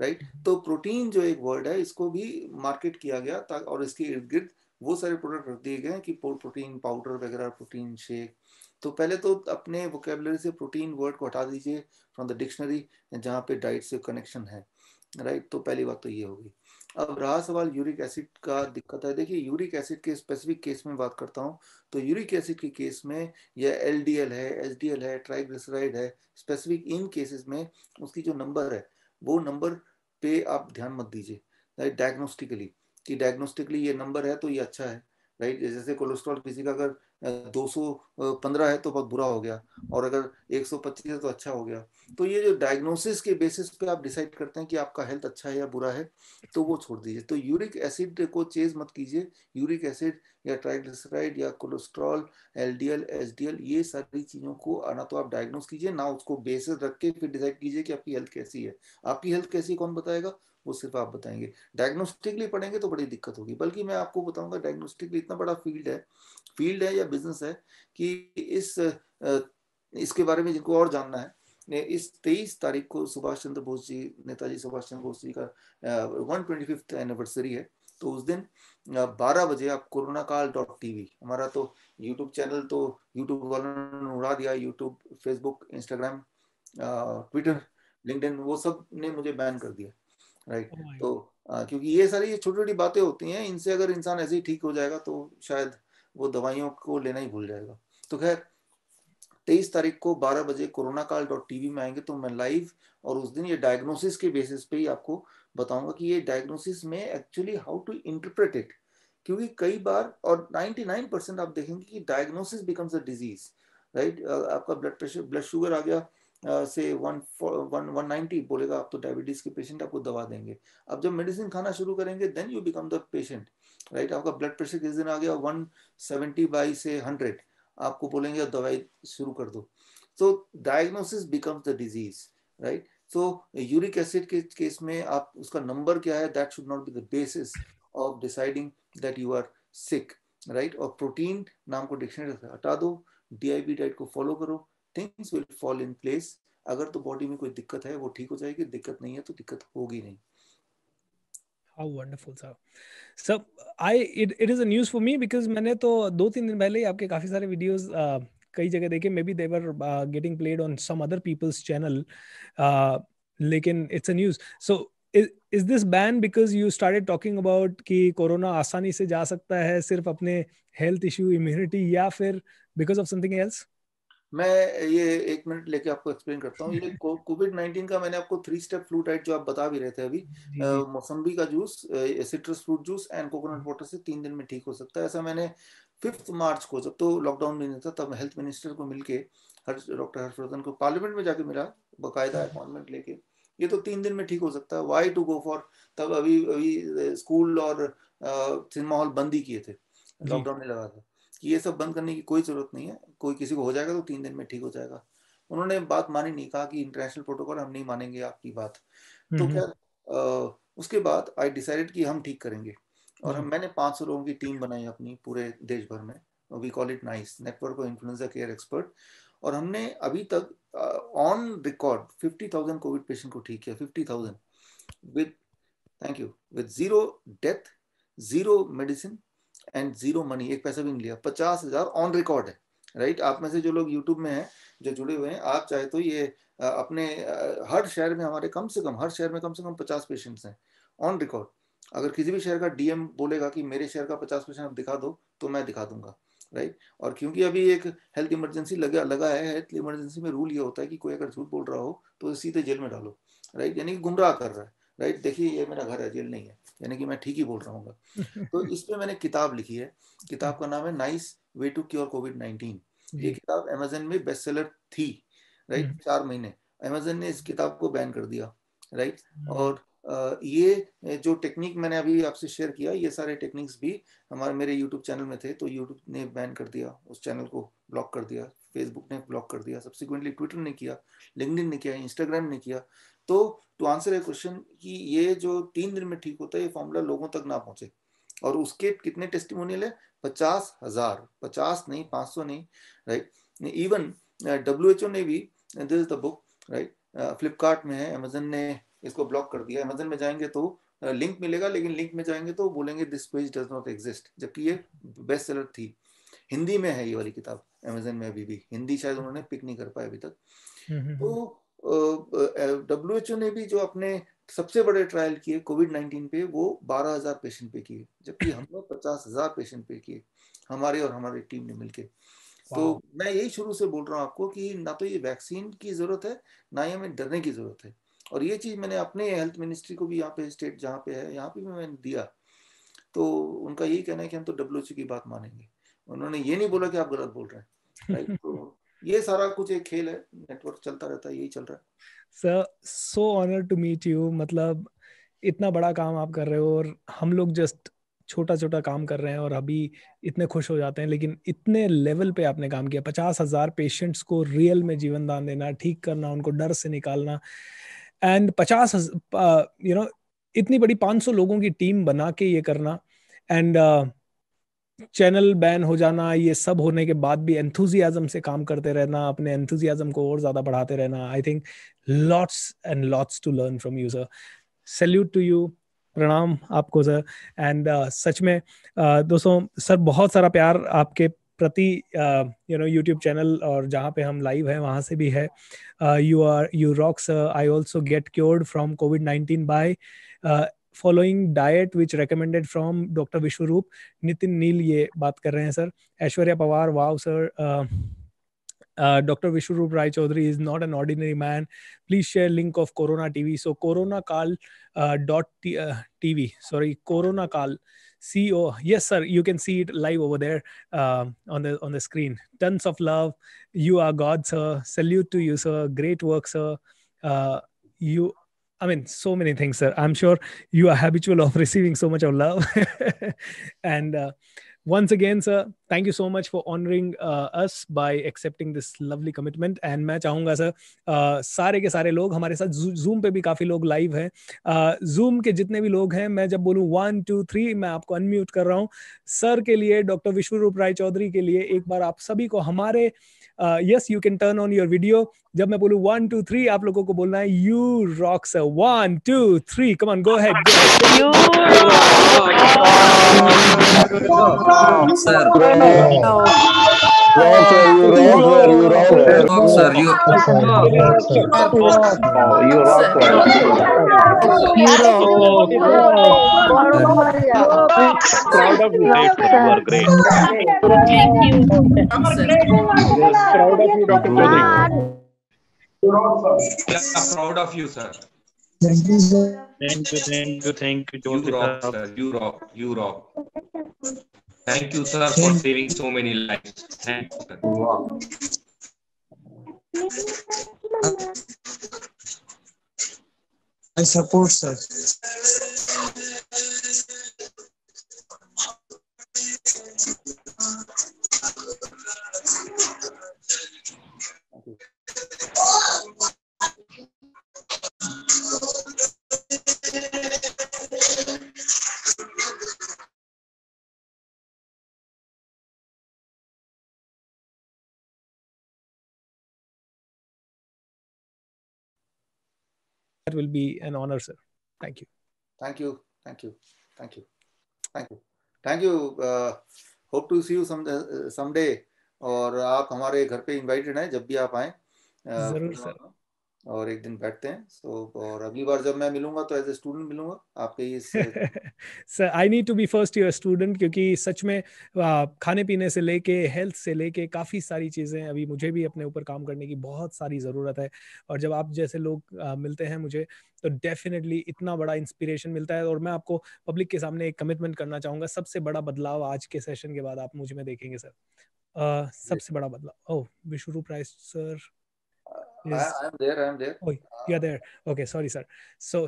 right तो प्रोटीन जो एक वर्ड है इसको भी मार्केट किया गया और इसके इर्द गिर्द वो सारे प्रोडक्ट रख दिए गए कि प्रोटीन पाउडर वगैरह प्रोटीन शेक तो पहले तो अपने वोकेबलरी से प्रोटीन वर्ड को हटा दीजिए फ्रॉम द डिक्शनरी जहाँ पे डाइट से कनेक्शन है राइट तो पहली बात तो ये होगी अब रहा सवाल यूरिक एसिड का दिक्कत है देखिए यूरिक एसिड के स्पेसिफिक केस में बात करता हूँ तो यूरिक एसिड के केस में यह एल है एच है ट्राइग्लिसराइड है स्पेसिफिक इन केसेस में उसकी जो नंबर है वो नंबर पे आप ध्यान मत दीजिए राइट डायग्नोस्टिकली कि डायग्नोस्टिकली ये नंबर है तो ये अच्छा है राइट जैसे कोलेस्ट्रॉल किसी का अगर दो पंद्रह है तो बहुत बुरा हो गया और अगर एक सौ पच्चीस है तो अच्छा हो गया तो ये जो डायग्नोसिस के बेसिस पे आप डिसाइड करते हैं कि आपका हेल्थ अच्छा है या बुरा है तो वो छोड़ दीजिए तो यूरिक एसिड को चेज मत कीजिए यूरिक एसिड या ट्राइग्लिसराइड या cholesterol L L D D L ये सारी चीज़ों को ना तो आप डायग्नोस कीजिए ना उसको बेसिस रख के फिर डिसाइड कीजिए कि आपकी हेल्थ कैसी है आपकी हेल्थ कैसी कौन बताएगा वो सिर्फ आप बताएंगे डायग्नोस्टिकली पढ़ेंगे तो बड़ी दिक्कत होगी बल्कि मैं आपको बताऊंगा डायग्नोस्टिकली इतना बड़ा फील्ड है फील्ड है या बिजनेस है कि इस इसके बारे में जिनको और जानना है इस तेईस तारीख को सुभाष चंद्र बोस जी नेताजी सुभाष चंद्र बोस जी का वन ट्वेंटी फिफ्थ एनिवर्सरी है तो उस दिन बारह बजे आप कोरोना काल डॉट टीवी हमारा तो यूट्यूब चैनल तो यूट्यूब वालों ने उड़ा दिया YouTube Facebook Instagram Twitter LinkedIn वो सब ने मुझे बैन कर दिया राइट right? Oh तो आ, क्योंकि ये सारी ये छोटी छोटी बातें होती हैं इनसे अगर इंसान ऐसे ही ठीक हो जाएगा तो शायद वो दवाइयों को लेना ही भूल जाएगा तो खैर तेईस तारीख को बारह बजे कोरोना काल डॉट टीवी में आएंगे तो मैं लाइव और उस दिन ये डायग्नोसिस के बेसिस पे ही आपको बताऊंगा कि ये डायग्नोसिस में actually how to interpret it क्योंकि कई बार और 99 परसेंट आप देखेंगे कि diagnosis becomes a disease right आपका ब्लड प्रेशर ब्लड शुगर आ गया से वन वन वन नाइन्टी बोलेगा आप तो डायबिटीज़ के पेशेंट आपको दवा देंगे अब जब मेडिसिन खाना शुरू करेंगे then you become the patient right आपका ब्लड प्रेशर किस दिन आ गया वन सेवेंटी बाई से हंड्रेड आपको बोलेंगे दवाई शुरू कर दो तो diagnosis becomes the disease right so uric acid के केस में आप उसका नंबर क्या है that should not be the basis of deciding that you are sick right और प्रोटीन नाम को डिक्शनरी से हटा दो डीआईबी डाइट को फॉलो करो things will fall in place अगर तो बॉडी में कोई दिक्कत है वो ठीक हो जाएगी दिक्कत नहीं है तो दिक्कत होगी नहीं how wonderful sir sir I it it is a news for me because मैंने तो दो तीन दिन पहले ही आपके काफ़ी सारे वीडियोस कई जगह देखे maybe they're getting played on some other people's channel लेकिन it's a news so is this ban because you started talking about कि कोरोना आसानी से जा सकता है सिर्फ अपने हेल्थ इशू इम्यूनिटी या फिर बिकॉज ऑफ समथिंग एल्स मैं ये एक मिनट लेके आपको एक्सप्लेन करता हूँ ये कोविड नाइनटीन का मैंने आपको थ्री स्टेप फ्रूट डाइट जो आप बता भी रहे थे अभी मौसम्बी का juice citrus fruit juice and coconut water से तीन दिन में ठीक हो सकता है ऐसा मैंने फिफ्थ मार्च को जब तो लॉकडाउन भी नहीं था तब हेल्थ मिनिस्टर को मिलके हर डॉक्टर हर्षवर्धन को पार्लियामेंट में जाके मिला बाकायदा अपॉइंटमेंट हम्म। लेके ये तो तीन दिन में ठीक हो सकता है वाई टू गो फॉर तब अभी अभी स्कूल और सिनेमा हॉल बंद ही किए थे लॉकडाउन नहीं लगा था कि ये सब बंद करने की कोई ज़रूरत नहीं है कोई किसी को हो जाएगा तो तीन दिन में ठीक हो जाएगा उन्होंने बात मानी नहीं कहा कि इंटरनेशनल प्रोटोकॉल हम नहीं मानेंगे आपकी बात तो खैर उसके बाद आई डिसाइडेड कि हम ठीक करेंगे और हम हम्म। मैंने 500 लोगों की टीम बनाई अपनी पूरे देश भर में we call it nice network of influenza care expert और हमने अभी तक ऑन रिकॉर्ड 50,000 कोविड पेशेंट को ठीक किया 50,000 with thank you with zero death zero medicine and zero money एक पैसा भी नहीं लिया पचास हजार ऑन रिकॉर्ड है राइट आप में से जो लोग यूट्यूब में हैं जो जुड़े हुए हैं आप चाहे तो ये अपने हर शहर में हमारे कम से कम हर शहर में कम से कम पचास पेशेंट्स हैं ऑन रिकॉर्ड अगर किसी भी शहर का डीएम बोलेगा कि मेरे शहर का पचास पेशेंट आप दिखा दो तो मैं दिखा दूंगा राइट और क्योंकि अभी एक हेल्थ इमरजेंसी लगा लगा है हेल्थ इमरजेंसी में रूल ये होता है कि कोई अगर झूठ बोल रहा हो तो सीधे जेल में डालो राइट यानी कि गुमराह कर रहा है राइट देखिए ये मेरा घर है जेल नहीं है यानी कि मैं ठीक ही बोल रहा हूँ तो इस पर मैंने किताब लिखी है किताब का नाम है nice way to cure COVID nineteen ये किताब अमेजन में बेस्ट सेलर थी राइट हम्म। चार महीने अमेजन ने इस किताब को बैन कर दिया राइट हम्म। और ये जो टेक्निक मैंने अभी आपसे शेयर किया ये सारे टेक्निक्स भी हमारे मेरे यूट्यूब चैनल में थे तो यूट्यूब ने बैन कर दिया उस चैनल को ब्लॉक कर दिया फेसबुक ने ब्लॉक कर दिया सब्सिक्वेंटली ट्विटर ने किया लिंकडिन ने किया इंस्टाग्राम ने किया तो टू आंसर ए क्वेश्चन कि ये जो तीन दिन में ठीक होता है ये फॉर्मूला लोगों तक ना पहुंचे और उसके कितने टेस्टिमोनियल है पचास हजार पचास नहीं पाँच सौ नहीं right even W H O ने भी this the book right Flipkart में है अमेजन ने इसको ब्लॉक कर दिया अमेजन में जाएंगे तो लिंक uh, मिलेगा लेकिन लिंक में जाएंगे तो बोलेंगे this page does not exist जबकि ये बेस्ट सेलर थी हिंदी में है ये वाली किताब अमेजन में अभी भी हिंदी शायद उन्होंने पिक नहीं कर पाया अभी तक हम्म, हम्म, तो हम्म। डब्ल्यू एच ओ ने भी जो अपने सबसे बड़े ट्रायल किए कोविड नाइन्टीन पे वो बारह हजार पेशेंट पे किए जबकि हम लोग पचास हजार पेशेंट पे किए हमारे और हमारी टीम ने मिलकर तो मैं यही शुरू से बोल रहा हूँ आपको कि ना तो ये वैक्सीन की जरूरत है ना ही हमें डरने की जरूरत है और ये चीज मैंने अपने हेल्थ मिनिस्ट्री को भी यहाँ पे स्टेट जहाँ पे है यहाँ पे भी मैंने दिया तो उनका यही कहना है कि हम तो डब्ल्यू की बात मानेंगे उन्होंने ये नहीं बोला कि आप गलत बोल रहे हैं ये सारा कुछ एक खेल है नेटवर्क चलता रहता है यही चल रहा है sir so honour to meet you मतलब इतना बड़ा काम आप कर रहे हो और हम लोग जस्ट छोटा छोटा काम कर रहे हैं और अभी इतने खुश हो जाते हैं लेकिन इतने लेवल पे आपने काम किया पचास हजार पेशेंट्स को रियल में जीवन दान देना ठीक करना उनको डर से निकालना एंड पचास यू नो uh, इतनी बड़ी 500 लोगों की टीम बना के ये करना एंड uh, चैनल बैन हो जाना ये सब होने के बाद भी एंथुजियाज्म से काम करते रहना अपने एंथुजियाज्म को और ज्यादा बढ़ाते रहना I think lots and lots to learn from you sir salute to you प्रणाम आपको सर एंड uh, सच में uh, दोस्तों सर बहुत सारा प्यार आपके प्रति यू नो यूट्यूब चैनल और जहाँ पे हम लाइव हैं वहाँ से भी है you are you rocks I also get cured from COVID nineteen by following diet which recommended from doctor Biswaroop Nitin Neel ये बात कर रहे हैं sir Aishwarya Pawar wow sir Uh, uh Dr. Vishwarup Rai Chaudhary is not an ordinary man. Please share link of Corona TV. So Corona Kal uh, dot TV. Uh, Sorry, Corona Kal. CO. Yes, sir. You can see it live over there on the on the screen. Tons of love. You are God, sir. Salute to you, sir. Great work, sir. you I mean, so many things, sir. I'm sure you are habitual of receiving so much of love. and uh, once again, sir, thank you so much for honoring uh, us by accepting this lovely commitment. And मैं चाहूँगा sir uh, सारे के सारे लोग हमारे साथ zoom पे भी काफी लोग लाइव हैं Zoom uh, के जितने भी लोग हैं मैं जब बोलूँ वन टू थ्री मैं आपको unmute कर रहा हूँ सर के लिए डॉक्टर विश्वरूप राय चौधरी के लिए एक बार आप सभी को हमारे uh, yes you can turn on your video जब मैं बोलू वन टू थ्री आप लोगों को बोलना है you rock sir one two three come on go है Wrong, sir. You wrong, sir. You wrong, Proud sir! you, sir! You You great. Thank you. Proud sir! you, Dr. Chaudhary. Yeah, proud of you, sir. Thank you, sir. Thank you, thank you, thank you, You rock, sir. You rock, you rock. Thank you, sir, for saving so many lives. Thank you, sir. Wow. I support, sir. That will be an honor, sir. Thank you. Thank you. Thank you. Thank you. Thank you. Thank you. Uh, hope to see you some uh, someday. और आप हमारे घर पे invited हैं जब भी आप आए uh, जरूर सर और एक दिन बैठते हैं सो so, और अगली बार जब मैं मिलूंगा तो एज ए स्टूडेंट मिलूंगा आपके इस sir I need to be first year student क्योंकि सच में खाने पीने से लेके हेल्थ से लेके काफ़ी सारी चीज़ें अभी मुझे भी अपने ऊपर काम करने की बहुत सारी ज़रूरत है और जब आप जैसे लोग आ, मिलते हैं मुझे तो डेफिनेटली इतना बड़ा इंस्पिरेशन मिलता है और मैं आपको पब्लिक के सामने एक कमिटमेंट करना चाहूँगा सबसे बड़ा बदलाव आज के सेशन के बाद आप मुझे में देखेंगे सर सबसे बड़ा बदलाव ओह विश्वरूप राय सर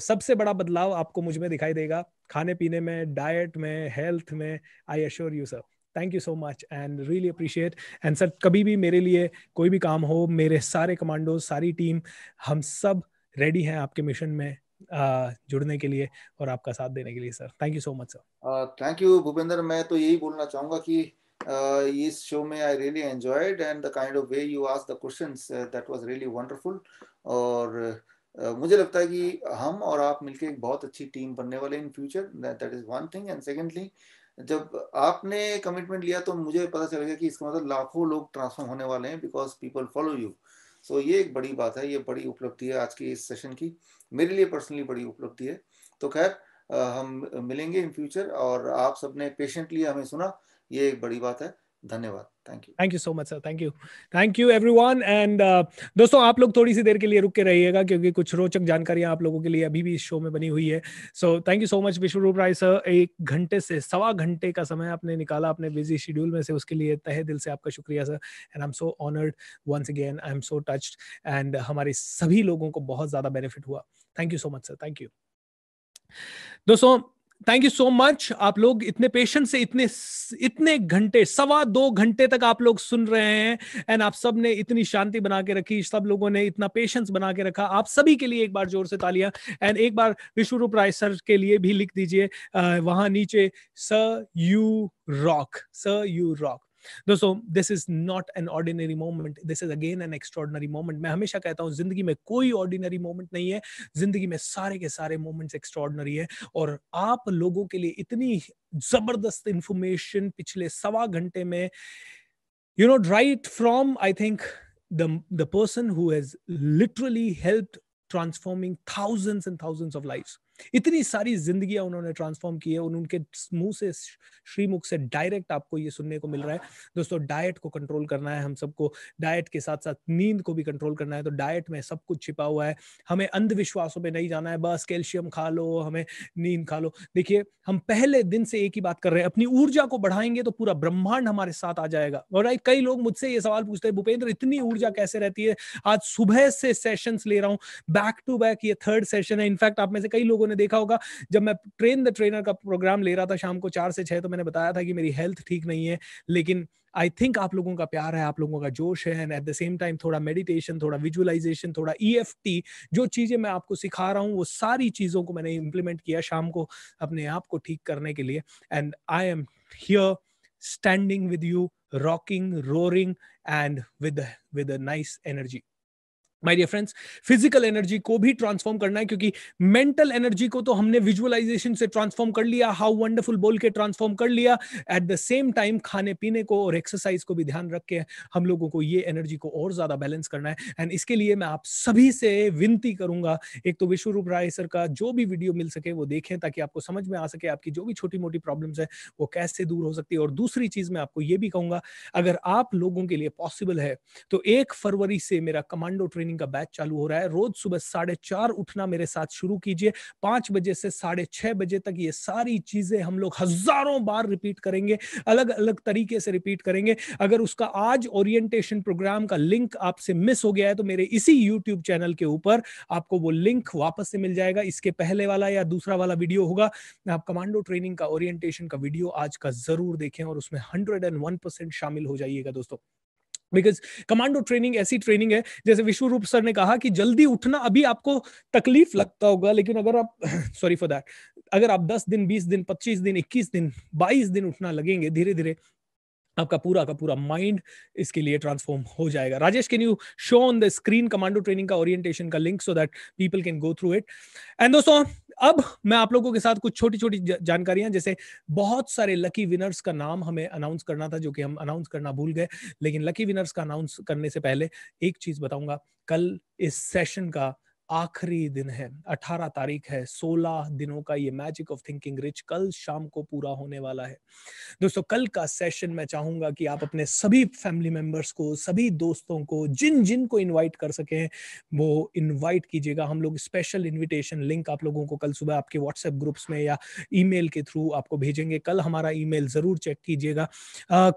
सबसे बड़ा बदलाव आपको मुझ में दिखाई देगा खाने पीने में डाइट में हेल्थ में I assure you sir thank you so much and really appreciate and sir कभी भी मेरे लिए कोई भी काम हो मेरे सारे कमांडो सारी टीम हम सब रेडी हैं आपके मिशन में आ, जुड़ने के लिए और आपका साथ देने के लिए sir thank you so much sir thank you Bhupendra मैं तो यही बोलना चाहूंगा कि uh, is show me I really enjoyed and the kind of way you asked the questions uh, that was really wonderful और uh, uh, मुझे लगता है कि हम और आप मिलके एक बहुत अच्छी टीम बनने वाले in future that is one thing and secondly जब आपने कमिटमेंट लिया तो मुझे पता चलेगा कि इसका मतलब लाखों लोग ट्रांसफॉर्म होने वाले हैं because people follow you so ये एक बड़ी बात है ये बड़ी उपलब्धि है आज की इस सेशन की मेरे लिए पर्सनली बड़ी उपलब्धि है तो खैर uh, हम मिलेंगे इन फ्यूचर और आप सबने पेशेंटली हमें सुना ये एक बड़ी बात है धन्यवाद thank you thank you so much sir thank you thank you everyone and दोस्तों आप लोग थोड़ी सी देर के लिए रुक के रहिएगा क्योंकि कुछ रोचक जानकारियां आप लोगों के लिए अभी भी इस शो में बनी हुई है so thank you so much Biswaroop Roy sir एक घंटे से सवा घंटे का समय आपने निकाला अपने बिजी शेड्यूल में से उसके लिए तहे दिल से आपका शुक्रिया sir and I am so honoured once again I am so touched and हमारे सभी लोगों को बहुत ज्यादा बेनिफिट हुआ thank you so much sir thank you दोस्तों थैंक यू सो मच आप लोग इतने पेशेंट से इतने इतने घंटे सवा दो घंटे तक आप लोग सुन रहे हैं एंड आप सब ने इतनी शांति बना के रखी सब लोगों ने इतना पेशेंस बना के रखा आप सभी के लिए एक बार जोर से तालियां एंड एक बार विश्वरूप राय सर के लिए भी लिख दीजिए वहां नीचे स यू रॉक स यू रॉक दोस्तों this is not an ordinary moment this is again an extraordinary moment मैं हमेशा कहता हूँ जिंदगी में कोई ऑर्डिनरी मोमेंट नहीं है जिंदगी में सारे के सारे मोमेंट्स एक्स्ट्रॉर्डनरी है और आप लोगों के लिए इतनी जबरदस्त इंफॉर्मेशन पिछले सवा घंटे में you know right from I think the the person who has literally helped transforming thousands and thousands of lifes इतनी सारी जिंदगी उन्होंने ट्रांसफॉर्म की है उनके मुंह से श्रीमुख से डायरेक्ट आपको ये सुनने को मिल रहा है दोस्तों डाइट को कंट्रोल करना है हम सबको डाइट के साथ साथ नींद को भी कंट्रोल करना है तो डाइट में सब कुछ छिपा हुआ है हमें अंधविश्वासों में नहीं जाना है बस कैल्शियम खा लो हमें नींद खा लो देखिए हम पहले दिन से एक ही बात कर रहे हैं अपनी ऊर्जा को बढ़ाएंगे तो पूरा ब्रह्मांड हमारे साथ आ जाएगा और राइट कई लोग मुझसे ये सवाल पूछते हैं भूपेंद्र इतनी ऊर्जा कैसे रहती है आज सुबह से सेशंस ले रहा हूँ बैक टू बैक ये थर्ड सेशन है इनफैक्ट आप में से कई लोगों लोगों ने देखा होगा जब मैं ट्रेन द ट्रेनर का प्रोग्राम ले रहा था शाम को चार से छह तो मैंने बताया था कि मेरी हेल्थ ठीक नहीं है लेकिन आई थिंक आप लोगों का प्यार है आप लोगों का जोश है and at the same time थोड़ा मेडिटेशन थोड़ा विजुअलाइजेशन थोड़ा ई एफ टी जो चीज़ें मैं आपको सिखा रहा हूँ वो सारी चीज़ों को मैंने इम्प्लीमेंट किया शाम को अपने आप को ठीक करने के लिए and I am here standing with you rocking roaring and with with nice energy my dear friends physical energy को भी ट्रांसफॉर्म करना है क्योंकि मेंटल एनर्जी को तो हमने विजुअलाइजेशन से ट्रांसफॉर्म कर लिया हाउ वंडरफुल बोल के ट्रांसफॉर्म कर लिया एट द सेम टाइम खाने पीने को और एक्सरसाइज को भी ध्यान रख के हम लोगों को ये एनर्जी को और ज्यादा बैलेंस करना है एंड इसके लिए मैं आप सभी से विनती करूंगा एक तो विश्व रूप राय सर का जो भी वीडियो मिल सके वो देखें ताकि आपको समझ में आ सके आपकी जो भी छोटी मोटी प्रॉब्लम है वो कैसे दूर हो सकती है और दूसरी चीज मैं आपको ये भी कहूंगा अगर आप लोगों के लिए पॉसिबल है तो एक फरवरी से मेरा कमांडो ट्रेनिंग ट्रेनिंग का बैच चालू हो रहा है रोज सुबह साढ़े चार उठना मेरे साथ शुरू कीजिए पांच बजे से साढ़े छह बजे तक ये सारी चीजें हम लोग हजारों बार रिपीट करेंगे अलग अलग तरीके से रिपीट करेंगे अगर उसका आज ओरिएंटेशन प्रोग्राम का लिंक आपसे मिस हो गया है तो मेरे इसी यूट्यूब चैनल के ऊपर आपको वो लिंक वापस से मिल जाएगा इसके पहले वाला या दूसरा वाला वीडियो होगा आप कमांडो ट्रेनिंग का ओरिएंटेशन का वीडियो आज का जरूर देखें और उसमें हंड्रेड शामिल हो जाइएगा दोस्तों बिकॉज कमांडो ट्रेनिंग ऐसी ट्रेनिंग है जैसे विश्व रूप सर ने कहा कि जल्दी उठना अभी आपको तकलीफ लगता होगा लेकिन अगर आप सॉरी फॉर दैट अगर आप 10 दिन 20 दिन 25 दिन 21 दिन 22 दिन उठना लगेंगे धीरे धीरे आपका पूरा का पूरा माइंड इसके लिए ट्रांसफॉर्म हो जाएगा Rajesh can you show on the screen commando training का ओरिएंटेशन का link so that people can go through it and दोस्तों अब मैं आप लोगों के साथ कुछ छोटी छोटी जानकारियां जैसे बहुत सारे लकी विनर्स का नाम हमें अनाउंस करना था जो कि हम अनाउंस करना भूल गए लेकिन लकी विनर्स का अनाउंस करने से पहले एक चीज बताऊंगा कल इस सेशन का आखिरी दिन है 18 तारीख है 16 दिनों का ये मैजिक ऑफ थिंकिंग रिच कल शाम को पूरा होने वाला है दोस्तों कल का सेशन मैं चाहूंगा कि आप अपने सभी फैमिली मेंबर्स को सभी दोस्तों को जिन जिन को इनवाइट कर सके वो इनवाइट कीजिएगा हम लोग स्पेशल इनविटेशन लिंक आप लोगों को कल सुबह आपके व्हाट्सएप ग्रुप्स में या ईमेल के थ्रू आपको भेजेंगे कल हमारा ईमेल जरूर चेक कीजिएगा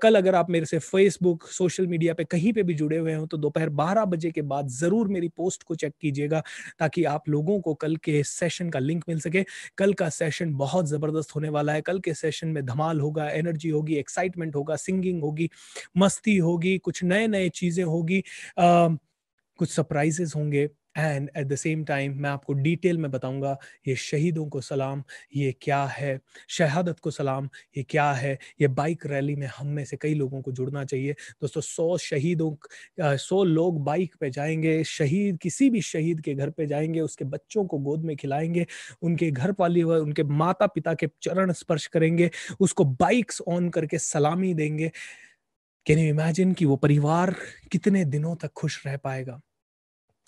कल अगर आप मेरे से फेसबुक सोशल मीडिया पे कहीं पे भी जुड़े हुए हो तो दोपहर बारह बजे के बाद जरूर मेरी पोस्ट को चेक कीजिएगा ताकि आप लोगों को कल के सेशन का लिंक मिल सके कल का सेशन बहुत ज़बरदस्त होने वाला है कल के सेशन में धमाल होगा एनर्जी होगी एक्साइटमेंट होगा सिंगिंग होगी मस्ती होगी कुछ नए नए चीज़ें होगी कुछ सरप्राइजेस होंगे and at the same time मैं आपको डिटेल में बताऊंगा ये शहीदों को सलाम ये क्या है शहादत को सलाम ये क्या है ये बाइक रैली में हम में से कई लोगों को जुड़ना चाहिए दोस्तों सौ शहीदों सौ लोग बाइक पे जाएंगे शहीद किसी भी शहीद के घर पे जाएंगे उसके बच्चों को गोद में खिलाएंगे उनके घर वाली हुआ उनके माता पिता के चरण स्पर्श करेंगे उसको बाइक्स ऑन करके सलामी देंगे कैन यू इमेजिन कि वो परिवार कितने दिनों तक खुश रह पाएगा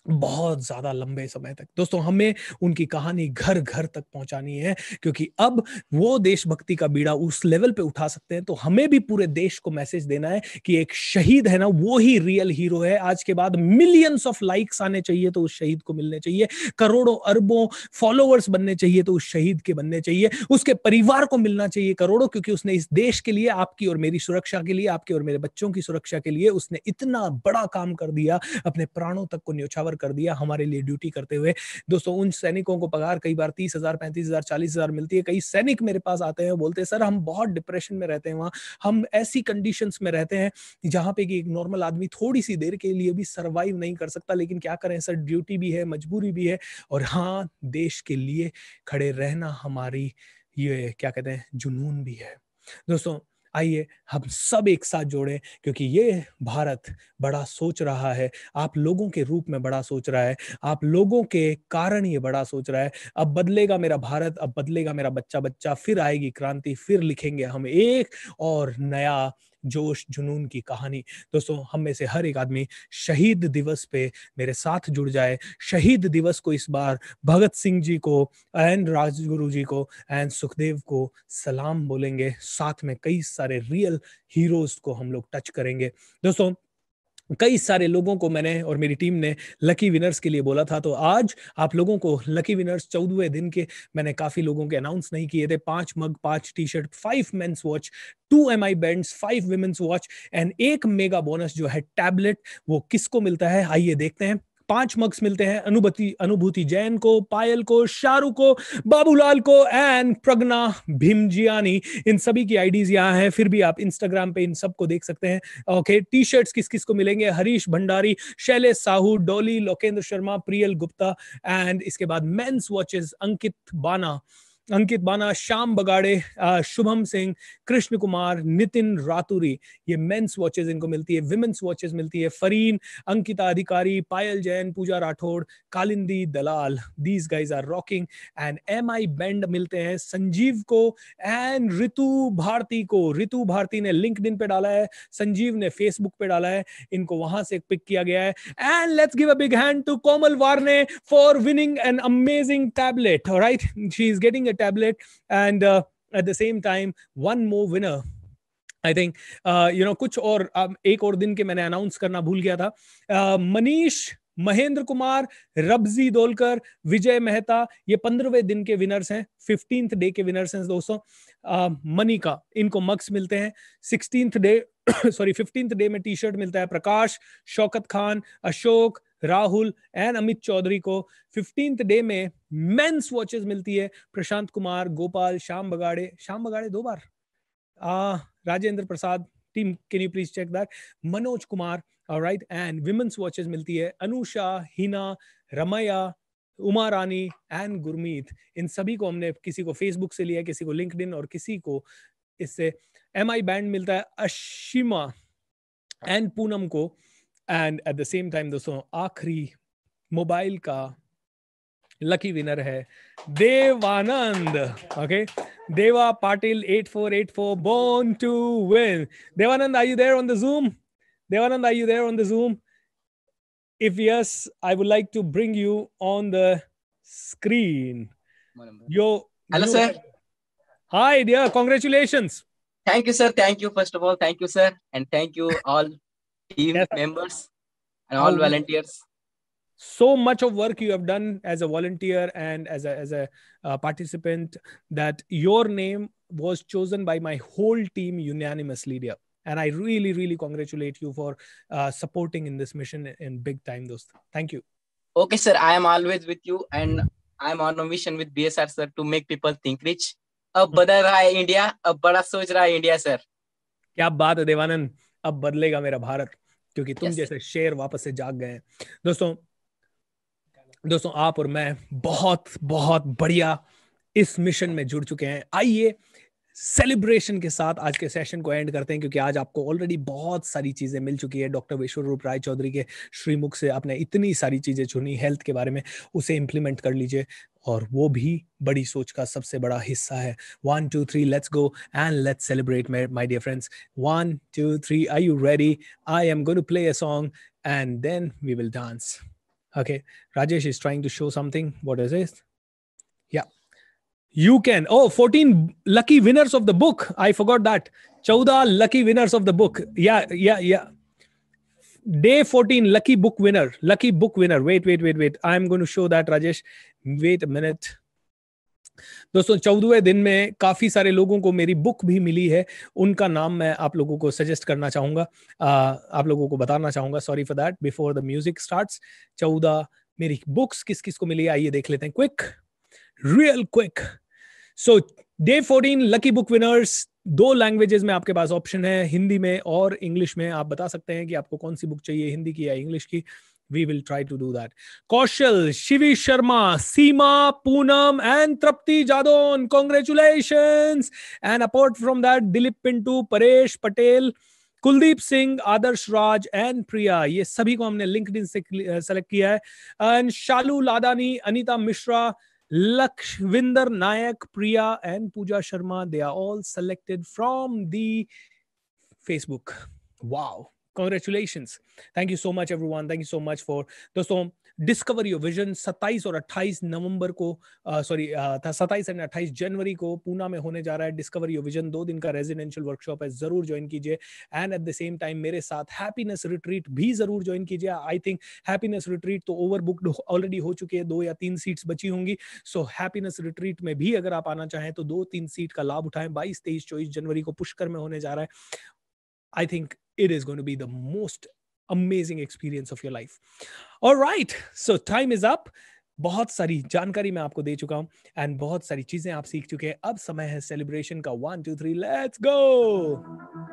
बहुत ज्यादा लंबे समय तक दोस्तों हमें उनकी कहानी घर घर तक पहुंचानी है क्योंकि अब वो देशभक्ति का बीड़ा उस लेवल पे उठा सकते हैं तो हमें भी पूरे देश को मैसेज देना है कि एक शहीद है ना वो ही रियल हीरो है आज के बाद मिलियंस ऑफ लाइक्स आने चाहिए तो उस शहीद को मिलने चाहिए करोड़ों अरबों फॉलोअर्स बनने चाहिए तो उस शहीद के बनने चाहिए उसके परिवार को मिलना चाहिए करोड़ों क्योंकि उसने इस देश के लिए आपकी और मेरी सुरक्षा के लिए आपके और मेरे बच्चों की सुरक्षा के लिए उसने इतना बड़ा काम कर दिया अपने प्राणों तक को न्योछावर कवर कर दिया हमारे लिए ड्यूटी करते हुए दोस्तों उन सैनिकों को पगार कई बार तीस हजार पैंतीस हजार चालीस हजार मिलती है कई सैनिक मेरे पास आते हैं बोलते हैं सर हम बहुत डिप्रेशन में रहते हैं वहाँ हम ऐसी कंडीशन में रहते हैं जहाँ पे कि एक नॉर्मल आदमी थोड़ी सी देर के लिए भी सर्वाइव नहीं कर सकता लेकिन क्या करें सर ड्यूटी भी है मजबूरी भी है और हाँ देश के लिए खड़े रहना हमारी ये क्या कहते हैं जुनून भी है दोस्तों आइए हम सब एक साथ जोड़ें क्योंकि ये भारत बड़ा सोच रहा है आप लोगों के रूप में बड़ा सोच रहा है आप लोगों के कारण ये बड़ा सोच रहा है अब बदलेगा मेरा भारत अब बदलेगा मेरा बच्चा बच्चा फिर आएगी क्रांति फिर लिखेंगे हम एक और नया जोश जुनून की कहानी दोस्तों हम में से हर एक आदमी शहीद दिवस पे मेरे साथ जुड़ जाए शहीद दिवस को इस बार भगत सिंह जी को एंड राजगुरु जी को एंड सुखदेव को सलाम बोलेंगे साथ में कई सारे रियल हीरोज को हम लोग टच करेंगे दोस्तों कई सारे लोगों को मैंने और मेरी टीम ने लकी विनर्स के लिए बोला था तो आज आप लोगों को लकी विनर्स चौदहवें दिन के मैंने काफी लोगों के अनाउंस नहीं किए थे पांच मग पांच T shirt five men's watch two M I band five women's watch and एक मेगा बोनस जो है टैबलेट वो किसको मिलता है आइए देखते हैं पांच मग्स मिलते हैं अनुभूति अनुभूति जैन को पायल को शाहरुख को बाबूलाल को एंड प्रगना भीमजियानी इन सभी की आईडीज यहाँ है फिर भी आप इंस्टाग्राम पे इन सबको देख सकते हैं ओके टी शर्ट किस किस को मिलेंगे हरीश भंडारी शैलेश साहू डोली लोकेंद्र शर्मा प्रियल गुप्ता एंड इसके बाद मेन्स वॉचेस अंकित बाना अंकित बाना श्याम बगाड़े शुभम सिंह कृष्ण कुमार नितिन रातुरी ये मेंस वॉचेस इनको मिलती है विमेन्स वॉचेस मिलती है Fareen Ankita Adhikari Payal Jain Pooja Rathod Kalindi Dalal these guys are rocking and M I band मिलते हैं संजीव को एंड ऋतु भारती को ऋतु भारती ने लिंकड पे डाला है संजीव ने फेसबुक पे डाला है इनको वहां से पिक किया गया है and let's give a big hand to Komal Warne for winning an amazing tablet right she is getting the tablet and uh, at the same time one more winner I think you know कुछ और um, एक और दिन के मैंने announce करना भूल गया था uh, मनीष महेंद्र कुमार रबजी दोलकर विजय मेहता ये पंद्रहवें दिन के विनर्स हैं फिफ्टींथ डे के विनर्स हैं दोस्तों uh, मनी का इनको मक्स मिलते हैं sixteenth day sorry fifteenth day में टी शर्ट मिलता है प्रकाश शौकत खान अशोक राहुल एंड अमित चौधरी को फिफ्टींथ डे में मेन्स वॉचेस मिलती है प्रशांत कुमार गोपाल श्याम बगाड़े श्याम बगाड़े दो बार आ, Rajendra Prasad team can you please check that Manoj Kumar right and women's watches मिलती है अनुषा हिना रमैया उमा रानी एंड गुरमीत इन सभी को हमने किसी को फेसबुक से लिया किसी को लिंकड और किसी को इससे एम आई बैंड मिलता है अशिमा एंड पूनम को and at the same time दोस्तों आखिरी मोबाइल का लकी विनर है Devanand okay Deva Patil 8484 born to win Devanand are you there on the Zoom Devanand are you there on the Zoom if yes I would like to bring you on the screen yo hello sir hi dear congratulations thank you sir thank you first of all thank you sir and thank you all team yes, members and all volunteers so much of work you have done as a volunteer and as a as a uh, participant that your name was chosen by my whole team unanimously dear and i really really congratulate you for uh, supporting in this mission in big time those thank you okay sir i am always with you and i am on a mission with bsr sir to make people think rich अब बदल रहा है India अब बड़ा सोच रहा है India sir क्या बात है देवानंद अब बदलेगा मेरा भारत क्योंकि तुम yes. जैसे शेर वापस से जाग गए दोस्तों दोस्तों आप और मैं बहुत बहुत बढ़िया इस मिशन में जुड़ चुके हैं आइए सेलिब्रेशन के साथ आज के सेशन को एंड करते हैं क्योंकि आज आपको ऑलरेडी बहुत सारी चीज़ें मिल चुकी है डॉक्टर विश्वर रूप राय चौधरी के श्रीमुख से आपने इतनी सारी चीज़ें चुनी हेल्थ के बारे में उसे इंप्लीमेंट कर लीजिए और वो भी बड़ी सोच का सबसे बड़ा हिस्सा है one two three let's go and let's celebrate my dear friends one two three I you ready I am gone to play a song and then we will dance okay Rajesh is trying to show something what is is yeah you can oh fourteen lucky winners of the book I forgot that चौदह lucky winners of the book yeah yeah या Day 14, lucky book winner. Lucky book winner. Wait, wait, wait, wait. I'm going to show that, Rajesh. Wait a minute. दोस्तों चौदहवें दिन में काफी सारे लोगों को मेरी बुक भी मिली है उनका नाम मैं आप लोगों को सजेस्ट करना चाहूंगा आ, आप लोगों को बताना चाहूंगा sorry for that before the music start चौदह मेरी बुक्स किस किस को मिली आइए देख लेते हैं quick real quick so the fourteen lucky book winners दो लैंग्वेजेस में आपके पास ऑप्शन है हिंदी में और इंग्लिश में आप बता सकते हैं कि आपको कौन सी बुक चाहिए हिंदी की या इंग्लिश की we will try to do that Kaushal Shivi Sharma Seema Poonam and Tripti Jadon congratulation and apart from that Dilip Pintu Paresh Patel Kuldeep Singh Adarsh Raj and Priya ये सभी को हमने लिंक से सेलेक्ट किया है and Shalu Ladani Anita Mishra Lakshvinder Nayak, Priya, and Pooja Sharma. They are all selected from the Facebook. Wow. Congratulations. Thank you so much, everyone. Thank you so much for those. Discover your vision 27 और 28 नवंबर को sorry था 27 and 28 जनवरी को पूना में होने जा रहा है discover your vision दो दिन का रेजिडेंशियल वर्कशॉप है जरूर ज्वाइन कीजिए and at the same time मेरे साथ हैप्पीनेस रिट्रीट भी जरूर ज्वाइन कीजिए आई थिंक हैप्पीनेस रिट्रीट तो ओवर बुकड ऑलरेडी हो चुकी है दो या तीन सीट्स बची होंगी सो हैप्पीनेस रिट्रीट में भी अगर आप आना चाहें तो दो तीन सीट का लाभ उठाएं बाईस तेईस चौबीस जनवरी को पुष्कर में होने जा रहा है I think it is going to be the most amazing experience of your life और right so time is up बहुत सारी जानकारी मैं आपको दे चुका हूं एंड बहुत सारी चीजें आप सीख चुके हैं अब समय है सेलिब्रेशन का one two three let's go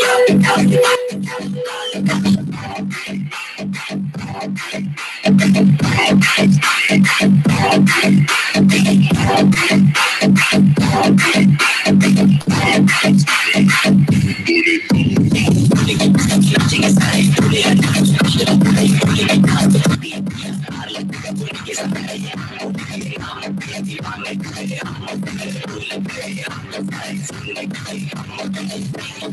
I'm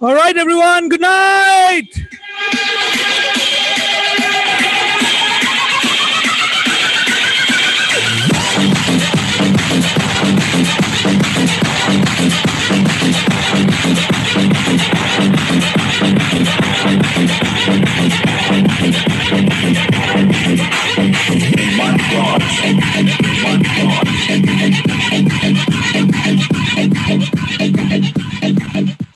All right, everyone, good night.